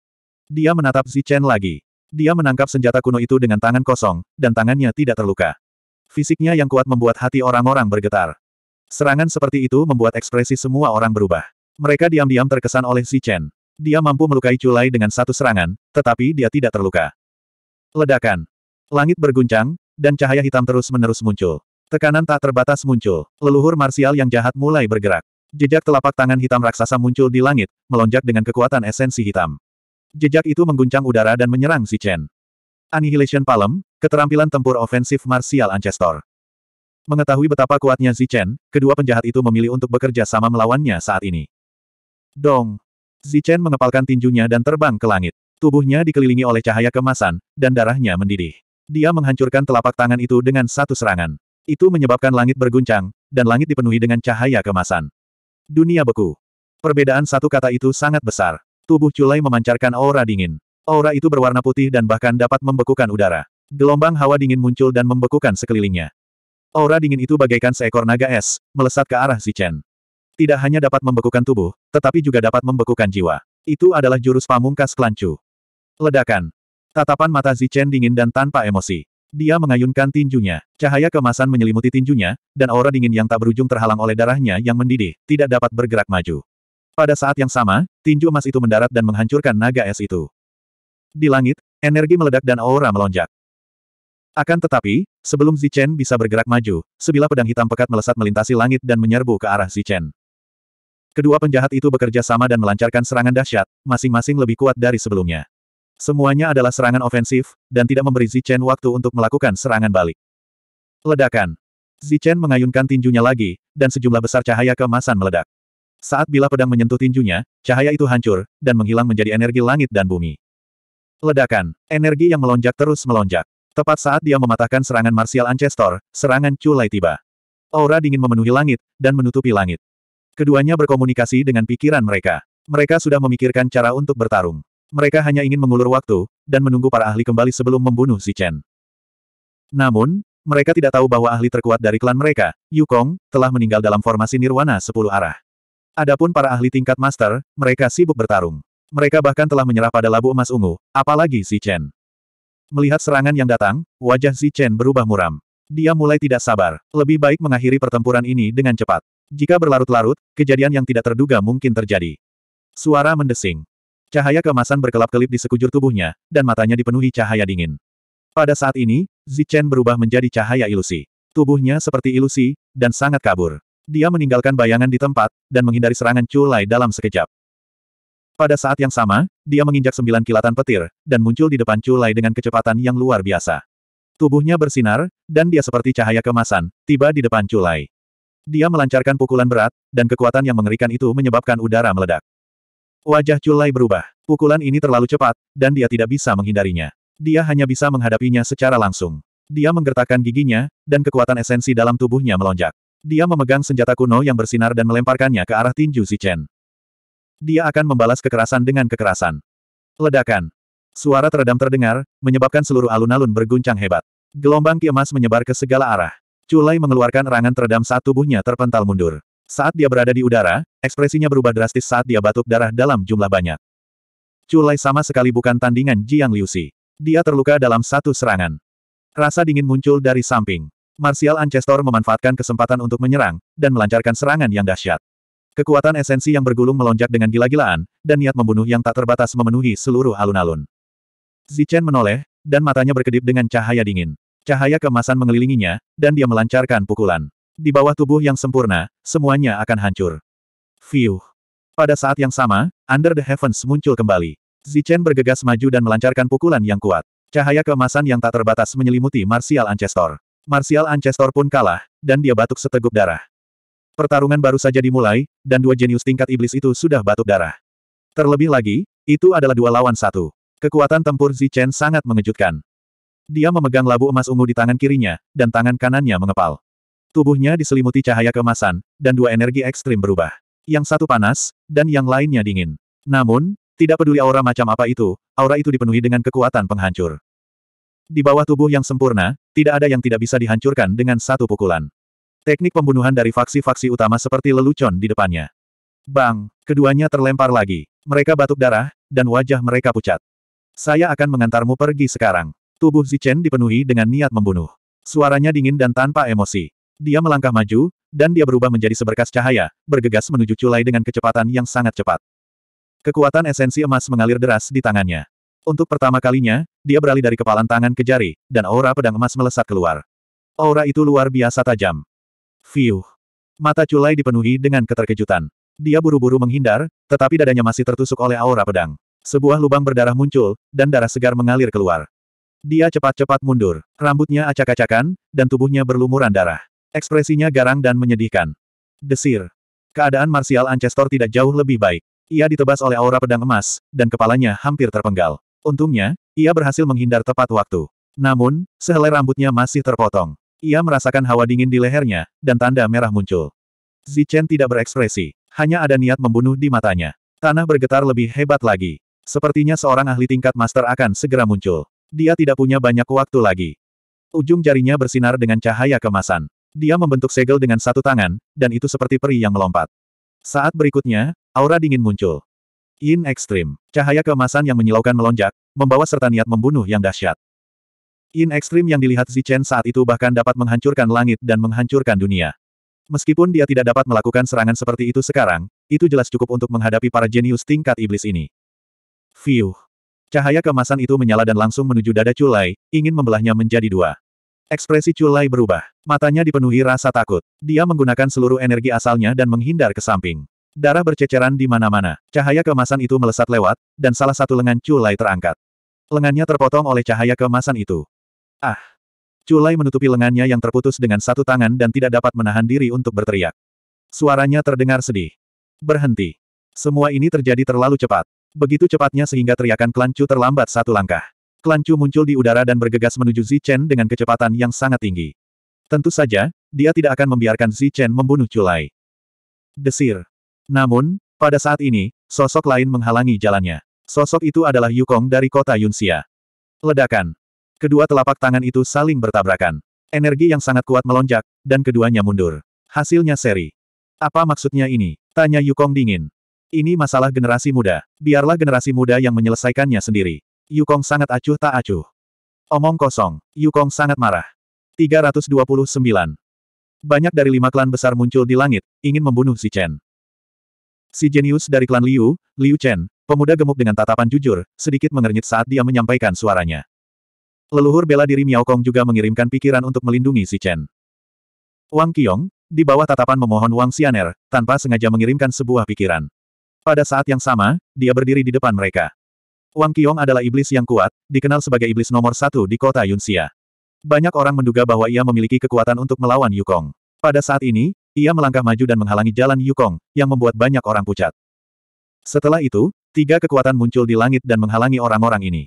Dia menatap Si Chen lagi. Dia menangkap senjata kuno itu dengan tangan kosong, dan tangannya tidak terluka. Fisiknya yang kuat membuat hati orang-orang bergetar. Serangan seperti itu membuat ekspresi semua orang berubah. Mereka diam-diam terkesan oleh Si Chen. Dia mampu melukai Chulai dengan satu serangan, tetapi dia tidak terluka. Ledakan. Langit berguncang, dan cahaya hitam terus-menerus muncul. Tekanan tak terbatas muncul. Leluhur marsial yang jahat mulai bergerak. Jejak telapak tangan hitam raksasa muncul di langit, melonjak dengan kekuatan esensi hitam. Jejak itu mengguncang udara dan menyerang si Chen. Annihilation Palem, keterampilan tempur ofensif marsial Ancestor. Mengetahui betapa kuatnya Zichen, kedua penjahat itu memilih untuk bekerja sama melawannya saat ini. Dong! Zichen mengepalkan tinjunya dan terbang ke langit. Tubuhnya dikelilingi oleh cahaya kemasan, dan darahnya mendidih. Dia menghancurkan telapak tangan itu dengan satu serangan. Itu menyebabkan langit berguncang, dan langit dipenuhi dengan cahaya kemasan. Dunia beku. Perbedaan satu kata itu sangat besar. Tubuh Culai memancarkan aura dingin. Aura itu berwarna putih dan bahkan dapat membekukan udara. Gelombang hawa dingin muncul dan membekukan sekelilingnya. Aura dingin itu bagaikan seekor naga es, melesat ke arah Zichen. Tidak hanya dapat membekukan tubuh, tetapi juga dapat membekukan jiwa. Itu adalah jurus pamungkas kelancu. Ledakan. Tatapan mata Zichen dingin dan tanpa emosi. Dia mengayunkan tinjunya. Cahaya kemasan menyelimuti tinjunya, dan aura dingin yang tak berujung terhalang oleh darahnya yang mendidih, tidak dapat bergerak maju. Pada saat yang sama, tinju emas itu mendarat dan menghancurkan naga es itu. Di langit, energi meledak dan aura melonjak. Akan tetapi, sebelum Zichen bisa bergerak maju, sebilah pedang hitam pekat melesat melintasi langit dan menyerbu ke arah Zichen. Kedua penjahat itu bekerja sama dan melancarkan serangan dahsyat, masing-masing lebih kuat dari sebelumnya. Semuanya adalah serangan ofensif, dan tidak memberi Zichen waktu untuk melakukan serangan balik. Ledakan. Zichen mengayunkan tinjunya lagi, dan sejumlah besar cahaya kemasan meledak. Saat bila pedang menyentuh tinjunya, cahaya itu hancur, dan menghilang menjadi energi langit dan bumi. Ledakan. Energi yang melonjak terus melonjak. Tepat saat dia mematahkan serangan Martial Ancestor, serangan Chulai tiba. Aura dingin memenuhi langit, dan menutupi langit. Keduanya berkomunikasi dengan pikiran mereka. Mereka sudah memikirkan cara untuk bertarung. Mereka hanya ingin mengulur waktu, dan menunggu para ahli kembali sebelum membunuh si Chen. Namun, mereka tidak tahu bahwa ahli terkuat dari klan mereka, Yukong, telah meninggal dalam formasi Nirwana sepuluh arah. Adapun para ahli tingkat master, mereka sibuk bertarung. Mereka bahkan telah menyerah pada labu emas ungu, apalagi si Chen. Melihat serangan yang datang, wajah Zichen berubah muram. Dia mulai tidak sabar. Lebih baik mengakhiri pertempuran ini dengan cepat. Jika berlarut-larut, kejadian yang tidak terduga mungkin terjadi. Suara mendesing. Cahaya kemasan berkelap-kelip di sekujur tubuhnya, dan matanya dipenuhi cahaya dingin. Pada saat ini, Zichen berubah menjadi cahaya ilusi. Tubuhnya seperti ilusi, dan sangat kabur. Dia meninggalkan bayangan di tempat, dan menghindari serangan culai dalam sekejap. Pada saat yang sama, dia menginjak sembilan kilatan petir, dan muncul di depan Chulai dengan kecepatan yang luar biasa. Tubuhnya bersinar, dan dia seperti cahaya kemasan, tiba di depan Chulai. Dia melancarkan pukulan berat, dan kekuatan yang mengerikan itu menyebabkan udara meledak. Wajah Chulai berubah. Pukulan ini terlalu cepat, dan dia tidak bisa menghindarinya. Dia hanya bisa menghadapinya secara langsung. Dia menggertakkan giginya, dan kekuatan esensi dalam tubuhnya melonjak. Dia memegang senjata kuno yang bersinar dan melemparkannya ke arah tinju Zichen. Dia akan membalas kekerasan dengan kekerasan. Ledakan. Suara teredam terdengar, menyebabkan seluruh alun-alun berguncang hebat. Gelombang ki menyebar ke segala arah. Culai mengeluarkan serangan teredam saat tubuhnya terpental mundur. Saat dia berada di udara, ekspresinya berubah drastis saat dia batuk darah dalam jumlah banyak. Culai sama sekali bukan tandingan Jiang Si. Dia terluka dalam satu serangan. Rasa dingin muncul dari samping. Martial Ancestor memanfaatkan kesempatan untuk menyerang, dan melancarkan serangan yang dahsyat. Kekuatan esensi yang bergulung melonjak dengan gila-gilaan, dan niat membunuh yang tak terbatas memenuhi seluruh alun-alun. Zichen menoleh, dan matanya berkedip dengan cahaya dingin. Cahaya kemasan mengelilinginya, dan dia melancarkan pukulan. Di bawah tubuh yang sempurna, semuanya akan hancur. Fiuh. Pada saat yang sama, Under the Heavens muncul kembali. Zichen bergegas maju dan melancarkan pukulan yang kuat. Cahaya kemasan yang tak terbatas menyelimuti Martial Ancestor. Martial Ancestor pun kalah, dan dia batuk seteguk darah. Pertarungan baru saja dimulai, dan dua jenius tingkat iblis itu sudah batuk darah. Terlebih lagi, itu adalah dua lawan satu. Kekuatan tempur Zichen sangat mengejutkan. Dia memegang labu emas ungu di tangan kirinya, dan tangan kanannya mengepal. Tubuhnya diselimuti cahaya kemasan, dan dua energi ekstrim berubah. Yang satu panas, dan yang lainnya dingin. Namun, tidak peduli aura macam apa itu, aura itu dipenuhi dengan kekuatan penghancur. Di bawah tubuh yang sempurna, tidak ada yang tidak bisa dihancurkan dengan satu pukulan. Teknik pembunuhan dari faksi-faksi utama seperti lelucon di depannya. Bang! Keduanya terlempar lagi. Mereka batuk darah, dan wajah mereka pucat. Saya akan mengantarmu pergi sekarang. Tubuh Zichen dipenuhi dengan niat membunuh. Suaranya dingin dan tanpa emosi. Dia melangkah maju, dan dia berubah menjadi seberkas cahaya, bergegas menuju Culai dengan kecepatan yang sangat cepat. Kekuatan esensi emas mengalir deras di tangannya. Untuk pertama kalinya, dia beralih dari kepalan tangan ke jari, dan aura pedang emas melesat keluar. Aura itu luar biasa tajam. Fiuh. Mata Culai dipenuhi dengan keterkejutan. Dia buru-buru menghindar, tetapi dadanya masih tertusuk oleh aura pedang. Sebuah lubang berdarah muncul, dan darah segar mengalir keluar. Dia cepat-cepat mundur, rambutnya acak-acakan, dan tubuhnya berlumuran darah. Ekspresinya garang dan menyedihkan. Desir. Keadaan Marsial Ancestor tidak jauh lebih baik. Ia ditebas oleh aura pedang emas, dan kepalanya hampir terpenggal. Untungnya, ia berhasil menghindar tepat waktu. Namun, sehelai rambutnya masih terpotong. Ia merasakan hawa dingin di lehernya, dan tanda merah muncul. Zichen tidak berekspresi, hanya ada niat membunuh di matanya. Tanah bergetar lebih hebat lagi. Sepertinya seorang ahli tingkat master akan segera muncul. Dia tidak punya banyak waktu lagi. Ujung jarinya bersinar dengan cahaya kemasan. Dia membentuk segel dengan satu tangan, dan itu seperti peri yang melompat. Saat berikutnya, aura dingin muncul. In ekstrim, cahaya kemasan yang menyilaukan melonjak, membawa serta niat membunuh yang dahsyat. In ekstrim yang dilihat Zichen saat itu bahkan dapat menghancurkan langit dan menghancurkan dunia. Meskipun dia tidak dapat melakukan serangan seperti itu sekarang, itu jelas cukup untuk menghadapi para jenius tingkat iblis ini. Fiuh. Cahaya kemasan itu menyala dan langsung menuju dada Culai, ingin membelahnya menjadi dua. Ekspresi Culai berubah. Matanya dipenuhi rasa takut. Dia menggunakan seluruh energi asalnya dan menghindar ke samping. Darah berceceran di mana-mana. Cahaya kemasan itu melesat lewat, dan salah satu lengan Culai terangkat. Lengannya terpotong oleh cahaya kemasan itu. Ah! Culai menutupi lengannya yang terputus dengan satu tangan dan tidak dapat menahan diri untuk berteriak. Suaranya terdengar sedih. Berhenti. Semua ini terjadi terlalu cepat. Begitu cepatnya sehingga teriakan Klancu terlambat satu langkah. Klancu muncul di udara dan bergegas menuju Zichen dengan kecepatan yang sangat tinggi. Tentu saja, dia tidak akan membiarkan Zichen membunuh Culai. Desir. Namun, pada saat ini, sosok lain menghalangi jalannya. Sosok itu adalah Yukong dari kota Yunxia. Ledakan. Kedua telapak tangan itu saling bertabrakan. Energi yang sangat kuat melonjak, dan keduanya mundur. Hasilnya seri. Apa maksudnya ini? Tanya Yukong dingin. Ini masalah generasi muda. Biarlah generasi muda yang menyelesaikannya sendiri. Yukong sangat acuh tak acuh. Omong kosong. Yukong sangat marah. 329. Banyak dari lima klan besar muncul di langit, ingin membunuh si Chen. Si jenius dari klan Liu, Liu Chen, pemuda gemuk dengan tatapan jujur, sedikit mengernyit saat dia menyampaikan suaranya leluhur bela diri Miao Kong juga mengirimkan pikiran untuk melindungi si Chen. Wang Qiong, di bawah tatapan memohon Wang Xianer, tanpa sengaja mengirimkan sebuah pikiran. Pada saat yang sama, dia berdiri di depan mereka. Wang Qiong adalah iblis yang kuat, dikenal sebagai iblis nomor satu di kota Yunxia. Banyak orang menduga bahwa ia memiliki kekuatan untuk melawan Yukong. Pada saat ini, ia melangkah maju dan menghalangi jalan Yukong, yang membuat banyak orang pucat. Setelah itu, tiga kekuatan muncul di langit dan menghalangi orang-orang ini.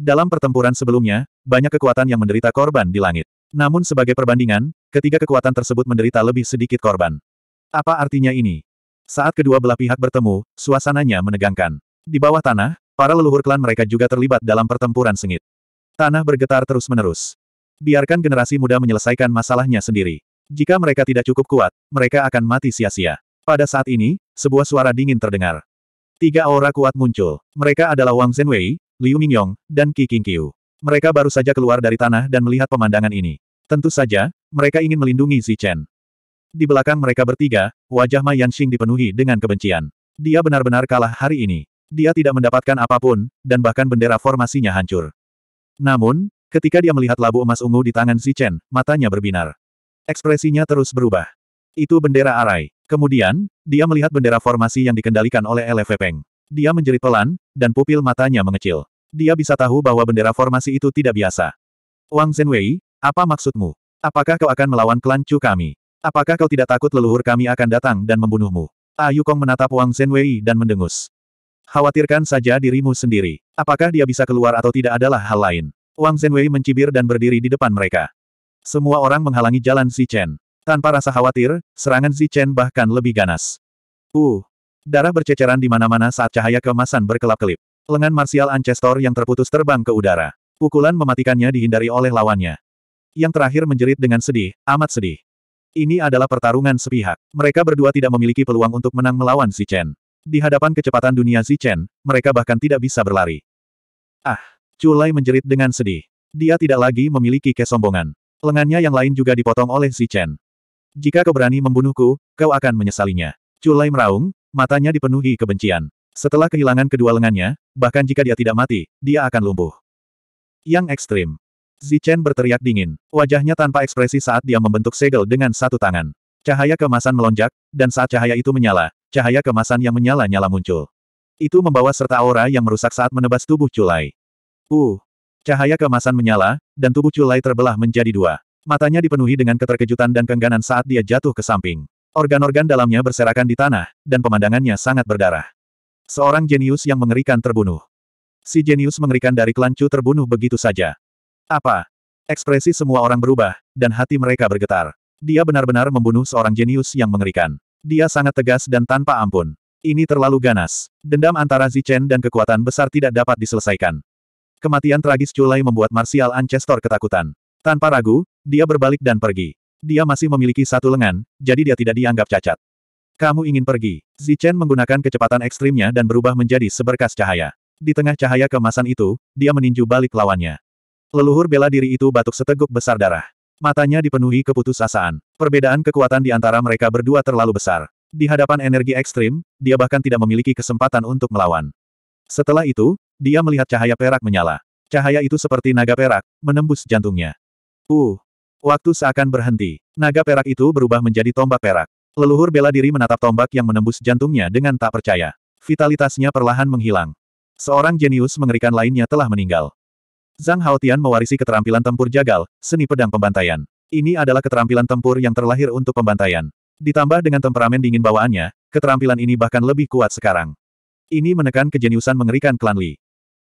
Dalam pertempuran sebelumnya, banyak kekuatan yang menderita korban di langit. Namun sebagai perbandingan, ketiga kekuatan tersebut menderita lebih sedikit korban. Apa artinya ini? Saat kedua belah pihak bertemu, suasananya menegangkan. Di bawah tanah, para leluhur klan mereka juga terlibat dalam pertempuran sengit. Tanah bergetar terus-menerus. Biarkan generasi muda menyelesaikan masalahnya sendiri. Jika mereka tidak cukup kuat, mereka akan mati sia-sia. Pada saat ini, sebuah suara dingin terdengar. Tiga aura kuat muncul. Mereka adalah Wang Zhenwei, Liu Mingyong, dan Qi Qingqiu. Mereka baru saja keluar dari tanah dan melihat pemandangan ini. Tentu saja, mereka ingin melindungi Chen. Di belakang mereka bertiga, wajah Ma Yanxing dipenuhi dengan kebencian. Dia benar-benar kalah hari ini. Dia tidak mendapatkan apapun, dan bahkan bendera formasinya hancur. Namun, ketika dia melihat labu emas ungu di tangan Chen, matanya berbinar. Ekspresinya terus berubah. Itu bendera arai. Kemudian, dia melihat bendera formasi yang dikendalikan oleh LV Peng. Dia menjerit pelan, dan pupil matanya mengecil. Dia bisa tahu bahwa bendera formasi itu tidak biasa. Wang Zhenwei, apa maksudmu? Apakah kau akan melawan klan Chu kami? Apakah kau tidak takut leluhur kami akan datang dan membunuhmu? Ayu Kong menatap Wang Zhenwei dan mendengus. Khawatirkan saja dirimu sendiri. Apakah dia bisa keluar atau tidak adalah hal lain. Wang Zhenwei mencibir dan berdiri di depan mereka. Semua orang menghalangi jalan Xi Chen. Tanpa rasa khawatir, serangan Xi Chen bahkan lebih ganas. Uh, Darah berceceran di mana-mana saat cahaya kemasan berkelap-kelip. Lengan marsial Ancestor yang terputus terbang ke udara. Pukulan mematikannya dihindari oleh lawannya. Yang terakhir menjerit dengan sedih, amat sedih. Ini adalah pertarungan sepihak. Mereka berdua tidak memiliki peluang untuk menang melawan Si Chen. Di hadapan kecepatan dunia Si Chen, mereka bahkan tidak bisa berlari. Ah! Culai menjerit dengan sedih. Dia tidak lagi memiliki kesombongan. Lengannya yang lain juga dipotong oleh Si Chen. Jika kau berani membunuhku, kau akan menyesalinya. Culai meraung, matanya dipenuhi kebencian. Setelah kehilangan kedua lengannya, bahkan jika dia tidak mati, dia akan lumpuh. Yang ekstrim. Zichen berteriak dingin, wajahnya tanpa ekspresi saat dia membentuk segel dengan satu tangan. Cahaya kemasan melonjak, dan saat cahaya itu menyala, cahaya kemasan yang menyala-nyala muncul. Itu membawa serta aura yang merusak saat menebas tubuh Culai. Uh! Cahaya kemasan menyala, dan tubuh Culai terbelah menjadi dua. Matanya dipenuhi dengan keterkejutan dan kengganan saat dia jatuh ke samping. Organ-organ dalamnya berserakan di tanah, dan pemandangannya sangat berdarah. Seorang jenius yang mengerikan terbunuh. Si jenius mengerikan dari klan terbunuh begitu saja. Apa? Ekspresi semua orang berubah, dan hati mereka bergetar. Dia benar-benar membunuh seorang jenius yang mengerikan. Dia sangat tegas dan tanpa ampun. Ini terlalu ganas. Dendam antara Zichen dan kekuatan besar tidak dapat diselesaikan. Kematian tragis culai membuat Martial Ancestor ketakutan. Tanpa ragu, dia berbalik dan pergi. Dia masih memiliki satu lengan, jadi dia tidak dianggap cacat. Kamu ingin pergi. Zichen menggunakan kecepatan ekstrimnya dan berubah menjadi seberkas cahaya. Di tengah cahaya kemasan itu, dia meninju balik lawannya. Leluhur bela diri itu batuk seteguk besar darah. Matanya dipenuhi keputusasaan. Perbedaan kekuatan di antara mereka berdua terlalu besar. Di hadapan energi ekstrim, dia bahkan tidak memiliki kesempatan untuk melawan. Setelah itu, dia melihat cahaya perak menyala. Cahaya itu seperti naga perak, menembus jantungnya. Uh, waktu seakan berhenti. Naga perak itu berubah menjadi tombak perak. Leluhur bela diri menatap tombak yang menembus jantungnya dengan tak percaya. Vitalitasnya perlahan menghilang. Seorang jenius mengerikan lainnya telah meninggal. Zhang Haotian mewarisi keterampilan tempur jagal, seni pedang pembantaian. Ini adalah keterampilan tempur yang terlahir untuk pembantaian. Ditambah dengan temperamen dingin bawaannya, keterampilan ini bahkan lebih kuat sekarang. Ini menekan kejeniusan mengerikan klan Li.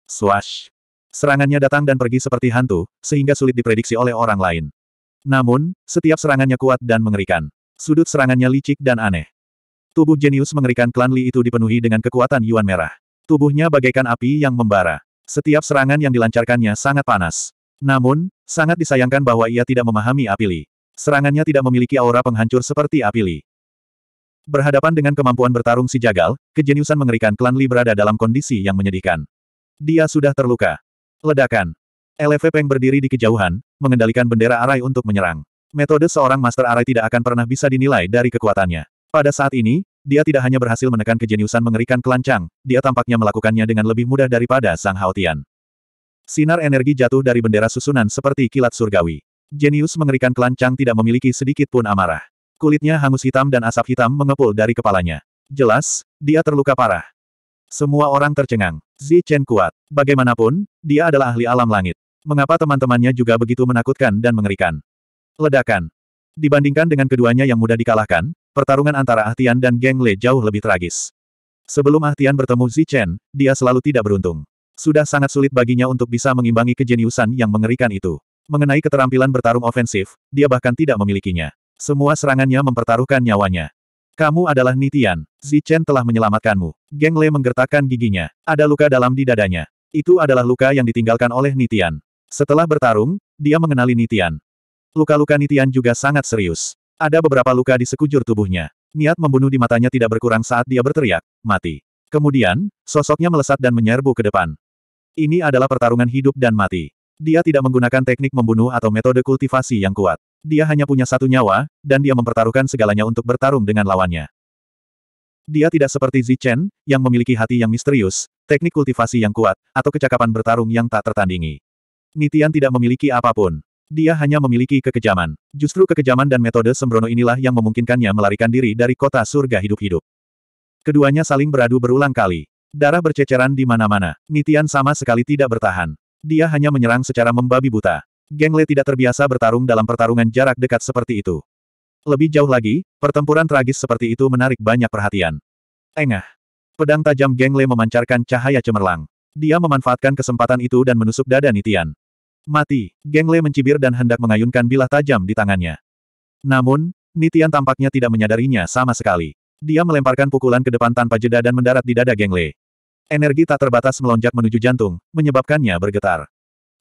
Swash. Serangannya datang dan pergi seperti hantu, sehingga sulit diprediksi oleh orang lain. Namun, setiap serangannya kuat dan mengerikan. Sudut serangannya licik dan aneh. Tubuh jenius mengerikan klan Li itu dipenuhi dengan kekuatan Yuan Merah. Tubuhnya bagaikan api yang membara. Setiap serangan yang dilancarkannya sangat panas. Namun, sangat disayangkan bahwa ia tidak memahami api Li. Serangannya tidak memiliki aura penghancur seperti api Li. Berhadapan dengan kemampuan bertarung si Jagal, kejeniusan mengerikan klan Li berada dalam kondisi yang menyedihkan. Dia sudah terluka. Ledakan. LFP Peng berdiri di kejauhan, mengendalikan bendera arai untuk menyerang metode seorang Master Arai tidak akan pernah bisa dinilai dari kekuatannya. Pada saat ini, dia tidak hanya berhasil menekan kejeniusan mengerikan kelancang, dia tampaknya melakukannya dengan lebih mudah daripada Sang Haotian. Sinar energi jatuh dari bendera susunan seperti kilat surgawi. Jenius mengerikan kelancang tidak memiliki sedikit pun amarah. Kulitnya hangus hitam dan asap hitam mengepul dari kepalanya. Jelas, dia terluka parah. Semua orang tercengang. Zi Chen kuat. Bagaimanapun, dia adalah ahli alam langit. Mengapa teman-temannya juga begitu menakutkan dan mengerikan? Ledakan. Dibandingkan dengan keduanya yang mudah dikalahkan, pertarungan antara Ahtian dan Geng Le jauh lebih tragis. Sebelum Ahtian bertemu Zichen, dia selalu tidak beruntung. Sudah sangat sulit baginya untuk bisa mengimbangi kejeniusan yang mengerikan itu. Mengenai keterampilan bertarung ofensif, dia bahkan tidak memilikinya. Semua serangannya mempertaruhkan nyawanya. Kamu adalah Nitian. Zichen telah menyelamatkanmu. Geng Le menggertakkan giginya. Ada luka dalam di dadanya. Itu adalah luka yang ditinggalkan oleh Nitian. Setelah bertarung, dia mengenali Nitian. Luka-luka Nitian juga sangat serius. Ada beberapa luka di sekujur tubuhnya. Niat membunuh di matanya tidak berkurang saat dia berteriak, mati. Kemudian, sosoknya melesat dan menyerbu ke depan. Ini adalah pertarungan hidup dan mati. Dia tidak menggunakan teknik membunuh atau metode kultivasi yang kuat. Dia hanya punya satu nyawa, dan dia mempertaruhkan segalanya untuk bertarung dengan lawannya. Dia tidak seperti Zichen, yang memiliki hati yang misterius, teknik kultivasi yang kuat, atau kecakapan bertarung yang tak tertandingi. Nitian tidak memiliki apapun. Dia hanya memiliki kekejaman. Justru kekejaman dan metode sembrono inilah yang memungkinkannya melarikan diri dari kota surga hidup-hidup. Keduanya saling beradu berulang kali. Darah berceceran di mana-mana. Nitian sama sekali tidak bertahan. Dia hanya menyerang secara membabi buta. Gengle tidak terbiasa bertarung dalam pertarungan jarak dekat seperti itu. Lebih jauh lagi, pertempuran tragis seperti itu menarik banyak perhatian. Engah. Pedang tajam Gengle memancarkan cahaya cemerlang. Dia memanfaatkan kesempatan itu dan menusuk dada Nitian. Mati, Geng Le mencibir dan hendak mengayunkan bilah tajam di tangannya. Namun, Nitian tampaknya tidak menyadarinya sama sekali. Dia melemparkan pukulan ke depan tanpa jeda dan mendarat di dada Geng Le. Energi tak terbatas melonjak menuju jantung, menyebabkannya bergetar.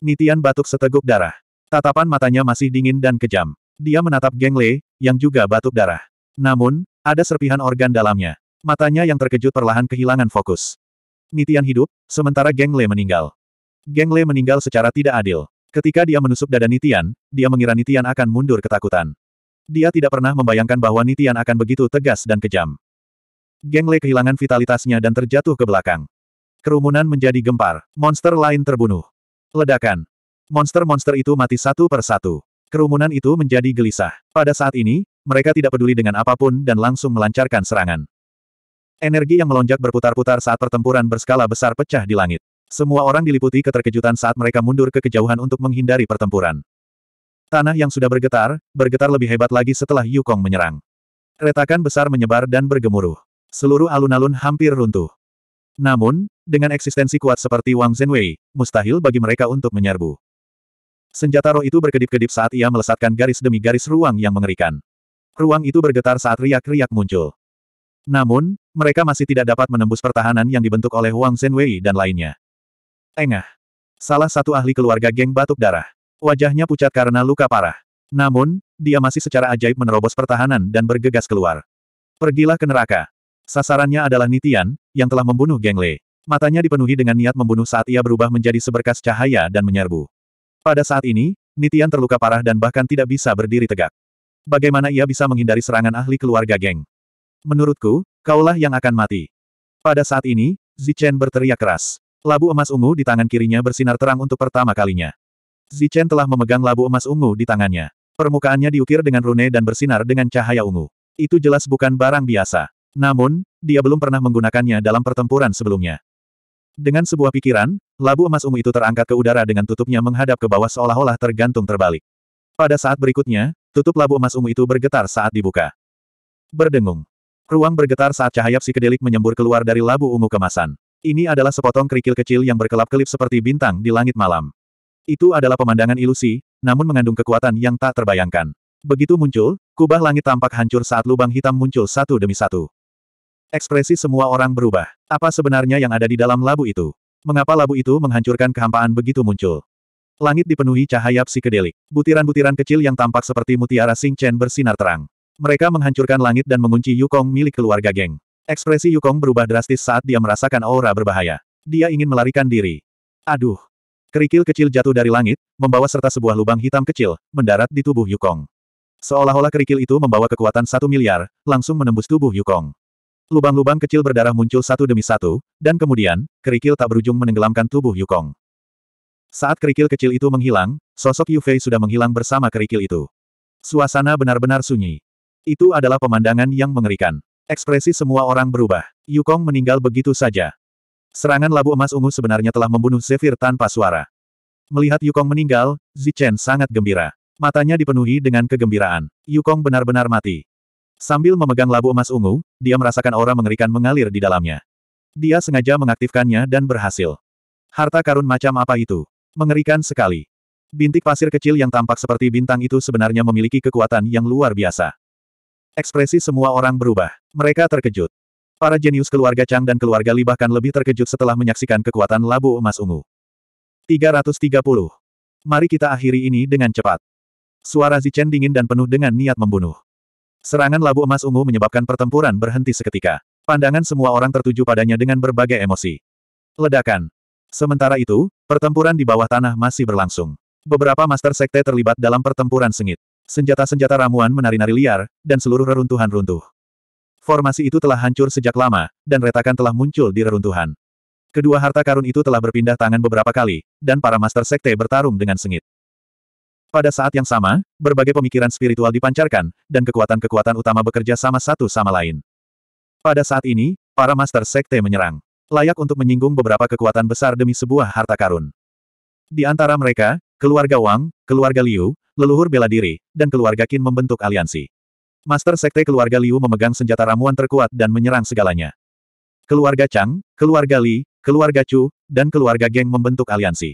Nitian batuk seteguk darah. Tatapan matanya masih dingin dan kejam. Dia menatap Geng Le, yang juga batuk darah. Namun, ada serpihan organ dalamnya. Matanya yang terkejut perlahan kehilangan fokus. Nitian hidup, sementara Geng Le meninggal. Geng Le meninggal secara tidak adil. Ketika dia menusuk dada Nitian, dia mengira Nitian akan mundur ketakutan. Dia tidak pernah membayangkan bahwa Nitian akan begitu tegas dan kejam. Geng Le kehilangan vitalitasnya dan terjatuh ke belakang. Kerumunan menjadi gempar. Monster lain terbunuh. Ledakan. Monster-monster itu mati satu per satu. Kerumunan itu menjadi gelisah. Pada saat ini, mereka tidak peduli dengan apapun dan langsung melancarkan serangan. Energi yang melonjak berputar-putar saat pertempuran berskala besar pecah di langit. Semua orang diliputi keterkejutan saat mereka mundur ke kejauhan untuk menghindari pertempuran. Tanah yang sudah bergetar, bergetar lebih hebat lagi setelah Yukong menyerang. Retakan besar menyebar dan bergemuruh. Seluruh alun-alun hampir runtuh. Namun, dengan eksistensi kuat seperti Wang Zhenwei, mustahil bagi mereka untuk menyerbu. Senjata roh itu berkedip-kedip saat ia melesatkan garis demi garis ruang yang mengerikan. Ruang itu bergetar saat riak-riak muncul. Namun, mereka masih tidak dapat menembus pertahanan yang dibentuk oleh Wang Zhenwei dan lainnya. Engah. Salah satu ahli keluarga geng batuk darah. Wajahnya pucat karena luka parah. Namun, dia masih secara ajaib menerobos pertahanan dan bergegas keluar. Pergilah ke neraka. Sasarannya adalah Nitian, yang telah membunuh Geng Le. Matanya dipenuhi dengan niat membunuh saat ia berubah menjadi seberkas cahaya dan menyerbu. Pada saat ini, Nitian terluka parah dan bahkan tidak bisa berdiri tegak. Bagaimana ia bisa menghindari serangan ahli keluarga geng? Menurutku, kaulah yang akan mati. Pada saat ini, Zichen berteriak keras. Labu emas ungu di tangan kirinya bersinar terang untuk pertama kalinya. Zichen telah memegang labu emas ungu di tangannya. Permukaannya diukir dengan rune dan bersinar dengan cahaya ungu. Itu jelas bukan barang biasa. Namun, dia belum pernah menggunakannya dalam pertempuran sebelumnya. Dengan sebuah pikiran, labu emas ungu itu terangkat ke udara dengan tutupnya menghadap ke bawah seolah-olah tergantung terbalik. Pada saat berikutnya, tutup labu emas ungu itu bergetar saat dibuka. Berdengung. Ruang bergetar saat cahaya psikedelik menyembur keluar dari labu ungu kemasan. Ini adalah sepotong kerikil kecil yang berkelap-kelip seperti bintang di langit malam. Itu adalah pemandangan ilusi, namun mengandung kekuatan yang tak terbayangkan. Begitu muncul, kubah langit tampak hancur saat lubang hitam muncul satu demi satu. Ekspresi semua orang berubah. Apa sebenarnya yang ada di dalam labu itu? Mengapa labu itu menghancurkan kehampaan begitu muncul? Langit dipenuhi cahaya psikedelik. Butiran-butiran kecil yang tampak seperti mutiara Sing Chen bersinar terang. Mereka menghancurkan langit dan mengunci Yukong milik keluarga geng. Ekspresi Yukong berubah drastis saat dia merasakan aura berbahaya. Dia ingin melarikan diri. Aduh! Kerikil kecil jatuh dari langit, membawa serta sebuah lubang hitam kecil, mendarat di tubuh Yukong. Seolah-olah kerikil itu membawa kekuatan satu miliar, langsung menembus tubuh Yukong. Lubang-lubang kecil berdarah muncul satu demi satu, dan kemudian, kerikil tak berujung menenggelamkan tubuh Yukong. Saat kerikil kecil itu menghilang, sosok Yu Fei sudah menghilang bersama kerikil itu. Suasana benar-benar sunyi. Itu adalah pemandangan yang mengerikan. Ekspresi semua orang berubah. Yukong meninggal begitu saja. Serangan labu emas ungu sebenarnya telah membunuh Zephyr tanpa suara. Melihat Yukong meninggal, Zichen sangat gembira. Matanya dipenuhi dengan kegembiraan. Yukong benar-benar mati. Sambil memegang labu emas ungu, dia merasakan aura mengerikan mengalir di dalamnya. Dia sengaja mengaktifkannya dan berhasil. Harta karun macam apa itu? Mengerikan sekali. Bintik pasir kecil yang tampak seperti bintang itu sebenarnya memiliki kekuatan yang luar biasa. Ekspresi semua orang berubah. Mereka terkejut. Para jenius keluarga Chang dan keluarga Li bahkan lebih terkejut setelah menyaksikan kekuatan labu emas ungu. 330. Mari kita akhiri ini dengan cepat. Suara Zichen dingin dan penuh dengan niat membunuh. Serangan labu emas ungu menyebabkan pertempuran berhenti seketika. Pandangan semua orang tertuju padanya dengan berbagai emosi. Ledakan. Sementara itu, pertempuran di bawah tanah masih berlangsung. Beberapa master sekte terlibat dalam pertempuran sengit. Senjata-senjata ramuan menari-nari liar, dan seluruh reruntuhan runtuh. Formasi itu telah hancur sejak lama, dan retakan telah muncul di reruntuhan. Kedua harta karun itu telah berpindah tangan beberapa kali, dan para master sekte bertarung dengan sengit. Pada saat yang sama, berbagai pemikiran spiritual dipancarkan, dan kekuatan-kekuatan utama bekerja sama satu sama lain. Pada saat ini, para master sekte menyerang. Layak untuk menyinggung beberapa kekuatan besar demi sebuah harta karun. Di antara mereka, Keluarga Wang, keluarga Liu, leluhur bela diri, dan keluarga Qin membentuk aliansi. Master Sekte keluarga Liu memegang senjata ramuan terkuat dan menyerang segalanya. Keluarga Chang, keluarga Li, keluarga Chu, dan keluarga Geng membentuk aliansi.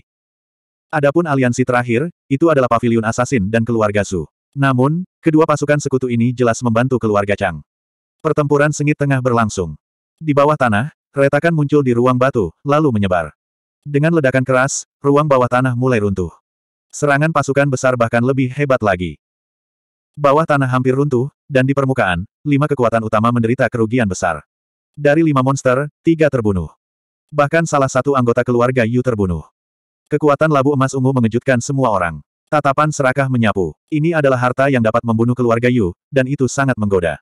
Adapun aliansi terakhir, itu adalah Pavilion Assassin dan keluarga Su. Namun, kedua pasukan sekutu ini jelas membantu keluarga Chang. Pertempuran sengit tengah berlangsung. Di bawah tanah, retakan muncul di ruang batu, lalu menyebar. Dengan ledakan keras, ruang bawah tanah mulai runtuh. Serangan pasukan besar bahkan lebih hebat lagi. Bawah tanah hampir runtuh, dan di permukaan, lima kekuatan utama menderita kerugian besar. Dari lima monster, tiga terbunuh. Bahkan salah satu anggota keluarga Yu terbunuh. Kekuatan labu emas ungu mengejutkan semua orang. Tatapan serakah menyapu. Ini adalah harta yang dapat membunuh keluarga Yu, dan itu sangat menggoda.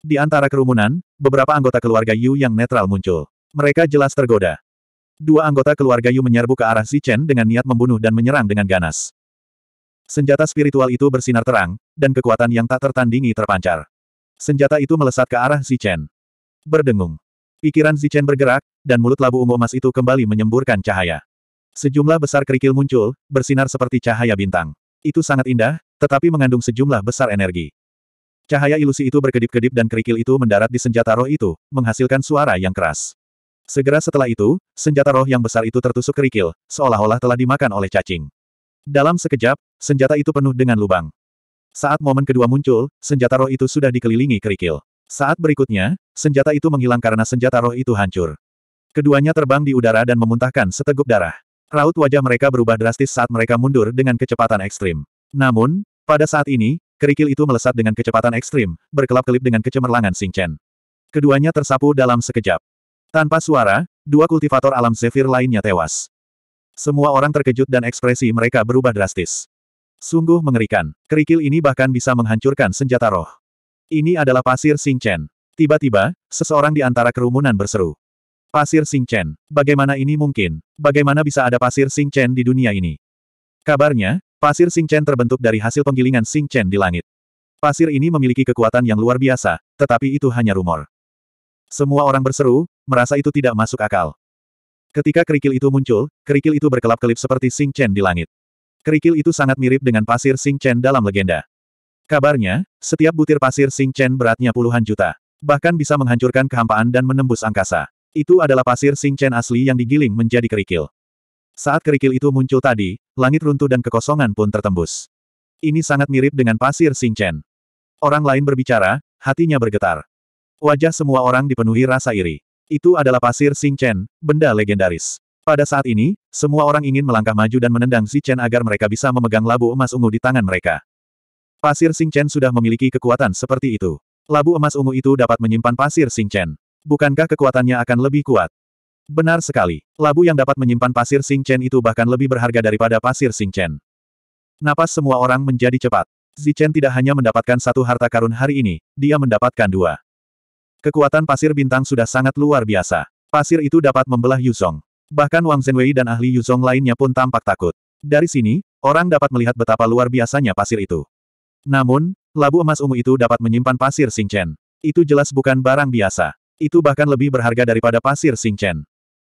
Di antara kerumunan, beberapa anggota keluarga Yu yang netral muncul. Mereka jelas tergoda. Dua anggota keluarga Yu menyerbu ke arah Zichen dengan niat membunuh dan menyerang dengan ganas. Senjata spiritual itu bersinar terang, dan kekuatan yang tak tertandingi terpancar. Senjata itu melesat ke arah Zichen. Berdengung. Pikiran Zichen bergerak, dan mulut labu ungu emas itu kembali menyemburkan cahaya. Sejumlah besar kerikil muncul, bersinar seperti cahaya bintang. Itu sangat indah, tetapi mengandung sejumlah besar energi. Cahaya ilusi itu berkedip-kedip dan kerikil itu mendarat di senjata roh itu, menghasilkan suara yang keras. Segera setelah itu, senjata roh yang besar itu tertusuk kerikil, seolah-olah telah dimakan oleh cacing. Dalam sekejap, senjata itu penuh dengan lubang. Saat momen kedua muncul, senjata roh itu sudah dikelilingi kerikil. Saat berikutnya, senjata itu menghilang karena senjata roh itu hancur. Keduanya terbang di udara dan memuntahkan seteguk darah. Raut wajah mereka berubah drastis saat mereka mundur dengan kecepatan ekstrim. Namun, pada saat ini, kerikil itu melesat dengan kecepatan ekstrim, berkelap-kelip dengan kecemerlangan Sing Chen. Keduanya tersapu dalam sekejap. Tanpa suara, dua kultivator alam Zephyr lainnya tewas. Semua orang terkejut dan ekspresi mereka berubah drastis. Sungguh mengerikan, kerikil ini bahkan bisa menghancurkan senjata roh. Ini adalah pasir singchen. Tiba-tiba, seseorang di antara kerumunan berseru. Pasir singchen. bagaimana ini mungkin? Bagaimana bisa ada pasir singchen di dunia ini? Kabarnya, pasir singchen terbentuk dari hasil penggilingan singchen di langit. Pasir ini memiliki kekuatan yang luar biasa, tetapi itu hanya rumor. Semua orang berseru, merasa itu tidak masuk akal. Ketika kerikil itu muncul, kerikil itu berkelap-kelip seperti Sing Chen di langit. Kerikil itu sangat mirip dengan pasir Sing Chen dalam legenda. Kabarnya, setiap butir pasir Sing Chen beratnya puluhan juta. Bahkan bisa menghancurkan kehampaan dan menembus angkasa. Itu adalah pasir Sing Chen asli yang digiling menjadi kerikil. Saat kerikil itu muncul tadi, langit runtuh dan kekosongan pun tertembus. Ini sangat mirip dengan pasir Sing Chen. Orang lain berbicara, hatinya bergetar. Wajah semua orang dipenuhi rasa iri. Itu adalah pasir Xing Chen, benda legendaris. Pada saat ini, semua orang ingin melangkah maju dan menendang Xi Chen agar mereka bisa memegang labu emas ungu di tangan mereka. Pasir Xing Chen sudah memiliki kekuatan seperti itu. Labu emas ungu itu dapat menyimpan pasir Xing Chen. Bukankah kekuatannya akan lebih kuat? Benar sekali. Labu yang dapat menyimpan pasir Xing Chen itu bahkan lebih berharga daripada pasir Xing Chen. Napas semua orang menjadi cepat. Xi Chen tidak hanya mendapatkan satu harta karun hari ini, dia mendapatkan dua. Kekuatan pasir bintang sudah sangat luar biasa. Pasir itu dapat membelah Yuzong. Bahkan Wang Zhenwei dan ahli Yuzong lainnya pun tampak takut. Dari sini, orang dapat melihat betapa luar biasanya pasir itu. Namun, labu emas ungu itu dapat menyimpan pasir Xingchen. Itu jelas bukan barang biasa. Itu bahkan lebih berharga daripada pasir Xingchen.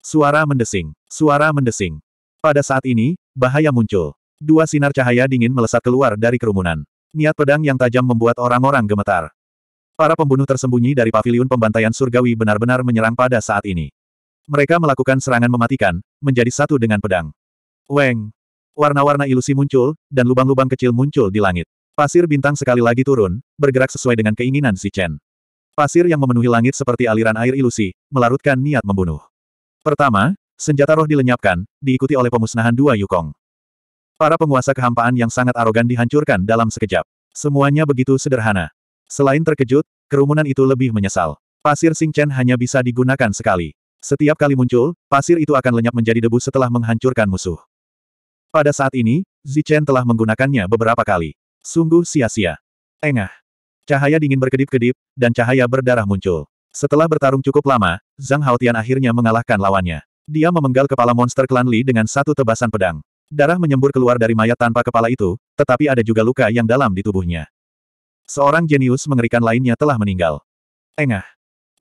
Suara mendesing. Suara mendesing. Pada saat ini, bahaya muncul. Dua sinar cahaya dingin melesat keluar dari kerumunan. Niat pedang yang tajam membuat orang-orang gemetar. Para pembunuh tersembunyi dari paviliun pembantaian surgawi benar-benar menyerang pada saat ini. Mereka melakukan serangan mematikan, menjadi satu dengan pedang. Weng! Warna-warna ilusi muncul, dan lubang-lubang kecil muncul di langit. Pasir bintang sekali lagi turun, bergerak sesuai dengan keinginan si Chen. Pasir yang memenuhi langit seperti aliran air ilusi, melarutkan niat membunuh. Pertama, senjata roh dilenyapkan, diikuti oleh pemusnahan dua Yukong. Para penguasa kehampaan yang sangat arogan dihancurkan dalam sekejap. Semuanya begitu sederhana. Selain terkejut, kerumunan itu lebih menyesal. Pasir Sing Chen hanya bisa digunakan sekali. Setiap kali muncul, pasir itu akan lenyap menjadi debu setelah menghancurkan musuh. Pada saat ini, Zichen telah menggunakannya beberapa kali. Sungguh sia-sia. Engah. Cahaya dingin berkedip-kedip, dan cahaya berdarah muncul. Setelah bertarung cukup lama, Zhang Haotian akhirnya mengalahkan lawannya. Dia memenggal kepala monster klan Li dengan satu tebasan pedang. Darah menyembur keluar dari mayat tanpa kepala itu, tetapi ada juga luka yang dalam di tubuhnya. Seorang jenius mengerikan lainnya telah meninggal. Engah.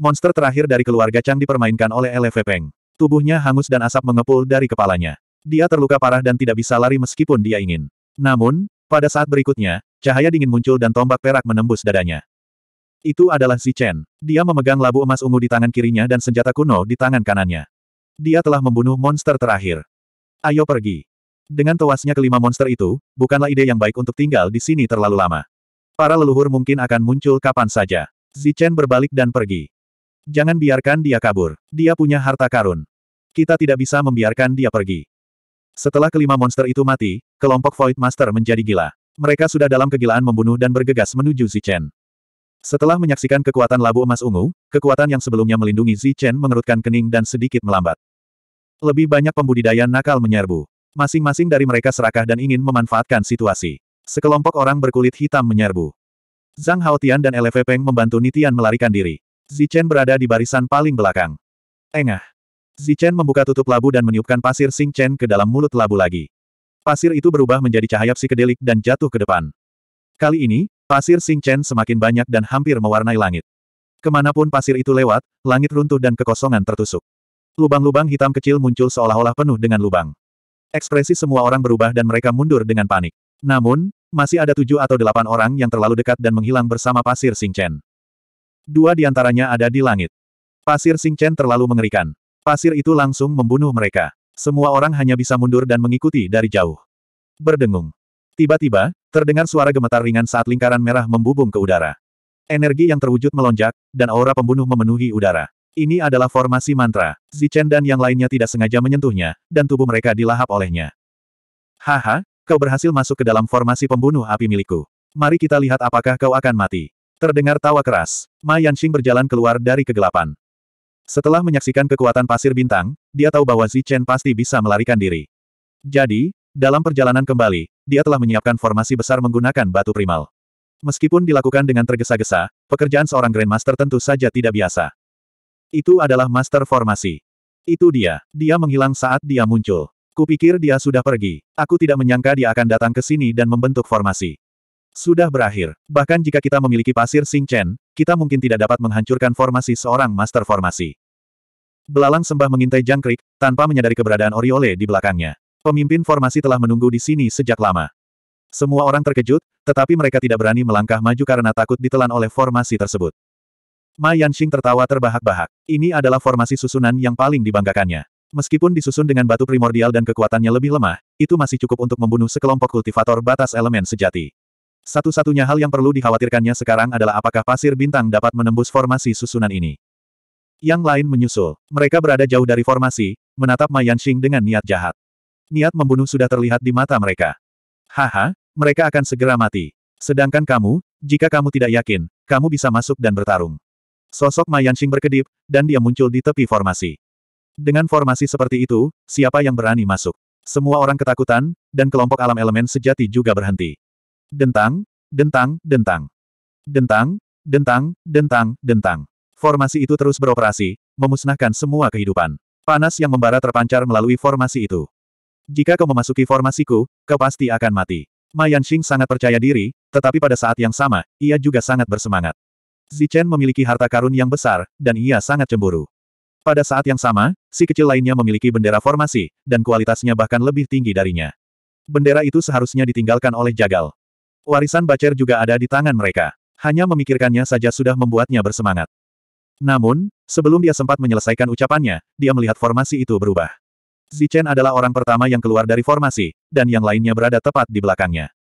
Monster terakhir dari keluarga Chang dipermainkan oleh LV Peng. Tubuhnya hangus dan asap mengepul dari kepalanya. Dia terluka parah dan tidak bisa lari meskipun dia ingin. Namun, pada saat berikutnya, cahaya dingin muncul dan tombak perak menembus dadanya. Itu adalah Si Chen. Dia memegang labu emas ungu di tangan kirinya dan senjata kuno di tangan kanannya. Dia telah membunuh monster terakhir. Ayo pergi. Dengan tewasnya kelima monster itu, bukanlah ide yang baik untuk tinggal di sini terlalu lama. Para leluhur mungkin akan muncul kapan saja. Zichen berbalik dan pergi. Jangan biarkan dia kabur. Dia punya harta karun. Kita tidak bisa membiarkan dia pergi. Setelah kelima monster itu mati, kelompok Void Master menjadi gila. Mereka sudah dalam kegilaan membunuh dan bergegas menuju Zichen. Setelah menyaksikan kekuatan labu emas ungu, kekuatan yang sebelumnya melindungi Zichen mengerutkan kening dan sedikit melambat. Lebih banyak pembudidaya nakal menyerbu. Masing-masing dari mereka serakah dan ingin memanfaatkan situasi. Sekelompok orang berkulit hitam menyerbu. Zhang Haotian dan LV Peng membantu Nitian melarikan diri. Zichen berada di barisan paling belakang. Engah. Zichen membuka tutup labu dan meniupkan pasir Sing Chen ke dalam mulut labu lagi. Pasir itu berubah menjadi cahaya psikedelik dan jatuh ke depan. Kali ini, pasir Sing Chen semakin banyak dan hampir mewarnai langit. Kemanapun pasir itu lewat, langit runtuh dan kekosongan tertusuk. Lubang-lubang hitam kecil muncul seolah-olah penuh dengan lubang. Ekspresi semua orang berubah dan mereka mundur dengan panik. Namun, masih ada tujuh atau delapan orang yang terlalu dekat dan menghilang bersama pasir Singchen. Dua di antaranya ada di langit. Pasir Singchen terlalu mengerikan. Pasir itu langsung membunuh mereka. Semua orang hanya bisa mundur dan mengikuti dari jauh. Berdengung. Tiba-tiba, terdengar suara gemetar ringan saat lingkaran merah membubung ke udara. Energi yang terwujud melonjak, dan aura pembunuh memenuhi udara. Ini adalah formasi mantra. Zichen dan yang lainnya tidak sengaja menyentuhnya, dan tubuh mereka dilahap olehnya. Haha, Kau berhasil masuk ke dalam formasi pembunuh api milikku. Mari kita lihat apakah kau akan mati. Terdengar tawa keras. Ma Yanxing berjalan keluar dari kegelapan. Setelah menyaksikan kekuatan pasir bintang, dia tahu bahwa Zichen pasti bisa melarikan diri. Jadi, dalam perjalanan kembali, dia telah menyiapkan formasi besar menggunakan batu primal. Meskipun dilakukan dengan tergesa-gesa, pekerjaan seorang Grandmaster tentu saja tidak biasa. Itu adalah master formasi. Itu dia. Dia menghilang saat dia muncul. Kupikir dia sudah pergi. Aku tidak menyangka dia akan datang ke sini dan membentuk formasi. Sudah berakhir. Bahkan jika kita memiliki pasir Sing Chen, kita mungkin tidak dapat menghancurkan formasi seorang master formasi. Belalang sembah mengintai jangkrik, tanpa menyadari keberadaan Oriole di belakangnya. Pemimpin formasi telah menunggu di sini sejak lama. Semua orang terkejut, tetapi mereka tidak berani melangkah maju karena takut ditelan oleh formasi tersebut. Ma Yanxing tertawa terbahak-bahak. Ini adalah formasi susunan yang paling dibanggakannya. Meskipun disusun dengan batu primordial dan kekuatannya lebih lemah, itu masih cukup untuk membunuh sekelompok kultivator batas elemen sejati. Satu-satunya hal yang perlu dikhawatirkannya sekarang adalah apakah pasir bintang dapat menembus formasi susunan ini. Yang lain menyusul. Mereka berada jauh dari formasi, menatap Ma Yanxing dengan niat jahat. Niat membunuh sudah terlihat di mata mereka. Haha, mereka akan segera mati. Sedangkan kamu, jika kamu tidak yakin, kamu bisa masuk dan bertarung. Sosok Ma Yanxing berkedip, dan dia muncul di tepi formasi. Dengan formasi seperti itu, siapa yang berani masuk? Semua orang ketakutan, dan kelompok alam elemen sejati juga berhenti. Dentang, dentang, dentang. Dentang, dentang, dentang, dentang. Formasi itu terus beroperasi, memusnahkan semua kehidupan. Panas yang membara terpancar melalui formasi itu. Jika kau memasuki formasiku, kau pasti akan mati. Mayan Xing sangat percaya diri, tetapi pada saat yang sama, ia juga sangat bersemangat. Zichen memiliki harta karun yang besar, dan ia sangat cemburu. Pada saat yang sama, si kecil lainnya memiliki bendera formasi, dan kualitasnya bahkan lebih tinggi darinya. Bendera itu seharusnya ditinggalkan oleh Jagal. Warisan Bacer juga ada di tangan mereka. Hanya memikirkannya saja sudah membuatnya bersemangat. Namun, sebelum dia sempat menyelesaikan ucapannya, dia melihat formasi itu berubah. Zichen adalah orang pertama yang keluar dari formasi, dan yang lainnya berada tepat di belakangnya.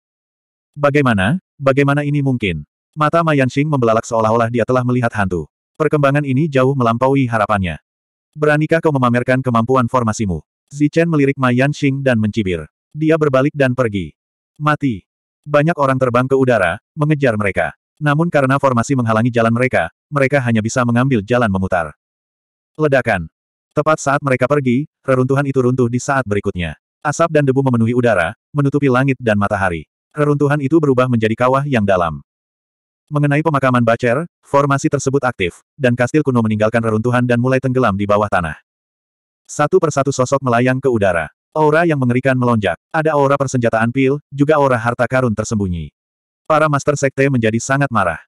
Bagaimana? Bagaimana ini mungkin? Mata Mayan membelalak seolah-olah dia telah melihat hantu. Perkembangan ini jauh melampaui harapannya. Beranikah kau memamerkan kemampuan formasimu? Zichen melirik Ma Yanxing dan mencibir. Dia berbalik dan pergi. Mati. Banyak orang terbang ke udara, mengejar mereka. Namun karena formasi menghalangi jalan mereka, mereka hanya bisa mengambil jalan memutar. Ledakan. Tepat saat mereka pergi, reruntuhan itu runtuh di saat berikutnya. Asap dan debu memenuhi udara, menutupi langit dan matahari. Reruntuhan itu berubah menjadi kawah yang dalam. Mengenai pemakaman Bacer, formasi tersebut aktif, dan kastil kuno meninggalkan reruntuhan dan mulai tenggelam di bawah tanah. Satu persatu sosok melayang ke udara. Aura yang mengerikan melonjak. Ada aura persenjataan pil, juga aura harta karun tersembunyi. Para Master Sekte menjadi sangat marah.